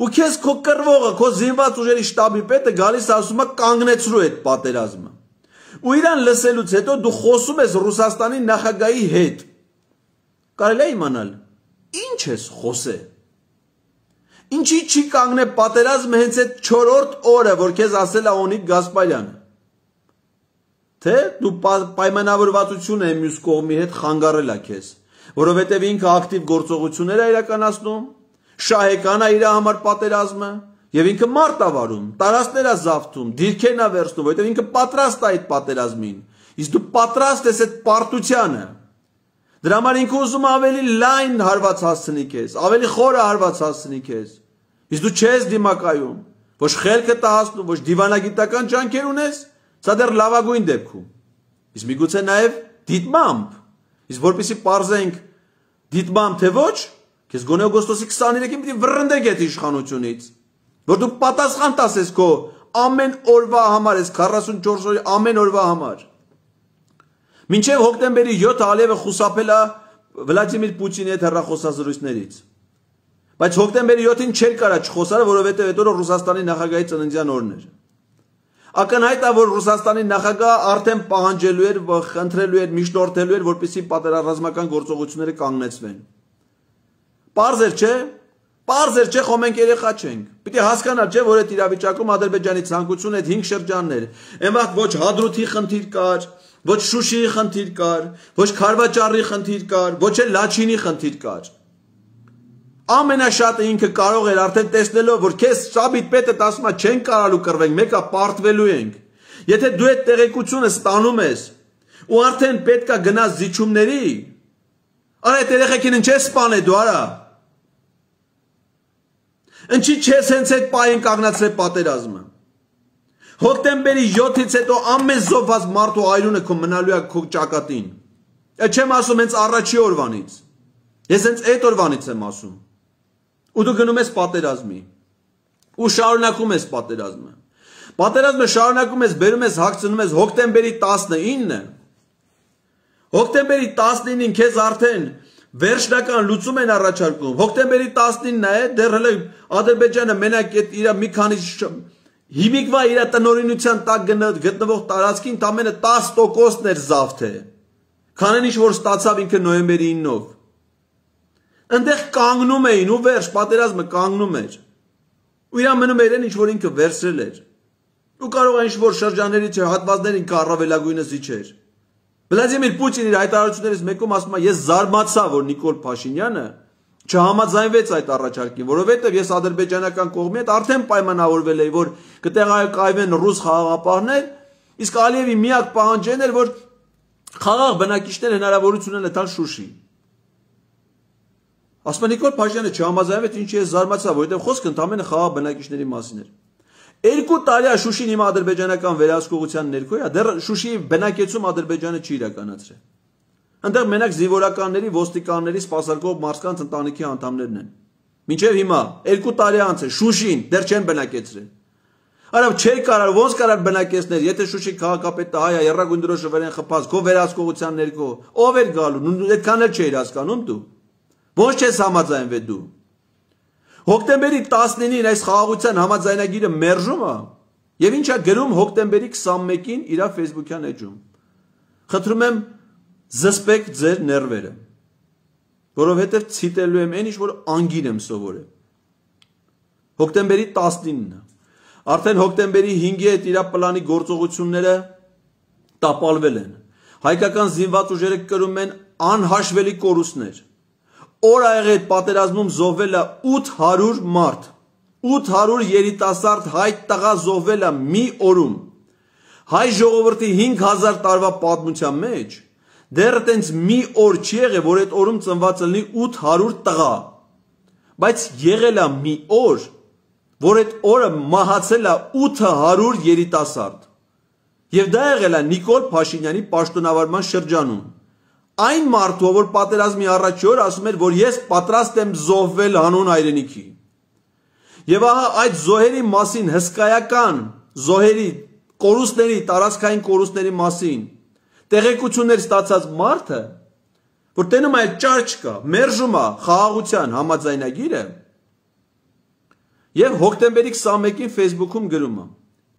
Ու քեզ քո կռվողը, քո զինված ուժերի շտաբի պետը գալիս ասում է կանգնեցրու այդ պատերազմը։ Ու իրան լսելուց հետո դու խոսում ես Ռուսաստանի նախագահի հետ։ Կարելի է իմանալ, ինչ ես խոսել Ինչի չի կանգնե պատերազմը հենց այդ 4-րդ օրը, որ քեզ ասել է Օնիկ Գասպարյանը։ Թե դու պայմանավորվածություն է մյուս կողմի հետ խանգարելա քեզ, որովհետև ինքը ակտիվ գործողություններ է իրականացնում, շահեկան է իր համար պատերազմը, Եվ ինքը մարդ ավարում, տարածքներ է զավթում, դիրքերն է վերցնում, որովհետև ինքը պատրաստ է այդ պատերազմին։ Իսկ դու պատրաստ ես այդ պարտությանը։ Դրա համար ինքը ուզում ավելի լայն հարված հասցնի քեզ, ավելի խորը հարված հասցնի քեզ։ Իսկ դու չես դիմակայում, ոչ խելքը տահացնում, ոչ դիվանագիտական ջանքեր ունես, սա դեռ լավագույն դեպքում։ Իսկ միգուցե նաև դիտմամբ։ Իսկ որպեսի parzենք դիտմամբ թե ոչ, քեզ գոնե օգոստոսի 23-ին պիտի վռնդեք այդ իշխանությունից, որ դու պատասխան տասես քո ամեն օրվա համար, այս 44 օրի ամեն օրվա համար։ Մինչև հոկտեմբերի 7-ը Ալիևը խուսափել է Վլադիմիր Պուտինի հետ հեռախոսազրույցներից։ Բայց հոկտեմբերի 7-ին չէր կարա չխոսարը, որովհետև այդ օրը Ռուսաստանի նախագահի ծննդյան օրն էր։ Ակնհայտ է, որ Ռուսաստանի նախագահը արդեն պահանջելու էր, խնդրելու էր, միջնորդելու էր, որպեսզի պատերազմական գործողությունները կանգնեցվեն։ Պարզ էր, չէ՞։ Պարզ էր, չէ՞ խոմ ենք երեխա չենք։ Պետք է հասկանալ, չէ՞, որ այդ իրավիճակում Ադրբեջանի ցանկությունը այդ 5 շրջաններ։ Այնվաղ ոչ Հադրութի խնդիր կար, ոչ Շուշիի խնդիր կար, ոչ Խարվաճարի խնդիր կար, ոչ էլ Լաչինի խնդիր կար ամենաշատը ինքը կարող էր արդեն տեսնելով, որ քեզ շաբիթ պետը տասմա չեն կարալու կրվենք, մեկը պարտվելու ենք։ Եթե դու այդ տեղեկությունը ստանում ես, ու արդեն պետքա գնաս զիջումների, արա այդ երեխեքին ինչ ես սպանել դու, արա։ Ինչի՞ չես հենց այդ պահին կանգնացրել պատերազմը։ Հոկտեմբերի 7-ից հետո ամեզոված մարդու այրունը քո մնալու է քո ճակատին։ Չեմ ասում հենց առաջի օրվանից։ Ես հենց այդ օրվանից եմ ասում ու դու գնում ես պատերազմի ու շարունակում ես պատերազմը պատերազմը շարունակում ես բերում ես հակցնում ես հոկտեմբերի 19-ը հոկտեմբերի 19-ին քեզ արդեն վերջնական լուծում են առաջարկում հոկտեմբերի 19-ն է դեռ հələ ադրբեջանը մենակ այդ իր մի քանի հիմիկվա իր տնորինության տակ գտնվող տարածքին ամենը 10%-ն էր զավթը քանեն ինչ որ ստացավ ինքը նոյեմբերի 9-ով ընդեղ կանգնում էին ու վերջ, պատերազմը կանգնում էր։ Ու իրան մնում էր այն ինչ որ ինքը վերցրել էր։ Ու կարող է ինչ որ շրջանների չէ հատվածներ ինքը առավելագույնս իջեր։ Վլադիմիր Պուտինը իր հայտարարություններից մեկում ասում է, ես զարմացա, որ Նիկոլ Փաշինյանը չհամաձայնվեց այդ առաջարկին, որովհետև ես ադրբեջանական կողմի հետ արդեն պայմանավորվել էի, որ կտեղակայվեն ռուս խաղաղապահներ, իսկ Ալիևի միակ պահանջեն էր, որ խաղաղ բնակիչները հնարավորություն են տալ Շուշի։ Ասում է Նիկոլ Փաշյանը չհամաձայնվեց, ինչի ես զարմացա, որովհետև խոսքը ընդամենը խաղաղ բնակիչների մասին էր։ Երկու տարի է Շուշին իմ ադրբեջանական վերահսկողության ներքո է, դեռ Շուշիի բնակեցում Ադրբեջանը չի իրականացրել։ Այնտեղ մենակ զինվորականների, ոստիկանների սպասարկող մարսկանց ընտանիքի անդամներն են։ Մինչև հիմա, երկու տարի անց է, Շուշին դեռ չեն բնակեցրել։ Արավ չէր կարար, ոնց կարար բնակեցներ, եթե Շուշի քաղաքապետը հայ է, Եռագունդրոշը վրան խփած, քո վերահսկողության ներքո, ով էր գալու, այդքան էլ չէիր հասկանում դու։ Ոնց չես համաձայնվի դու։ Հոկտեմբերի 19-ին այս խաղաղության համաձայնագիրը մերժում է եւ ինչա գրում հոկտեմբերի 21-ին իր Facebook-յան էջում։ Խնդրում եմ զսպեք ձեր ներվերը, որովհետեւ ցիտելու եմ այն ինչ որ անգին եմ սովորել։ Հոկտեմբերի 19-ը Արդեն հոկտեմբերի 5-ի հետ իր պլանի գործողությունները տապալվել են։ Հայկական զինված ուժերը կրում են անհաշվելի կորուստներ օրայեղ այդ պատերազմում զոհվել է 800 մարդ։ 800 երիտասարդ հայ տղա զոհվել է մի օրում։ Հայ ժողովրդի 5000 տարվա պատմության մեջ դեռ տենց մի օր չի եղել, որ այդ օրում ծնված լինի 800 տղա։ Բայց եղել է մի օր, որ այդ օրը մահացել է 800 երիտասարդ։ Եվ դա եղել է Նիկոլ Փաշինյանի պաշտոնավարման շրջանում այն մարդու, որ պատերազմի առաջի օր ասում էր, որ ես պատրաստ եմ զոհվել հանուն հայրենիքի։ Եվ ահա այդ զոհերի մասին հսկայական զոհերի կորուստների, տարածքային կորուստների մասին տեղեկություններ ստացած մարդը, որ տենում է այդ ճարճ կա, մերժում է խաղաղության համաձայնագիրը, եւ հոկտեմբերի 21-ին Facebook-ում գրում է.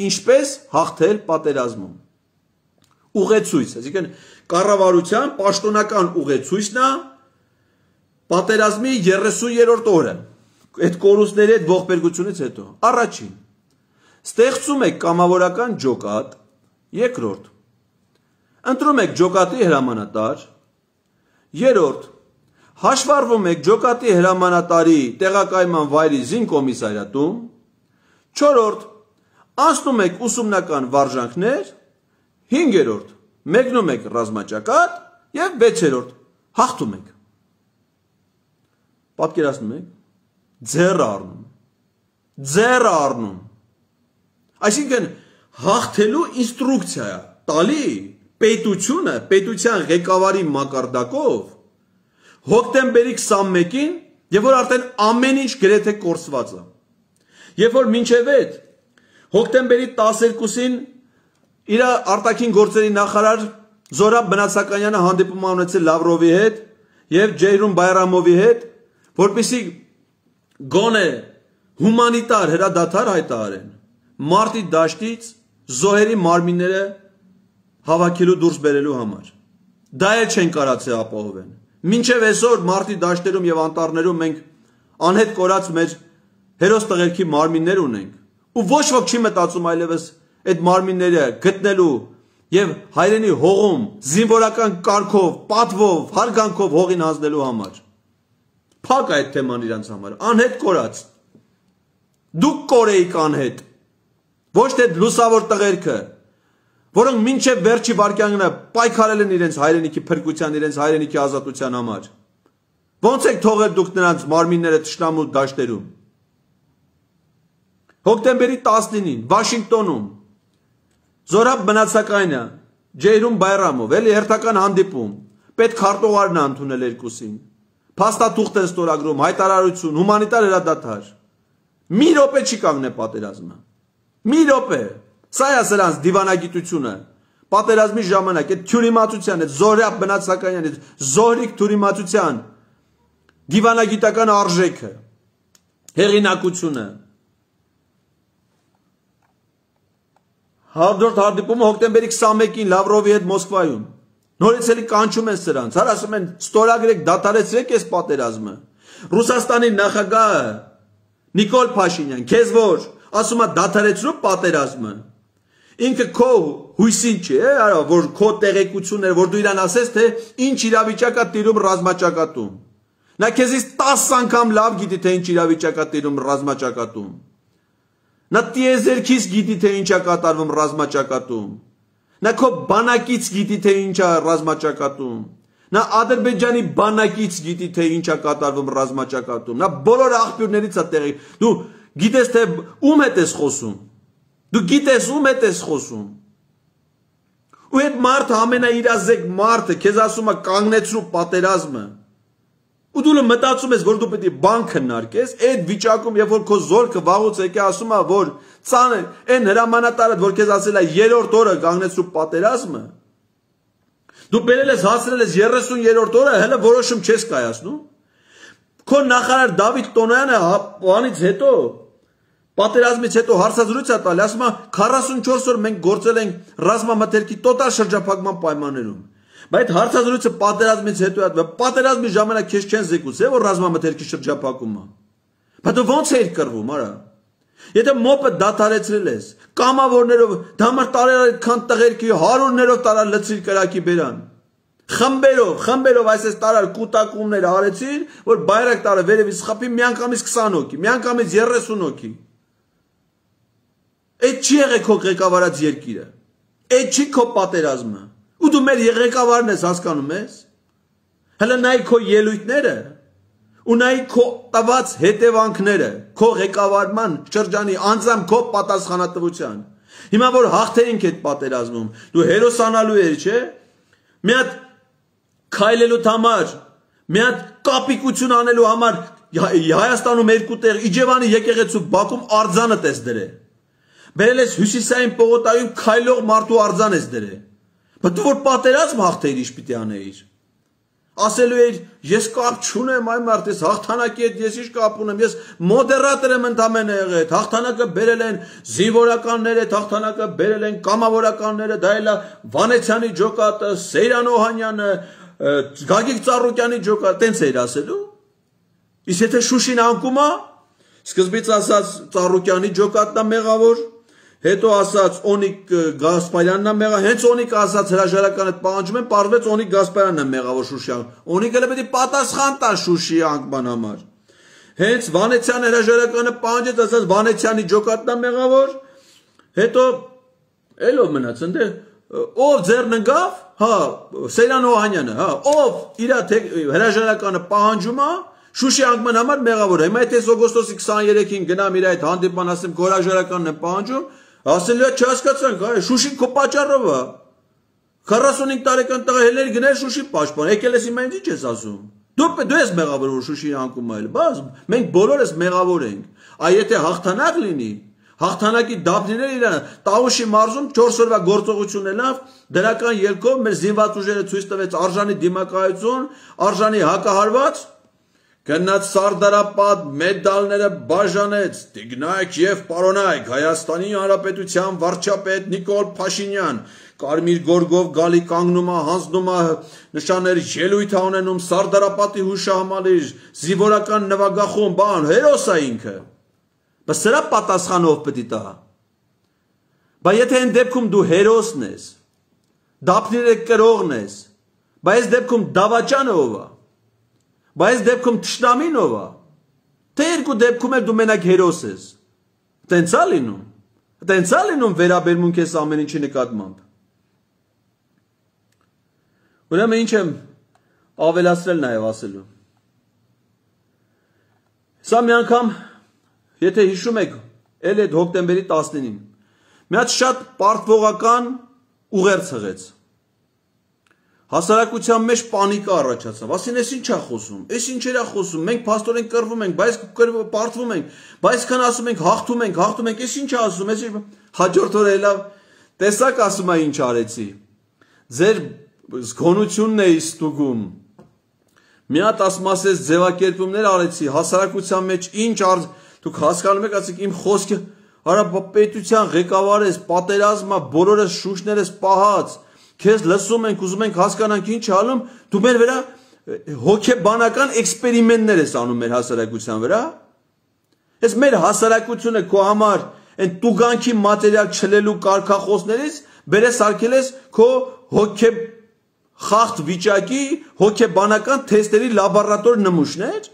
ինչպես հաղթել պատերազմում։ Ուղեցույց, այսինքն կառավարության պաշտոնական ուղեցույցն է պատերազմի 30-րդ օրը։ Այդ կորուստների այդ ողբերգությունից հետո առաջին ստեղծում եք կամավորական ջոկատ, երկրորդ ընտրում եք ջոկատի հրամանատար, երրորդ հաշվառվում եք ջոկատի հրամանատարի տեղակայման վայրի զինկոմիսարիատում, 4-րդ անցնում եք ուսումնական վարժանքներ, 5-րդ մեկնում եք ռազմաճակատ եւ 6-րդ հաղթում եք։ Պատկերացնում եք ձեռը առնում։ Ձեռը առնում։ Այսինքն հաղթելու ինստրուկցիա է տալի պետությունը, պետության ղեկավարի մակարդակով հոկտեմբերի 21-ին, եւ որ արդեն ամեն ինչ գրեթե կորսված է։ Երբ որ մինչև այդ հոկտեմբերի 12-ին իր արտաքին գործերի նախարար Զորաբ Բնացականյանը հանդիպում ունեցել Լավրովի հետ եւ Ջեյրուն Բայրամովի հետ, որբիսի գոնե հումանիտար հրադադար հայտարարեն։ Մարտի դաշտից զոհերի մարմինները հավաքելու դուրս բերելու համար։ Դա էլ չեն կարացել ապահովեն։ Մինչև այսօր մարտի դաշտերում եւ անտառներում մենք անհետ կորած մեր հերոս տղերքի մարմիններ ունենք ու ոչ ոք չի մտածում այլևս այլ այդ մարմինները գտնելու եւ հայրենի հողում զինվորական կարգով, պատվով, հարգանքով հողին հանձնելու համար։ Փակ այդ թեման իրանց համար, անհետ կորած։ Դուք կորեիք անհետ։ Ոչ թե լուսավոր տղերքը, որոնք մինչև վերջի վարքյանը պայքարել են իրենց հայրենիքի փրկության, իրենց հայրենիքի ազատության համար։ Ոնց եք թողել դուք նրանց մարմինները ճշտամու դաշտերում։ Հոկտեմբերի 19-ին Վաշինգտոնում Զորապ մնացակայնը Ջեյրում Բայրամով, էլի հերթական հանդիպում։ Պետք հարտողարն է ընդունել երկուսին։ Փաստաթուղթ են ստորագրում, հայտարարություն, հումանիտար հրադադար։ Մի րոպե չի կանգնե պատերազմը։ Մի րոպե։ Սա է սրանց դիվանագիտությունը։ Պատերազմի ժամանակ այդ թյուրիմացության, այդ զորյապ մնացականյան, այդ զորիկ թյուրիմացության դիվանագիտական արժեքը, հեղինակությունը Հանդորդ հանդիպումը հոկտեմբերի 21-ին Լավրովի հետ Մոսկվայում։ Նորից էլի կանչում են սրանց, հար ասում են ստորագրեք, դատարեցրեք այս պատերազմը։ Ռուսաստանի նախագահը Նիկոլ Փաշինյան, քեզ որ ասում է դատարեցրու պատերազմը։ Ինքը քո հույսին չէ, արա որ քո տեղեկությունն էր, որ դու իրան ասես թե ինչ իրավիճակա տիրում ռազմաճակատում։ Նա քեզից 10 անգամ լավ գիտի թե ինչ իրավիճակա տիրում ռազմաճակատում։ Նա տիեզերքից գիտի թե ինչա կատարվում ռազմաճակատում։ Նա քո բանակից գիտի թե ինչա ռազմաճակատում։ Նա Ադրբեջանի բանակից գիտի թե ինչա կատարվում ռազմաճակատում։ Նա բոլոր աղբյուրներից է տեղի։ Դու գիտես թե ում հետ ես խոսում։ Դու գիտես ում հետ ես խոսում։ Ու այդ մարդը ամենաիրազեկ մարդը քեզ ասում է կանգնեցրու պատերազմը ու դու մտածում ես, որ դու պետք է բան քննարկես, այդ վիճակում, երբ որ քո զորքը վաղուց եկե ասում է, որ ցանել, այն հրամանատարը, որ քեզ ասել է երրորդ օրը կանգնեցու պատերազմը, դու բերել ես հասնել ես 30-րդ օրը, հələ որոշում չես կայացնում։ Քո նախարար Դավիթ Տոնյանը բանից հետո պատերազմից հետո հարցազրույց է տալի, ասում է 44 օր մենք գործել ենք ռազմամթերքի տոտալ շրջափակման պայմաններում։ Բայց հարցազրույցը պատերազմից հետո է, պատերազմի ժամանակ քեզ չեն զեկուցել, որ ռազմամթերքի շրջափակում է։ Բայց դու ո՞նց էիր կռվում, արա։ Եթե մոպը դաթարեցրել ես, կամավորներով դամար տարեր քան տղերքի հարուրներով տարար լցրի կրակի բերան։ Խմբերով, խմբերով այսպես տարար կուտակումներ արեցին, որ բայրակ տարը վերևից խփի միանգամից 20 հոգի, միանգամից 30 հոգի։ Այդ չի եղել քո ղեկավարած երկիրը։ Այդ չի քո պատերազմը ու դու մեր եղեկավարն ես, հասկանում ես։ Հələ նայ քո ելույթները, ու նայ քո տված հետևանքները, քո ղեկավարման շրջանի անձամ քո պատասխանատվության։ Հիմա որ հաղթեինք այդ պատերազմում, դու հերոսանալու էր, չէ՞։ Մի հատ քայլելու համար, մի հատ կապիկություն անելու համար Հայաստանում երկու տեղ Իջևանի եկեղեցու Բաքում արձանը տես դրե։ Բերել ես հյուսիսային պողոտայում քայլող մարդու արձան ես դրել Բայց որ պատերազմ հաղթեիր իշ պիտի անեիր։ Ասելու էր, ես կապ չունեմ այ մարդ, ես հաղթանակի հետ ես ինչ կապ ունեմ, ես մոդերատոր եմ ընդամենը եղել այդ հաղթանակը բերել են զինվորականները, այդ հաղթանակը բերել են կամավորականները, դա էլա Վանեցյանի ջոկատը, Սեյրան Օհանյանը, Գագիկ Ծառուկյանի ջոկա, տենց էր ասելու։ Իսկ եթե Շուշին անկումա, սկզբից ասած Ծառուկյանի ջոկատն է մեղավոր, հետո ասաց Օնիկ Գասպարյանն է մեղա, հենց Օնիկը ասաց հրաժարականը պահանջում են, պարզվեց Օնիկ Գասպարյանն է մեղավոր Շուշիան։ Օնիկը լե պետք է պատասխան տա Շուշիի անկման համար։ Հենց Վանեցյանը հրաժարականը պահանջեց, ասաց Վանեցյանի ջոկատն է մեղավոր։ Հետո էլով մնաց, ընդ ով ձեռն ընկավ, հա, Սերյան Օհանյանը, հա, ով իր հրաժարականը պահանջում է, Շուշի անկման համար մեղավոր է։ Հիմա եթե օգոստոսի 23-ին գնամ իր այդ հանդիպման ասեմ գորաժարականն է պահանջում, Ասելիա չհասկացանք, այ Շուշին քո պատճառով է։ 45 տարեկան տղա հելեր գնել Շուշի պաշտպան։ Եկել ես հիմա ինչի՞ ես ասում։ Դու դու ես մեղավոր որ Շուշի անկում այլ, բաս մենք բոլորս մեղավոր ենք։ Այ եթե հաղթանակ լինի, հաղթանակի դափնիները իրան Տաուշի մարզում 4 օրվա գործողությունն ելավ դրական երկով մեր զինված ուժերը ցույց տվեց արժանի դիմակայություն, արժանի հակահարված Գնաց սարդարապատ մեդալները բաժանեց, տիգնայք և պարոնայք, Հայաստանի Հանրապետության վարճապետ նիկոլ պաշինյան, կարմիր գորգով գալի կանգնումա, հանձնումա, նշաներ ելույթա ունենում, սարդարապատի հուշը համալիր, զիվորական նվագախում, բան, հերոսա ինքը։ Բս սրա պատասխանով պտի տա։ Բա եթե են դեպքում դու հերոսն ես, դապնիրեք կրողն ես, բա ես դեպքում դավաճանը ովա։ Բայց այս դեպքում ճշտամին ով է։ Թե երկու դեպքում էլ դու մենակ հերոս ես։ Տենց է լինում։ Տենց է լինում վերաբերմունք ես ամեն ինչի նկատմամբ։ Ուրեմն ինչ եմ ավելացրել նաև ասելու։ Սա մի անգամ, եթե հիշում եք, էլ այդ հոկտեմբերի 19-ին, մի հատ շատ պարտվողական ուղերձ հղեց հասարակության մեջ պանիկա առաջացավ։ Ասին, «Էս ի՞նչ է խոսում։ Էս ի՞նչ է խոսում։ Մենք փաստորեն կռվում ենք, բայց կռվում ենք, բայց քան ասում ենք, հաղթում ենք, հաղթում ենք, էս ի՞նչ է ասում, էս հաջորդ օրը լավ տեսակ ասում է ինչ արեցի։ Ձեր զգոնությունն է իստուգում։ Մի հատ ասում ասես ձևակերպումներ արեցի հասարակության մեջ ինչ արդ դուք հասկանում եք, ասեք իմ խոսքը, արա պետության ղեկավար ես, պատերազմա, բոլորը շուշներես պահած, քեզ լսում ենք, ուզում ենք հասկանանք ինչ ալում, դու մեր վրա հոգեբանական էքսպերիմենտներ ես անում մեր հասարակության վրա։ Ես մեր հասարակությունը քո համար այն տուգանքի մատերիալ չլելու կարկախոսներից բերես արկել ես քո հոգե խախտ վիճակի հոգեբանական թեստերի լաբորատոր նմուշներ։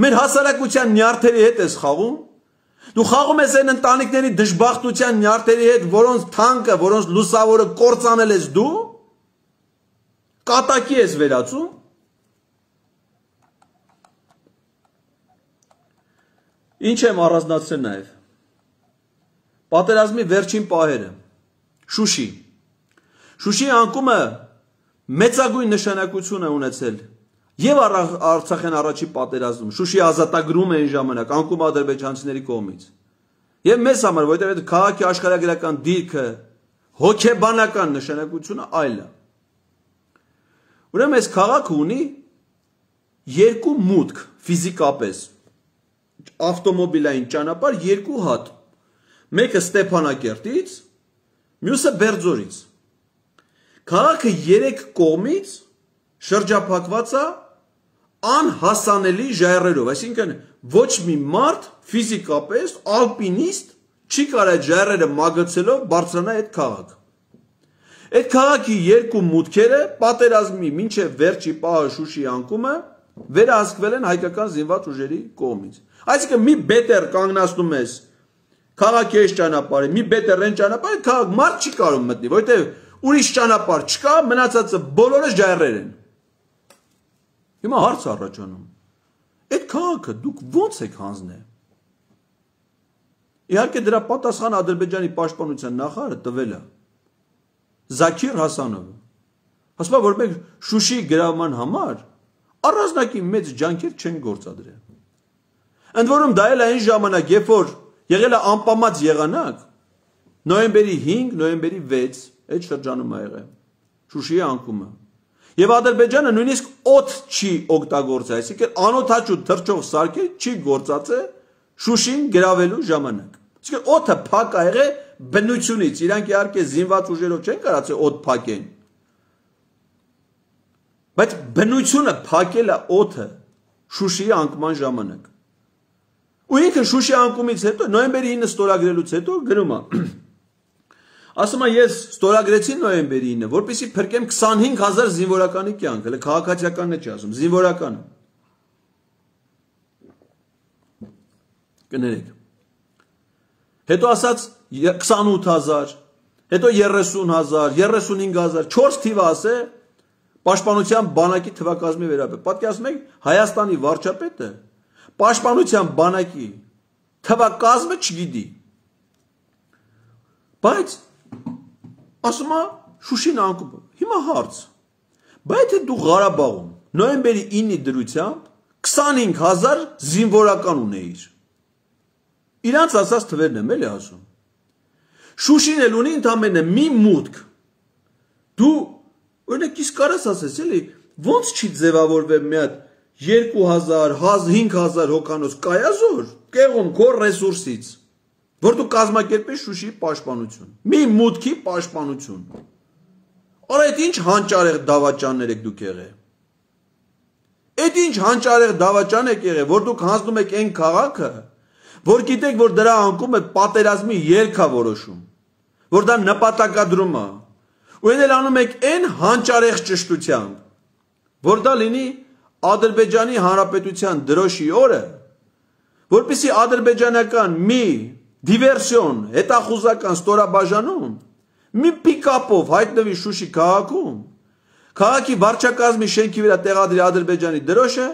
Մեր հասարակության նյարդերի հետ ես խաղում Դու խաղում ես այն ընտանիքների դժբախտության նյարդերի հետ, որոնց թանկը, որոնց լուսավորը կործանել ես դու, կատակի ես վերացում, Ինչ եմ առանձնացրել նաև։ Պատերազմի վերջին պահերը։ Շուշի։ Շուշի անկումը մեծագույն նշանակություն է ունեցել Եվ Արցախյան առաջի պատերազմում, Շուշի ազատագրում էին ժամանակ անկում ադրբեջանցիների կողմից։ Եվ մեզ համար, որտեղ այդ քաղաքի աշխարհագրական դիրքը, հոգեբանական նշանակությունը այլ է։ Ուրեմն այս քաղաքը ունի երկու մուտք ֆիզիկապես։ Ավտոմոբիլային ճանապարհ երկու հատ։ Մեկը Ստեփանակերտից, մյուսը Բերձորից։ Քաղաքը երեք կողմից շրջափակված է անհասանելի ժայռերով, այսինքն ոչ մի մարդ ֆիզիկապես ալպինիստ չի կարող այդ ժայռերը մագծելով բարձրանա այդ քաղաք։ Այդ քաղաքի երկու մուտքերը պատերազմի մինչև վերջի պահը Շուշի անկումը վերահսկվել են հայկական զինված ուժերի կողմից։ Այսինքն մի բետեր կանգնացնում ես քաղաքի այս ճանապարհը, մի բետեր այն ճանապարհը քաղաք մարդ չի կարող մտնել, որովհետև ուրիշ ճանապարհ չկա, մնացածը բոլորը ժայռեր են։ Հիմա հարց առաջանում։ Այդ քաղաքը դուք ո՞նց եք հանձնել։ Իհարկե դրա պատասխանը Ադրբեջանի պաշտպանության նախարարը տվել է Զաքիր Հասանովը։ Հասմա որ մենք Շուշի գրավման համար առանձնակի մեծ ջանքեր չեն գործադրել։ Ընդ որում դա էլ այն ժամանակ, երբ որ եղել է անպամած եղանակ, նոյեմբերի 5, նոյեմբերի 6 այդ շրջանում ա եղել Շուշիի անկումը։ Եվ Ադրբեջանը նույնիսկ օդ չի օգտագործել, այսինքն անօթաչու թրջով սարքեր չի գործածել Շուշին գravelու ժամանակ։ Այսինքն օդը փակ ա եղել բնությունից։ Իրանք իհարկե զինված ուժերով չեն կարացել օդ փակեն։ Բայց բնությունը փակել է օդը Շուշիի անկման ժամանակ։ Ու ինքը Շուշի անկումից հետո նոյեմբերի 9 ստորագրելուց հետո գրում է Ասում է ես ստորագրեցի նոյեմբերի 9-ը, որպեսի փրկեմ 25000 զինվորականի կյանք, հələ քաղաքացիականն է չի ասում, զինվորականը։ Կներեք։ Հետո ասաց 28000, հետո 30000, 35000, 4 թիվը ասե Պաշտպանության բանակի թվակազմի վերաբերյալ։ Պատկերացնում եք Հայաստանի վարչապետը Պաշտպանության բանակի թվակազմը չգիտի։ Բայց ասում է Շուշին անկումը։ Հիմա հարց։ Բայց եթե դու Ղարաբաղում նոյեմբերի 9-ի դրությամբ 25000 զինվորական ունեիր։ Իրանց ասած թվերն եմ էլի ասում։ Շուշին էլ ունի ընդամենը մի մուտք։ Դու օրինակ իսկ կարաս ասես էլի, ո՞նց չի ձևավորվել մի հատ 2000, 5000 հոկանոց կայազոր կեղում քո ռեսուրսից որ դու կազմակերպես Շուշիի պաշտպանություն։ Մի մուտքի պաշտպանություն։ Օր այդ ինչ հանճարեղ դավաճաններ եք դուք եղել։ Այդ ինչ հանճարեղ դավաճան եք եղել, որ դուք հանձնում եք այն քաղաքը, որ գիտեք, որ դրա անկումը պատերազմի ելքա որոշում, որ դա նպատակադրում է։ Ու այն էլ անում եք այն հանճարեղ ճշտությամբ, որ դա լինի Ադրբեջանի Հանրապետության դրոշի օրը, որբիսի ադրբեջանական մի դիվերսիոն, հետախուզական ստորաբաժանում մի պիկապով հայտնվի Շուշի քաղաքում, քաղաքի վարչակազմի շենքի վրա տեղադրի Ադրբեջանի դրոշը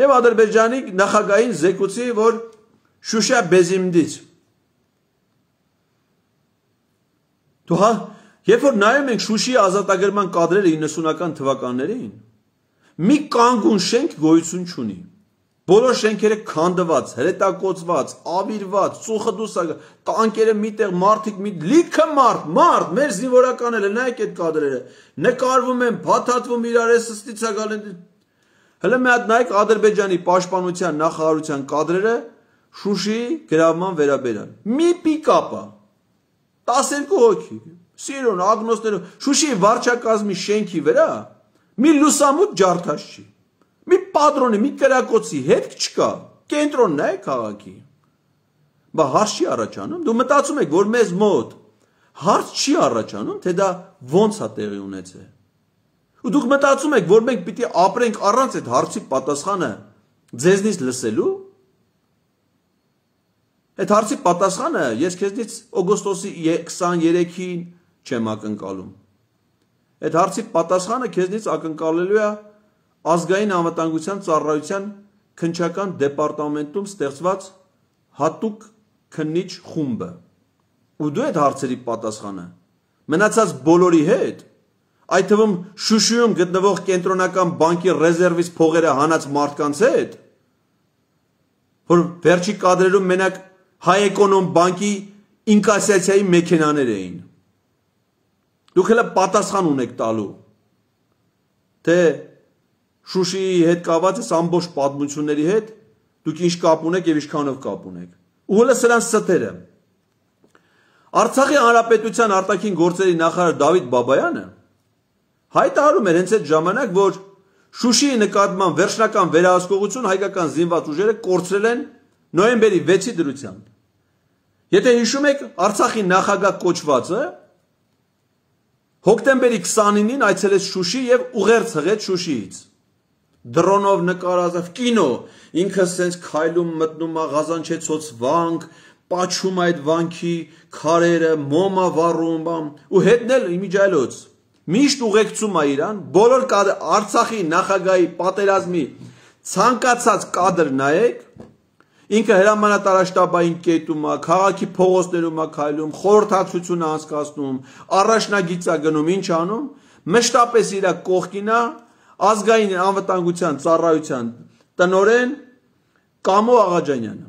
եւ Ադրբեջանի նախագահին զեկուցի, որ Շուշա բեզիմդից։ Դու հա, երբ որ նայում ենք Շուշի ազատագրման կադրերը 90-ական թվականներին, մի կանգուն շենք գոյություն չունի։ Բոլոր շենքերը քանդված, հրետակոծված, ավիրված, ծուխը դուս է, տանկերը միտեղ մարդիկ մի լիքը մարդ, մարդ, մեր զինվորականները, նայեք այդ կադրերը, նկարվում են, փաթաթվում իրար, էս ստիցակալ են։ Հələ մի հատ նայեք Ադրբեջանի պաշտպանության նախարարության կադրերը Շուշի գրավման վերաբերան։ Մի պիկապա 12 հոգի, սիրուն, ագնոստերով, Շուշի վարչակազմի շենքի վրա մի լուսամուտ ջարդաշ չի մի պատրոնի, մի կրակոցի հետք չկա, կենտրոնն է քաղաքի։ Բա հարց չի առաջանում, դու մտածում ես, որ մեզ մոտ հարց չի առաջանում, թե դա ո՞նց է տեղի ունեցել։ Ու դուք մտածում եք, որ մենք պիտի ապրենք առանց այդ հարցի պատասխանը ձեզնից լսելու։ Այդ հարցի պատասխանը ես քեզնից օգոստոսի 23-ին չեմ ակնկալում։ Այդ հարցի պատասխանը քեզնից ակնկալելու է ազգային անվտանգության ծառայության քնչական դեպարտամենտում ստեղծված հատուկ քննիչ խումբը։ Ու դու այդ հարցերի պատասխանը մնացած բոլորի հետ, այդ թվում Շուշիում գտնվող կենտրոնական բանկի ռեզերվից փողերը հանած մարդկանց հետ, որ վերջի կադրերում մենակ հայ էկոնոմ բանկի ինկասացիայի մեքենաներ էին։ Դուք հələ պատասխան ունեք տալու։ Թե դե Շուշիի հետ կաված այս ամբողջ պատմությունների հետ դուք ինչ կապ ունեք եւ ինչքանով կապ ունեք։ Ու հələ սրանց ստերը։ Արցախի հանրապետության արտաքին գործերի նախարար Դավիթ Բաբայանը հայտարարում էր հենց այդ ժամանակ, որ Շուշիի նկատմամբ վերջնական վերահսկողություն հայկական զինված ուժերը կորցրել են նոյեմբերի 6-ի դրությամբ։ Եթե հիշում եք, Արցախի նախագահ կոչվածը հոկտեմբերի 29-ին այցելեց Շուշի եւ ուղերձ հղեց Շուշիից դրոնով նկարազավ կինո, ինքը սենց քայլում մտնում աղազան չէ ծոց վանք, պաչում այդ վանքի քարերը, մոմա վառում, բամ, ու հետն էլ իմիջայլոց։ Միշտ ուղեկցում է իրան, բոլոր կադր Արցախի նախագահի պատերազմի ցանկացած կադր նայեք, ինքը հրամանատարաշտաբային կետում է, քաղաքի փողոցներում է քայլում, խորհրդակցություն անցկացնում, առաջնագիծ է գնում, ինչ անում, մշտապես իր կողքինա ազգային անվտանգության ծառայության տնորեն Կամո Աղաջանյանը,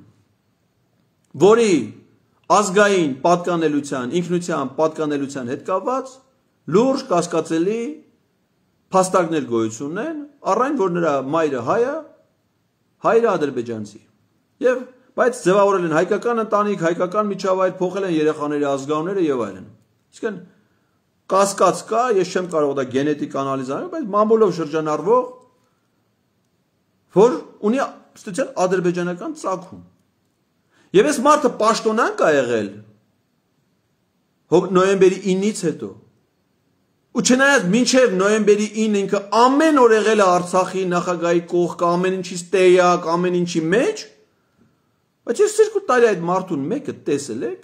որի ազգային պատկանելության, ինքնության պատկանելության հետ կապված լուրջ կասկածելի փաստարկներ գոյություն ունեն, առայն որ նրա մայրը հայ է, հայրը ադրբեջանցի։ Եվ բայց ձևավորել են հայկական ընտանիք, հայկական միջավայր, փոխել են երեխաների ազգանունները եւ այլն։ Իսկ կասկած կա, ես չեմ կարող դա գենետիկ անալիզ անել, բայց մամբոլով շրջանառվող որ ունի ստացել ադրբեջանական ծագում։ Եվ այս մարդը պաշտոնանկ է եղել նոյեմբերի 9-ից հետո։ Ու չնայած մինչև նոյեմբերի 9 ինքը ամեն օր եղել է Արցախի նախագահի կողքը, ամեն ինչից տեյակ, ամեն ինչի մեջ, բայց ես երկու տարի այդ մարդուն մեկը տեսել եք։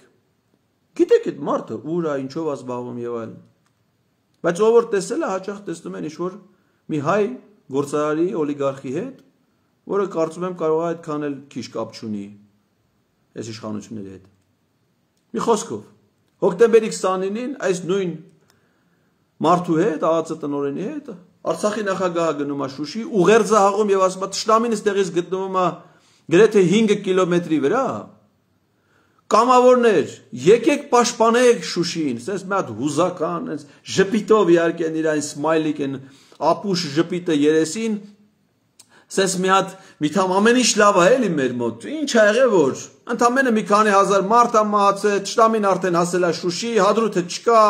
Գիտեք այդ մարդը ուր է, ինչով է զբաղվում եւ այլն։ Բայց ով որ տեսել է, հաճախ տեսնում են ինչ-որ մի հայ գործարարի օլիգարխի հետ, որը կարծում եմ կարող է այդքան էլ քիչ կապ չունի այս իշխանությունների հետ։ Մի խոսքով, հոկտեմբերի 29-ին այս նույն մարդու հետ, ԱԱՑ տնօրենի հետ, Արցախի նախագահը գնում է Շուշի, ուղերձը հաղում եւ ասում է՝ «Տշնամին էստեղից գտնվում է գրեթե 5 կիլոմետրի վրա» կամավորներ, եկեք պաշտպանեք Շուշին, ասես մի հատ հուզական, այս ժպիտով իհարկե իրան սմայլիկ են ապուշ ժպիտը երեսին, ասես մի հատ միթամ ամեն ինչ լավ է էլի մեր մոտ։ Ինչ ա եղել որ ընդամենը մի քանի հազար մարդ ա մահացել, շտամին արդեն հասել է Շուշի, հադրութը չկա։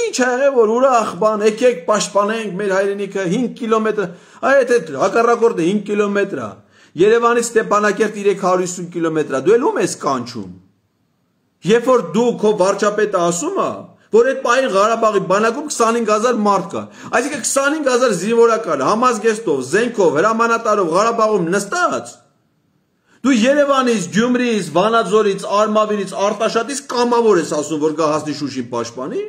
Ինչ ա եղել որ ուրախ բան, եկեք պաշտպանենք մեր հայրենիքը 5 կիլոմետր, այ այդ հակառակորդը 5 կիլոմետր է։ Երևանից Ստեփանակերտ 350 կիլոմետր է։ Դու էլ ում ես կանչում։ Երբ որ դու քո վարչապետը ասում է, որ այդ պահին Ղարաբաղի բանակում 25000 մարդ կա, այսինքն 25000 զինվորական համազգեստով, զենքով, հրամանատարով Ղարաբաղում նստած, դու Երևանից, Գյումրիից, Վանաձորից, Արմավիրից, Արտաշատից կամավոր ես ասում, որ գա հասնի Շուշին պաշտպանի։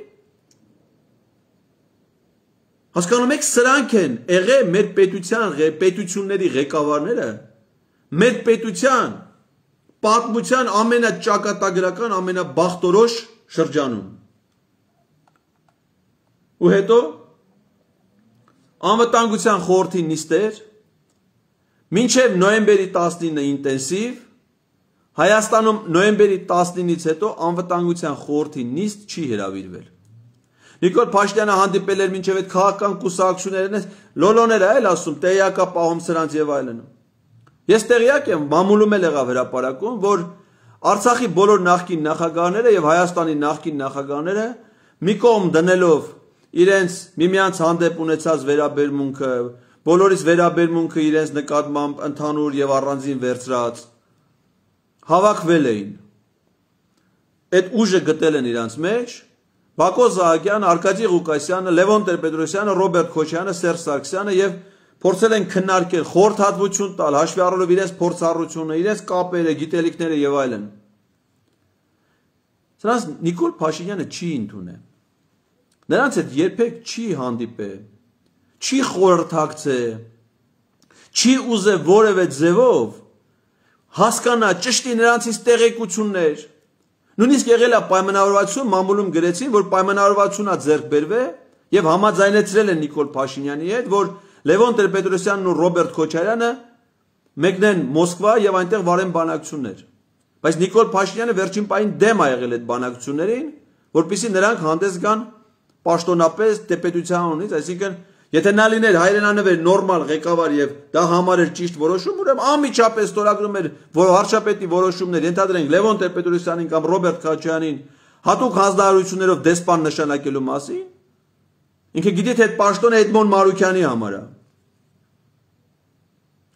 Հասկանում եք, սրանք են եղե մեր պետության, պետությունների ղեկավարները, մեր պետության պատմության ամենաճակատագրական, ամենաբախտորոշ շրջանում։ Ու հետո անվտանգության խորհրդի նիստեր մինչև նոյեմբերի 19-ը ինտենսիվ Հայաստանում նոյեմբերի 19-ից հետո անվտանգության խորհրդի նիստ չի հրավիրվել։ Նիկոլ Փաշտյանը հանդիպել էր մինչև այդ քաղաքական կուսակցություններն, լոլոները այլ ասում, տեղյակա պահում սրանց եւ այլն։ Ես տեղյակ եմ, մամուլում էլ եղավ հրաապարակում, որ Արցախի բոլոր նախկին նախագահները եւ Հայաստանի նախկին նախագահները մի կողմ դնելով իրենց միմյանց հանդեպ ունեցած վերաբերմունքը, բոլորից վերաբերմունքը իրենց նկատմամբ ընդհանուր եւ առանձին վերծրած հավաքվել էին։ Այդ ուժը գտել են իրանց մեջ Բակո Զահակյանը, Արկադի Ղուկասյանը, Լևոն Տեր-Պետրոսյանը, Ռոբերտ Քոչյանը, Սերժ Սարգսյանը եւ և Փորձել են քննարկել, խորհրդատվություն տալ, հաշվի առնելով իրենց փորձառությունը, իրենց կապերը, գիտելիքները եւ այլն։ Սրանց Նիկոլ Փաշինյանը չի ընդունել։ Նրանց հետ երբեք չի հանդիպել, չի խորհրդակցել, չի ուզել որևէ ձևով հասկանա ճշտի նրանցից տեղեկություններ։ Նույնիսկ եղել է պայմանավորվածություն, մամուլում գրեցին, որ պայմանավորվածությունա ձեռք բերվել եւ համաձայնեցրել են Նիկոլ Փաշինյանի հետ, որ Լևոն Տեր-Պետրոսյանն ու Ռոբերտ Քոչարյանը մեկնեն Մոսկվա եւ այնտեղ վարեն բանակցություններ։ Բայց Նիկոլ Փաշինյանը վերջին պահին դեմ ա եղել այդ բանակցություններին, որpիսի նրանք հանդես գան պաշտոնապես դեպետուցիանից, այսինքն եթե նա լիներ հայրենանվեր նորմալ ղեկավար եւ դա համարեր ճիշտ որոշում, ուրեմն ամիջապես ստորագրում էր որ վարչապետի որոշումներ, ենթադրենք Լևոն Տեր-Պետրոսյանին կամ Ռոբերտ Քոչարյանին հատուկ հանձնարարություններով դեսպան նշանակելու մասին, Ինքը գիտի թե այդ պաշտոնը Էդմոն Մարուկյանի համար է։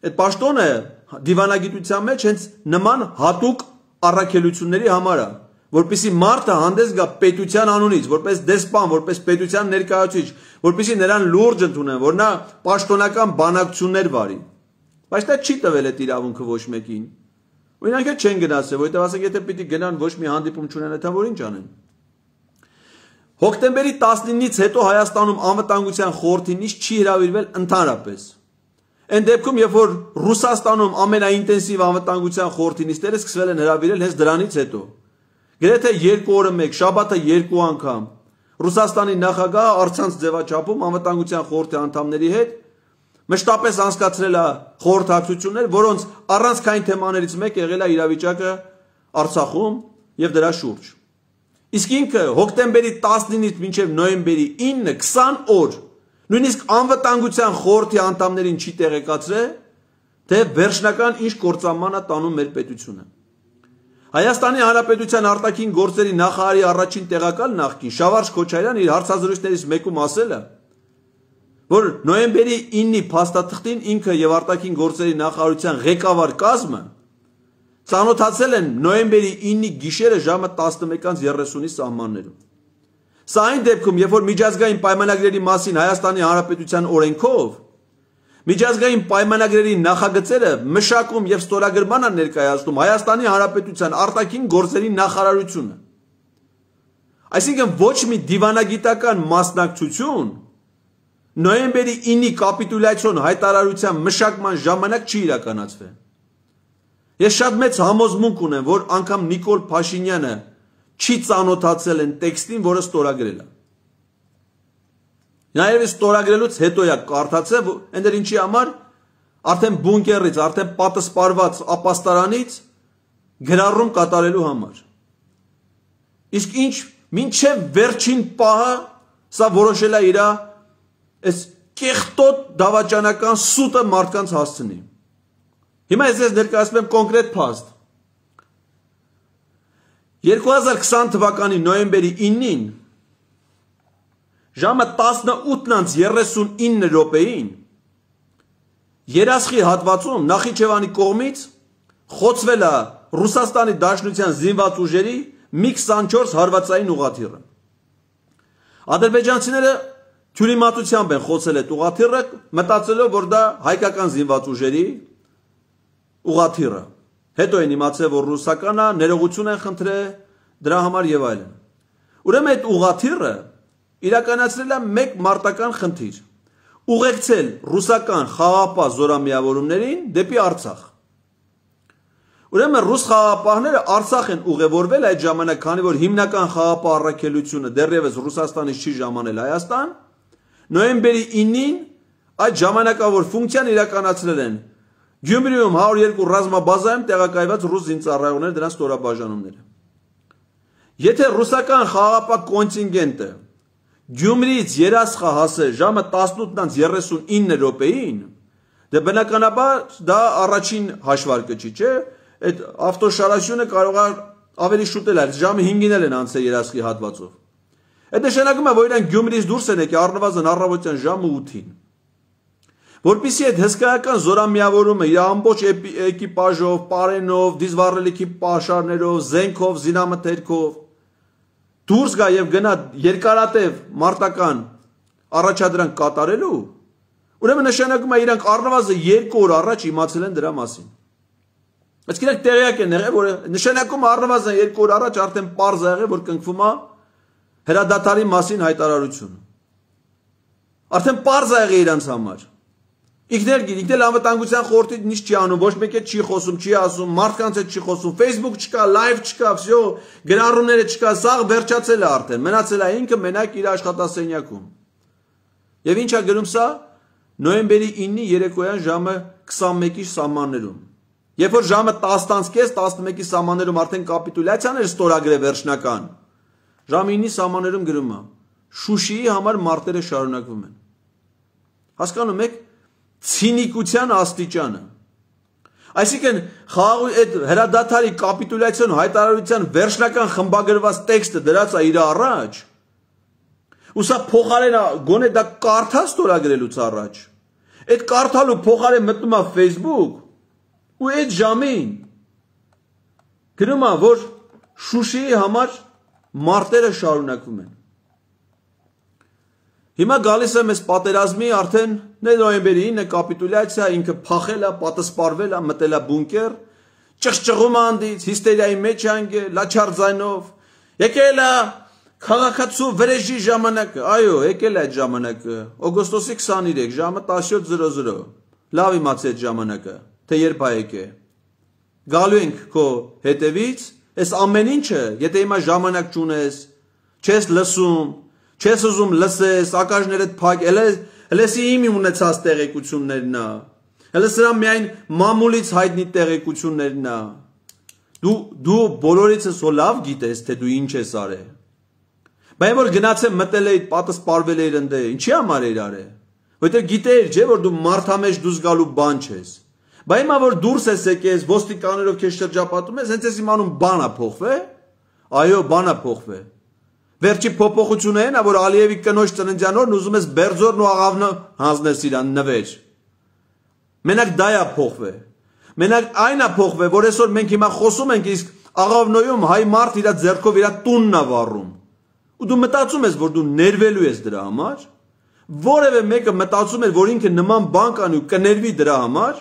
Այդ պաշտոնը դիվանագիտության մեջ հենց նման հատուկ առաքելությունների համար է, որպիսի մարդը հանդես գա պետության անունից, որպես դեսպան, որպես պետության ներկայացուցիչ, որպիսի նրան լուրջ ընդունեն, որ նա պաշտոնական բանակցություններ վարի։ Բայց դա չի տվել այդ իրավունքը ոչ մեկին։ Օրինակ չեն գնացել, որովհետև ասենք եթե պիտի գնան ոչ մի հանդիպում չունենա, թե որ ինչ անեն։ Հոկտեմբերի 19-ից հետո Հայաստանում անվտանգության խորհրդի նիստ չի հրավիրվել ընդհանրապես։ Այն դեպքում, երբ որ Ռուսաստանում ամենաինտենսիվ անվտանգության խորհրդի նիստերը սկսվել են հրավիրել հենց դրանից հետո։ Գրեթե 2 օրը 1, շաբաթը 2 անգամ Ռուսաստանի նախագահը արցանց ձևաչափում անվտանգության խորհրդի անդամների հետ մշտապես անցկացրել է խորհրդակցություններ, որոնց առանցքային թեմաներից մեկը եղել է իրավիճակը Արցախում եւ դրա շուրջ։ Իսկ ինքը հոկտեմբերի 19-ից մինչև նոյեմբերի 9-ը 20 օր նույնիսկ անվտանգության խորհրդի անդամներին չի տեղեկացրել, թե վերջնական ինչ կորցամանա տանում մեր պետությունը։ Հայաստանի Հանրապետության արտաքին գործերի նախարարի առաջին տեղակալ նախկին Շավարժ Քոչարյան իր հարցազրույցներից մեկում ասել է, որ նոյեմբերի 9-ի փաստաթղթին ինքը եւ արտաքին գործերի նախարարության ղեկավար կազմը Ծանոթացել են նոյեմբերի 9-ի գիշերը ժամը 11:30-ի սահմաններում։ Սա այն դեպքում, երբ որ միջազգային պայմանագրերի մասին Հայաստանի Հանրապետության օրենքով Միջազգային պայմանագրերի նախագծերը մշակում եւ ստորագրման են ներկայացնում Հայաստանի Հանրապետության արտաքին գործերի նախարարությունը։ Այսինքն ոչ մի դիվանագիտական մասնակցություն նոյեմբերի 9-ի կապիտուլյացիոն հայտարարության մշակման ժամանակ չի իրականացվել։ Ես շատ մեծ համոզմունք ունեմ, որ անգամ Նիկոլ Փաշինյանը չի ծանոթացել այն տեքստին, որը ստորագրել է։ Նա երևի ստորագրելուց հետո է կարդացել, այնտեղ ինչի համար արդեն բունկերից, արդեն պատսպարված ապաստարանից գրառում կատարելու համար։ Իսկ ինչ մինչև վերջին պահը սա որոշել է իր այս կեղտոտ դավաճանական սուտը մարդկանց հասցնի։ Հիմա ես ձեզ ներկայացնում եմ կոնկրետ փաստ։ 2020 թվականի նոյեմբերի 9-ին ժամը 18:39 րոպեին Երասխի հատվածում Նախիջևանի կողմից խոցվել է Ռուսաստանի Դաշնության զինված ուժերի MiG-24 հարվածային ուղաթիռը։ Ադրբեջանցիները թյուրիմատությամբ են խոցել այդ ուղաթիռը, մտածելով, որ դա հայկական զինված ուժերի ուղաթիռը։ Հետո են իմացել, որ ռուսական է, ներողություն են խնդրել դրա համար եւ այլն։ Ուրեմն այդ ուղաթիռը իրականացրել է մեկ մարտական խնդիր՝ ուղեկցել ռուսական խաղապահ զորամիավորումներին դեպի Արցախ։ Ուրեմն ռուս խաղապահները Արցախ են ուղևորվել այդ ժամանակ, քանի որ հիմնական խաղապահ առաքելությունը դեռևս Ռուսաստանից չի ժամանել Հայաստան, նոյեմբերի 9-ին այդ ժամանակավոր ֆունկցիան իրականացրել են Գյումրիում 102 ռազմաբազայում տեղակայված ռուս զինծառայողներ դրանց ստորաբաժանումները։ Եթե ռուսական խաղապակ կոնտինգենտը Գյումրիից երասխա հասե ժամը 18:39 րոպեին, դե բնականաբար դա առաջին հաշվարկը չի, չէ՞։ Այդ ավտոշարաշյունը կարող է ավելի շուտ էլ այս ժամը 5-ին էլ են անցել երասխի հատվածով։ Այդ նշանակում է, որ իրեն Գյումրիից դուրս են եկել առնվազն առավոտյան ժամը 8-ին որpիսի այդ հսկայական զորամիավորումը իր ամբողջ էկիպաժով, պարենով, դիզվառելիքի պաշարներով, զենքով, զինամթերքով դուրս գա եւ գնա երկարատև մարտական առաջադրանք կատարելու ուրեմն նշանակում է իրանք առնվազն 2 օր առաջ իմացել են դրա մասին իսկ իրանք տեղյակ են եղել որ նշանակում առնվազն 2 օր առաջ արդեն པարզ եղել որ կնքվում է հրադադարի մասին հայտարարություն արդեն པարզ եղել իրանք համար Իքներ գին, իքնել անվտանգության խորհրդի ինչ չի անում, ոչ մեկ է չի խոսում, չի ասում, մարդկանց հետ չի խոսում, Facebook չկա, live չկա, всё, գրառումները չկա, սաղ վերջացել է արդեն, մնացել է ինքը մենակ իր աշխատասենյակում։ Եվ ինչա գրում սա նոյեմբերի 9-ի երեկոյան ժամը 21-ի սահմաններում։ Երբ որ ժամը 10:30-ից 11-ի սահմաններում արդեն կապիտուլյացիան էր ստորագրել վերջնական, ժամը 9-ի սահմաններում գրում է. Շուշիի համար մարտերը շարունակվում են։ Հասկանում եք, ցինիկության աստիճանը։ Այսինքն խաղաղ այդ հրադադարի կապիտուլյացիոն հայտարարության վերջնական խմբագրված տեքստը դրած է իր առաջ։ Ու սա փոխարեն գոնե դա կարդա ստորագրելուց առաջ։ Այդ կարդալու փոխարեն մտնում է Facebook ու այդ ժամին գրում է, որ Շուշիի համար մարտերը շարունակվում են։ Հիմա գալիս է մեզ պատերազմի արդեն նոյեմբերի 9-ը կապիտուլյացիա, ինքը փախել է, պատսպարվել է, մտել է բունկեր, ճղճղում անդից, հիստերիայի մեջ անգել, լաչար ձայնով, եկել է քաղաքացու վրեժի ժամանակը, այո, եկել է այդ ժամանակը, օգոստոսի 23 ժամը 17:00։ Լավ իմաց այդ ժամանակը, թե երբ է եկե։ Գալու ենք քո հետևից, այս ամեն ինչը, եթե հիմա ժամանակ չունես, չես լսում, Չես ուզում լսես, ակաժներդ փակ, էլ էլեսի իմ ունեցած տեղեկություններն է։ Հələ սրա միայն մամուլից հայտնի տեղեկություններն է։ Դու դու բոլորիցս հո լավ գիտես, թե դու ինչ ես արել։ Բայց որ գնացեմ մտել էի պատս սարվել էի ընդ, ինչի համար էր արել։ Որտեղ գիտեիր, չէ՞ որ դու մարդամեջ դուրս գալու բան չես։ Բայց հիմա որ դուրս ես եկես, ոստիկաներով քեզ շրջապատում ես, հենց ես իմանում բանա փոխվե։ Այո, բանա փոխվե։ Վերջի փոփոխությունը այն է, որ Ալիևի կնոջ ծննդյանորն ուզում ես Բերձորն ու Աղավնը հանձնես իրան նվեր։ Մենակ դա է փոխվել։ Մենակ այն է փոխվել, որ այսօր մենք հիմա խոսում ենք, իսկ Աղավնոյում հայ մարդ իր ձեռքով իր տունն է վառում։ Ու դու մտածում ես, որ դու ներվելու ես դրա համար։ Որևէ մեկը մտածում էր, որ ինքը նման բան կանի ու կներվի դրա համար,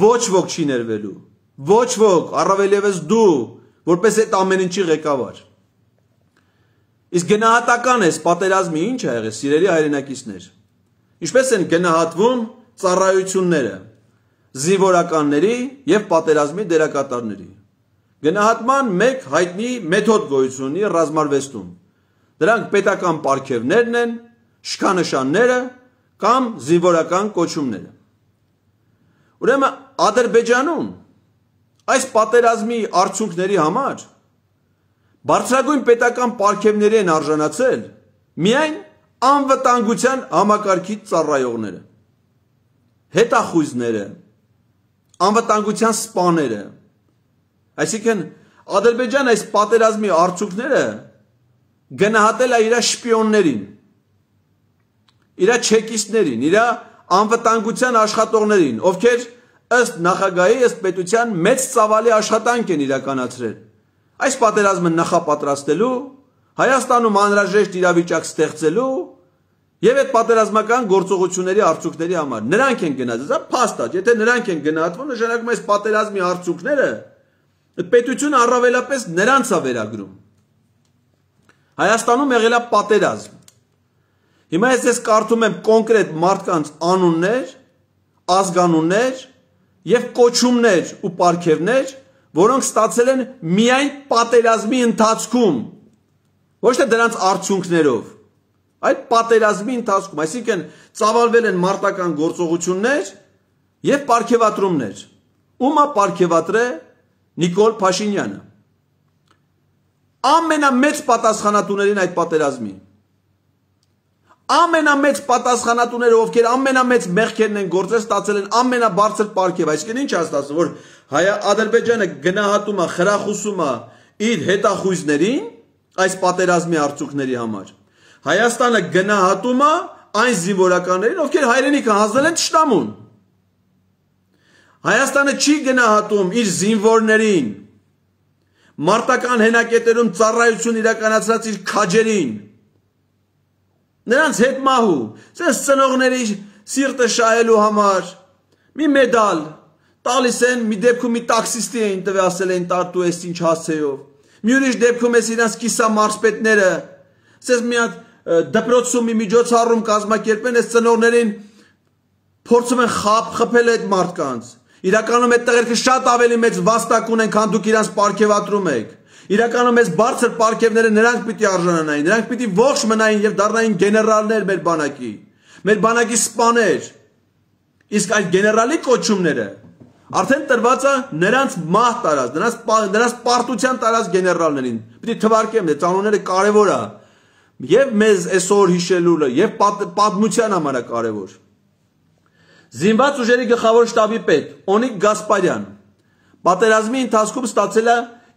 ոչ ոք չի ներվելու։ Ոչ ոք, առավել եւս դու, որպես այդ ամեն ինչի ղեկավար։ Իսկ գնահատական էս պատերազմի ինչ ա եղել, սիրելի հայրենակիցներ։ Ինչպես են գնահատվում ծառայությունները զինվորականների եւ պատերազմի դերակատարների։ Գնահատման մեկ հայտնի մեթոդ գոյություն ունի ռազմարվեստում։ Դրանք պետական պարգևներն են, շքանշանները կամ զինվորական կոչումները։ Ուրեմն Ադրբեջանում այս պատերազմի արդյունքների համար բարձրագույն պետական պարգևների են արժանացել միայն անվտանգության համակարգի ծառայողները, հետախույզները, անվտանգության սպաները։ Այսինքն Ադրբեջան այս պատերազմի արդյունքները գնահատել է իր շպիոններին, իր չեկիստներին, իր անվտանգության աշխատողներին, ովքեր ըստ նախագահի, ըստ պետության մեծ ծավալի աշխատանք են իրականացրել։ Այս պատերազմը նախապատրաստելու, Հայաստանում անհրաժեշտ իրավիճակ ստեղծելու եւ այդ պատերազմական գործողությունների արդյունքների համար նրանք են գնահատած, դա փաստաճ, եթե նրանք են գնահատվում, նշանակում է այս պատերազմի արդյունքները այդ պետությունը առավելապես նրանց է վերագրում։ Հայաստանում եղել է պատերազմ։ Հիմա ես ես կարդում եմ կոնկրետ մարդկանց անուններ, ազգանուններ եւ կոչումներ ու պարգևներ, որոնք ստացել են միայն պատերազմի ընթացքում, ոչ թե դրանց արդյունքներով, այլ պատերազմի ընթացքում, այսինքն ծավալվել են մարտական գործողություններ եւ պարգեւատրումներ։ Ումա պարգեւատրե Նիկոլ Փաշինյանը։ Ամենամեծ պատասխանատուներին այդ պատերազմի ամենամեծ պատասխանատուները, ովքեր ամենամեծ մեղքերն են գործել, ստացել են ամենաբարձր պարգև, այսինքն ինչ հաստատում, որ Հայ-Ադրբեջանը գնահատում է, խրախուսում է իր հետախույզներին այս պատերազմի արդյունքների համար։ Հայաստանը գնահատում է այն զինվորականներին, ովքեր հայրենիքը հանձնել են ճշտամուն։ Հայաստանը չի գնահատում իր զինվորներին, մարտական հենակետերում ծառայություն իրականացրած իր քաջերին, նրանց հետ մահու, սենց ծնողների սիրտը շահելու համար, մի մեդալ, Տալիս են մի դեպքում մի տաքսիստի էին տվել ասել են տա դու ես ինչ հասեյով։ Մի ուրիշ դեպքում էս իրանց կիսամարսպետները ասես մի հատ դպրոցում մի միջոցառում կազմակերպեն էս ծնողներին փորձում են խապ խփել այդ մարդկանց։ Իրականում այդ տղերքը շատ ավելի մեծ վաստակ ունեն, քան դուք իրանց ապարքեվատրում եք։ Իրականում այս բարձր ապարքևները նրանք պիտի արժանանային, նրանք պիտի ողջ մնային եւ դառնային գեներալներ մեր բանակի։ Մեր բանակի սպաներ։ Իսկ այդ գեներալի կոչումները Արդեն տրված է նրանց մահ տարած, նրանց նրանց պարտության տարած գեներալներին։ Պետք է թվարկեմ, դե ծանոները կարևոր է։ Եվ մեզ այսօր հիշելու եւ պատմության համար է կարևոր։ Զինված ուժերի գլխավոր շտաբի պետ Օնիկ Գասպարյան պատերազմի ընթացքում ստացել է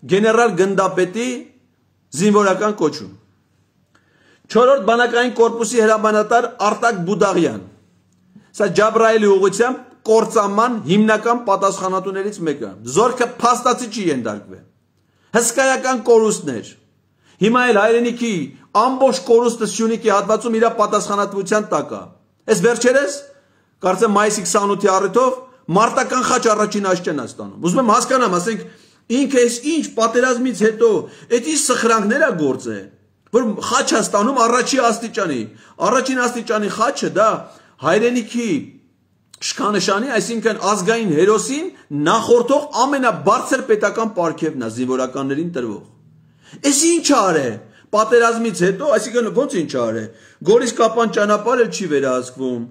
գեներալ գնդապետի զինվորական կոչում։ 4-րդ բանակային կորպուսի հրամանատար Արտակ Բուդաղյան։ Սա Ջաբրայելի ուղությամբ կործաման հիմնական պատասխանատուներից մեկը։ Զորքը փաստացի չի ենթարկվել։ Հսկայական կորուստներ։ Հիմա էլ հայրենիքի ամբողջ կորուստը Սյունիքի հատվածում իր պատասխանատվության տակ է։ Այս վերջերս կարծեմ մայիսի 28-ի առիթով մարտական խաչ առաջին աչքն է ստանում։ Ուզում եմ հասկանամ, ասենք ինքը այս ինչ պատերազմից հետո էդի սխրանքներա գործը որ խաչը ստանում առաջի աստիճանի առաջին աստիճանի խաչը դա հայրենիքի Շքանշանի, այսինքն ազգային հերոսին նախորդող ամենաբարձր պետական պարգևն է զինվորականներին տրվող։ Էս ինչ արե։ Պատերազմից հետո, այսինքն ո՞նց ինչ արե։ Գորիս Կապան ճանապարհը չի վերահսկվում։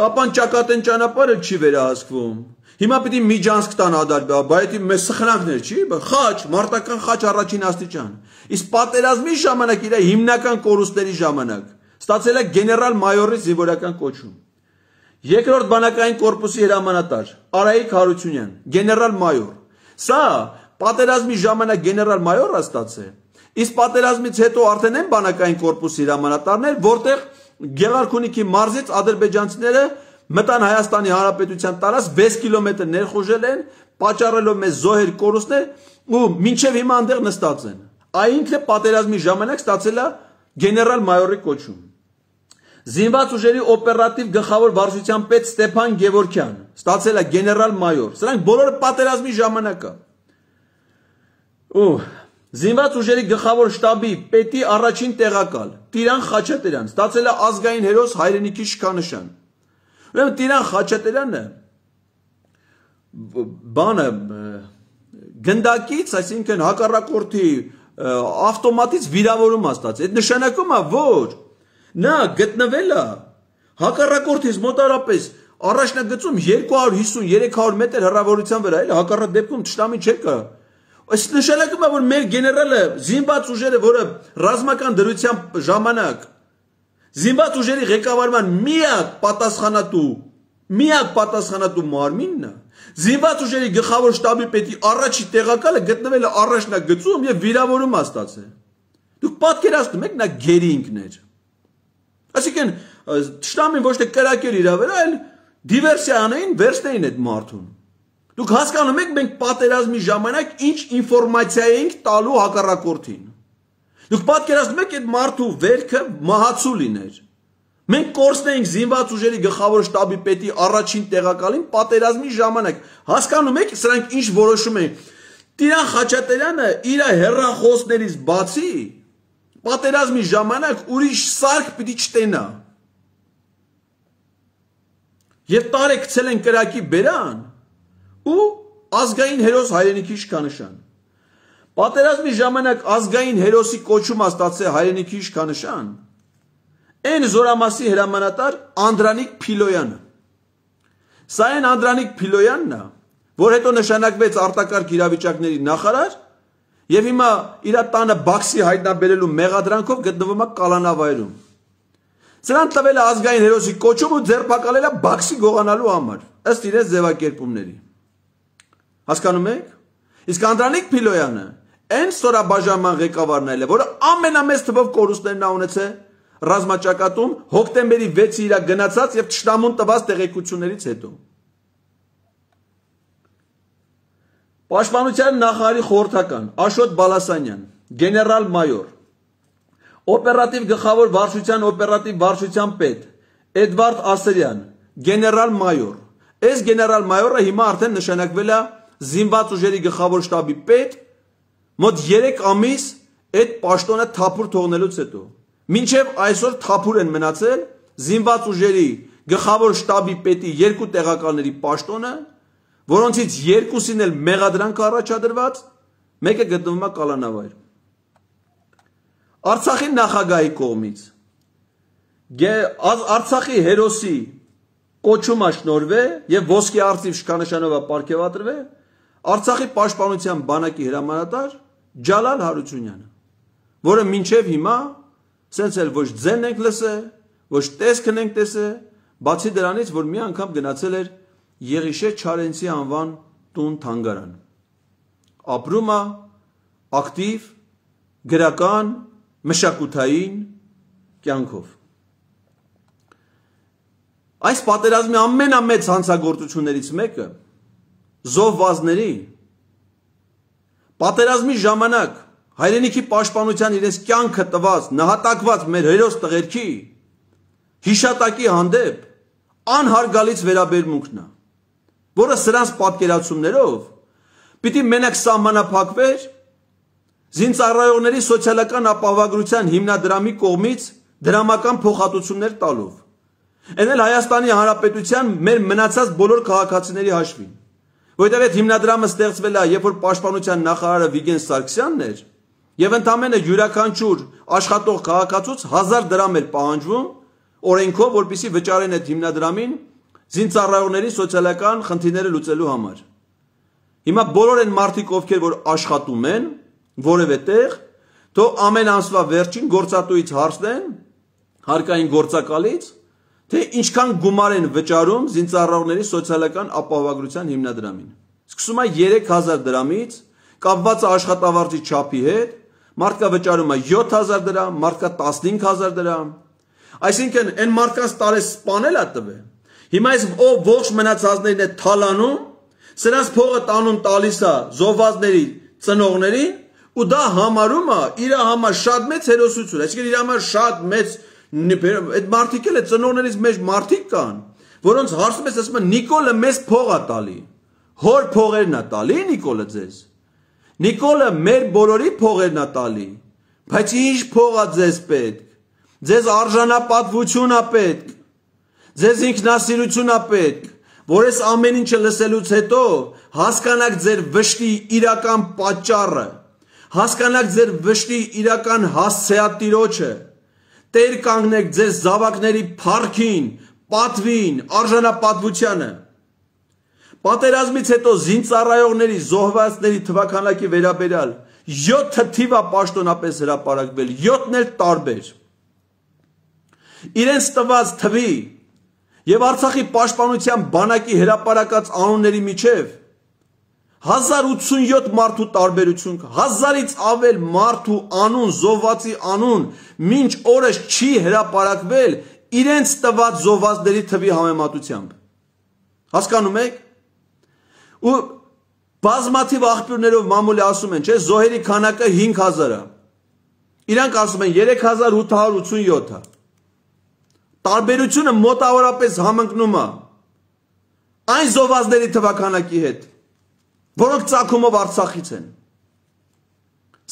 Կապան Ճակատեն ճանապարհը չի վերահսկվում։ Հիմա պիտի Միջանսկ տան Ադրբեջան, բայց մեզ սխրանքներ չի, խաչ, մարտական խաչ առաջին աստիճան։ Իսկ պատերազմի ժամանակ իր հիմնական կորուստների ժամանակ ստացել է գեներալ մայորի զինվորական կոչում։ Երկրորդ բանակային կորպուսի հրամանատար Արայիկ Հարությունյան, գեներալ մայոր։ Սա պատերազմի ժամանակ գեներալ մայորը ստաց է։ Իսկ պատերազմից հետո արդեն են բանակային կորպուսի հրամանատարներ, որտեղ Գեղարքունիքի մարզից ադրբեջանցիները մտան Հայաստանի Հանրապետության տարած 6 կիլոմետր ներխուժել են, պատճառելով մեզ զոհեր կորուստներ ու մինչև հիմա այնտեղ նստած են։ Այն ինքը պատերազմի ժամանակ ստացել է գեներալ մայորի կոչում։ Զինված ուժերի օպերատիվ գլխավոր վարչության պետ Ստեփան Գևորքյան ստացել է գեներալ մայոր։ Սրանք բոլորը պատերազմի ժամանակա։ Ու Զինված ուժերի գլխավոր շտաբի պետի առաջին տեղակալ Տիրան Խաչատրյան ստացել է ազգային հերոս հայրենիքի շքանշան։ Ուրեմն Տիրան Խաչատրյանը բանը գնդակից, այսինքն հակառակորդի ավտոմատից վիրավորում է ստացել։ Այդ նշանակում է ոչ Նա գտնվել է հակառակորդից մոտարապես առաջնագծում 250-300 մետր հեռավորության վրա, այլ հակառակ դեպքում շտամի չէ կա։ Այս նշանակում է, որ մեր գեներալը զինված ուժերը, որը ռազմական դրության ժամանակ զինված ուժերի ղեկավարման միակ պատասխանատու միակ պատասխանատու մարմինն է զինված ուժերի գլխավոր շտաբի պետի առաջի տեղակալը գտնվել է առաջնագծում եւ վիրավորում է ստացել։ Դուք պատկերացնում եք նա գերինքն էր։ Այսինքն շտամին ոչ թե կրակ էր իրա վրա, այլ դիվերսիան էին, վերցնեին այդ մարդուն։ Դուք հասկանում եք, մենք պատերազմի ժամանակ ինչ ինֆորմացիա էինք տալու հակառակորդին։ Դուք պատկերացնում եք այդ մարդու վերքը մահացու լիներ։ Մենք կորցնեինք զինված ուժերի գլխավոր շտաբի պետի առաջին տեղակալին պատերազմի ժամանակ։ Հասկանում եք, սրանք ինչ որոշում էին։ Տիրան Խաչատուրյանը իր հերրախոսներից բացի պատերազմի ժամանակ ուրիշ սարք պիտի չտենա։ Եվ տարե գցել են կրակի բերան ու ազգային հերոս հայրենիքի իշխանշան։ Պատերազմի ժամանակ ազգային հերոսի կոչում աստաց է հայրենիքի իշխանշան։ Այն զորամասի հրամանատար Անդրանիկ Փիլոյանը։ Սա այն Անդրանիկ Փիլոյանն է, որ հետո նշանակվեց արտակարգ իրավիճակների նախարար Եվ հիմա իր տանը բաքսի հայտնաբերելու մեղադրանքով գտնվում է կալանավայրում։ Սրան տվել է ազգային հերոսի կոչում ու ձերբակալել է բաքսի գողանալու համար, ըստ իրենց ձևակերպումների։ Հասկանում եք։ Իսկ Անդրանիկ Փիլոյանը այն ստորաբաժանման ղեկավարն էլ է, որը ամենամեծ թվով կորուստներն ունեցել ռազմաճակատում հոկտեմբերի 6-ի իր գնացած եւ ճշտամուն տված տեղեկություններից հետո։ Պաշտպանության նախարարի խորհրդական Աշոտ Բալասանյան, գեներալ մայոր, օպերատիվ գլխավոր վարչության օպերատիվ վարչության պետ Էդվարդ Ասերյան, գեներալ մայոր։ Այս գեներալ մայորը հիմա արդեն նշանակվել է զինված ուժերի գլխավոր շտաբի պետ մոտ 3 ամիս այդ պաշտոնը թափուր թողնելուց հետո։ Մինչև այսօր թափուր են մնացել զինված ուժերի գլխավոր շտաբի պետի երկու տեղակալների պաշտոնը որոնցից երկուսին էլ մեղադրանք առաջադրված, մեկը գտնվում է կալանավայրում։ Արցախի նախագահի կողմից Արցախի հերոսի կոչումը շնորվե եւ ոսկե արծիվ շքանշանով ապարգևատրվե Արցախի պաշտպանության բանակի հրամանատար Ջալալ Հարությունյանը, որը մինչև հիմա սենց էլ ոչ ձեն ենք լսել, ոչ տեսքն ենք տեսել, բացի դրանից, որ մի անգամ գնացել էր Եղիշե Չարենցի անվան տուն թանգարան։ Ապրումը ակտիվ գրական մշակութային կյանքով։ Այս պատերազմի ամենամեծ հանցագործություններից մեկը զոհվածների պատերազմի ժամանակ հայրենիքի պաշտպանության իրենց կյանքը տված նահատակված մեր հերոս տղերքի հիշատակի հանդեպ անհարգալից վերաբերմունքն է որը սրանց պատկերացումներով պիտի մենակ սահմանափակվեր զինծառայողների սոցիալական ապահովագրության հիմնադրամի կողմից դրամական փոխհատուցումներ տալով։ Այն էլ Հայաստանի Հանրապետության մեր մնացած բոլոր քաղաքացիների հաշվին։ Որտեղ այդ հիմնադրամը ստեղծվել է, երբ որ Պաշտպանության նախարարը Վիգեն Սարգսյանն էր, եւ ընդամենը յուրաքանչյուր աշխատող քաղաքացուց 1000 դրամ էր պահանջվում օրենքով, որպիսի վճարեն այդ հիմնադրամին զինծառայողների սոցիալական խնդիրները լուծելու համար։ Հիմա բոլոր են մարդիկ, ովքեր որ աշխատում են որևէ տեղ, թո ամեն ամսվա վերջին գործատուից հարցնեն հարկային գործակալից, թե ինչքան գումար են վճարում զինծառայողների սոցիալական ապահովագրության հիմնադրամին։ Սկսում է 3000 դրամից, կապված է աշխատավարձի չափի հետ, մարդկա վճարում է 7000 դրամ, մարդկա 15000 դրամ։ Այսինքն, այն մարդկանց տարես սپانել է տվել Հիմա այս ով ողջ մնացածներն է թալանում, սրանց փողը տանում տալիս է զոհվածների ծնողներին ու դա համարում է իր համար շատ մեծ հերոսություն, այսինքն իր համար շատ մեծ այդ մարդիկ էլ է ծնողներից մեջ մարդիկ կան, որոնց հարցում ես ասում են Նիկոլը մեզ փող է տալի։ Հոր փողերն է տալի Նիկոլը ձեզ։ Նիկոլը մեր բոլորի փողերն է տալի։ Բայց ի՞նչ փող է ձեզ պետք։ Ձեզ արժանապատվություն է պետք։ Ձեզ ինքնասիրությունա պետք, որ ես ամեն ինչը լսելուց հետո հասկանաք ձեր վշտի իրական պատճառը, հասկանաք ձեր վշտի իրական հասցեատիրոջը, տեր կանգնեք ձեր զավակների փառքին, պատվին, արժանապատվությանը։ Պատերազմից հետո զինծառայողների զոհվածների թվականակի վերաբերյալ 7 թիվա պաշտոնապես հրապարակվել, 7-ն էլ տարբեր։ Իրենց տված թվի եւ Արցախի պաշտպանության բանակի հրապարակած անունների միջև 1087 մարդու տարբերություն կա 1000-ից ավել մարդու անուն զոհվածի անուն մինչ օրս չի հրապարակվել իրենց տված զոհվածների թվի համեմատությամբ հասկանում եք ու բազմաթիվ աղբյուրներով մամուլի ասում են չէ զոհերի քանակը 5000-ը իրանք ասում են 3887-ը Տարբերությունը մոտավորապես համընկնում է այն զովազների թվականակի հետ, որոնք ցակումով Արցախից են։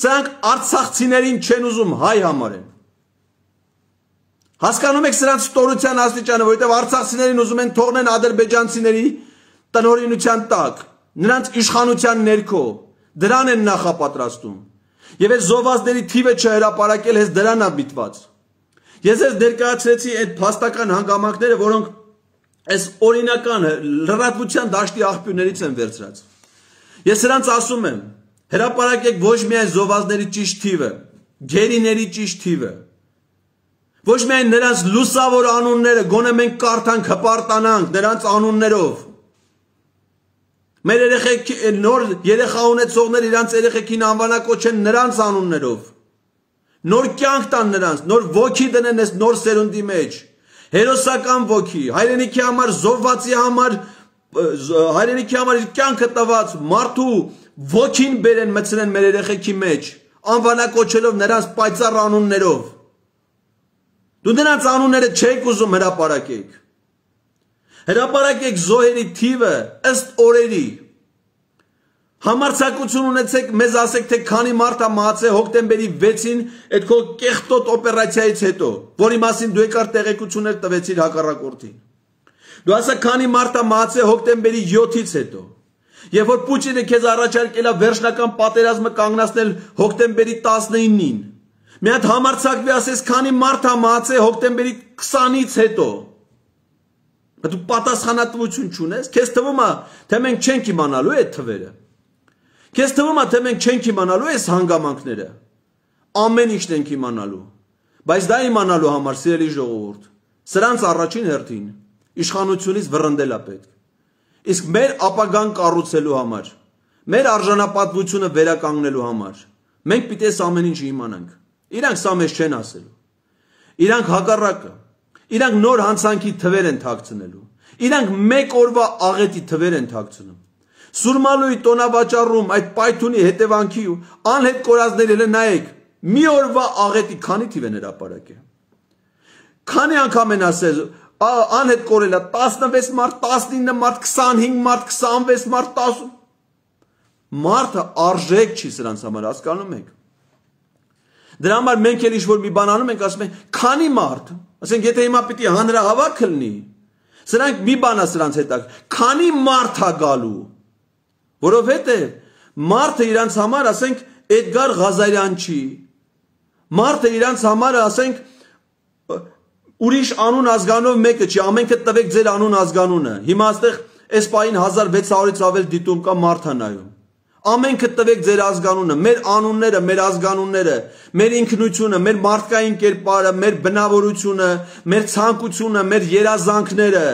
Սրանք արցախցիներին չեն ուզում հայ համարեն։ Հասկանում եք սրանց ստորության աստիճանը, որովհետև արցախցիներին ուզում են թողնեն ադրբեջանցիների տնօրինության տակ, նրանց իշխանության ներքո, դրան են նախապատրաստում։ Եվ այս զովազների թիվը չհրապարակել հենց դրան է միտված։ Ես ես ներկայացրեցի այդ փաստական հանգամանքները, որոնք այս օրինականը լրատվության դաշտի աղբյուրներից են վերցրած։ Ես սրանց ասում եմ, հրապարակեք ոչ միայն զովազների ճիշտ թիվը, գերիների ճիշտ թիվը, ոչ միայն նրանց լուսավոր անունները, գոնե մենք կարդանք, հպարտանանք նրանց անուններով։ Մեր երեխեք նոր երեխա ունեցողներ իրանց երեխեքին անվանակոչ են նրանց անուններով նոր կյանք տան նրանց, նոր ոգի դնեն այս նոր սերունդի մեջ, հերոսական ոգի, հայրենիքի համար, զովվածի համար, հայրենիքի համար իր կյանքը տված մարդու ոգին բերեն մցնեն մեր երեխեքի մեջ, անվանակոչելով նրանց պայծառ անուններով։ Դու նրանց անունները չեք ուզում հրապարակեք։ Հրապարակեք զոհերի թիվը ըստ օրերի, Համարցակություն ունեցեք, մեզ ասեք, թե քանի մարդ է մահացել հոկտեմբերի 6-ին այդ քո կեղտոտ օպերացիայից հետո, որի մասին դու եկար տեղեկություններ տվեցիր հակառակորդին։ Դու ասա քանի մարդ է մահացել հոկտեմբերի 7-ից հետո։ Երբ որ Պուտինը քեզ առաջարկել է վերջնական պատերազմը կանգնացնել հոկտեմբերի 19-ին, մի հատ համարցակվի ասես, քանի մարդ է մահացել հոկտեմբերի 20-ից հետո։ Դու պատասխանատվություն չունես, քեզ թվում է, թե մենք չենք իմանալու այդ թվերը։ Քեզ թվում է թե մենք չենք իմանալու այս հանգամանքները։ Ամեն ինչն ենք իմանալու։ Բայց դա իմանալու համար սիրելի ժողովուրդ, սրանց առաջին հերթին իշխանությունից վռնդել է պետք։ Իսկ մեր ապագան կառուցելու համար, մեր արժանապատվությունը վերականգնելու համար մենք պիտի այս ամեն ինչը իմանանք։ Իրանք սա մեզ չեն ասելու։ Իրանք հակառակը, իրանք նոր հանցանքի թվեր են թաքցնելու։ Իրանք մեկ օրվա աղետի թվեր են թաքցնում։ Սուրմալույի տոնավաճառում այդ պայթունի հետևանքի ու անհետ կորածների հենց նայեք, մի օրվա աղետի քանի թիվ է հրապարակել։ Քանի անգամ են ասել անհետ կորելա 16 մարտ, 19 մարտ, 25 մարտ, 26 մարտ, 10 Մարտը արժեք չի սրանց համար, հասկանում եք։ Դրա համար մենք էլ ինչ-որ մի բան անում ենք, ասում ենք, քանի մարդ, ասենք եթե հիմա պիտի հանրահավաք լինի, սրանք մի բանա սրանց հետ, քանի մարդ է գալու։ Որովհետև մարդը իրանց համար ասենք Էդգար Ղազարյան չի։ Մարդը իրանց համար ասենք ուրիշ անուն ազգանով մեկը չի, ամենքը տվեք ձեր անուն ազգանունը։ Հիմա այստեղ այս պահին 1600-ից ավել դիտում կա մարդը նայում։ Ամենքը տվեք ձեր ազգանունը, մեր անունները, մեր ազգանունները, մեր ինքնությունը, մեր մարդկային կերպարը, մեր բնավորությունը, մեր ցանկությունը, մեր երազանքները,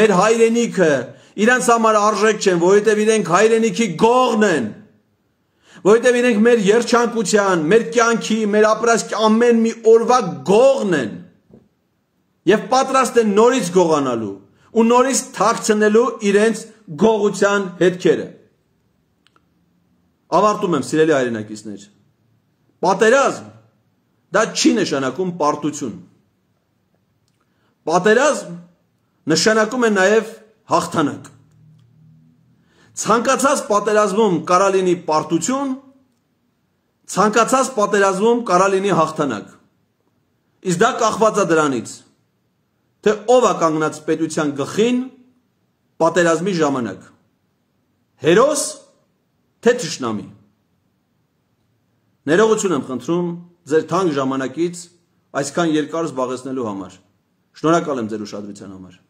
մեր հայրենիքը, Իրանց համար արժեք չեն, որովհետև իրենք հայրենիքի գողն են։ Որովհետև իրենք մեր երջանկության, մեր կյանքի, մեր ապրած ամեն մի օրվա գողն են։ Եվ պատրաստ են նորից գողանալու ու նորից թաքցնելու իրենց գողության հետքերը։ Ավարտում եմ, սիրելի հայրենակիցներ։ Պատերազմ դա չի նշանակում պարտություն։ Պատերազմ նշանակում է նաև հաղթանակ։ Ցանկացած պատերազմում կարա լինի պարտություն, ցանկացած պատերազմում կարա լինի հաղթանակ։ Իսկ դա կախված է դրանից, թե ով է կանգնած պետության գլխին պատերազմի ժամանակ։ Հերոս թե ճշնամի։ Ներողություն եմ խնդրում ձեր թանկ ժամանակից այսքան երկար զբաղեցնելու համար։ Շնորհակալ եմ ձեր ուշադրության համար։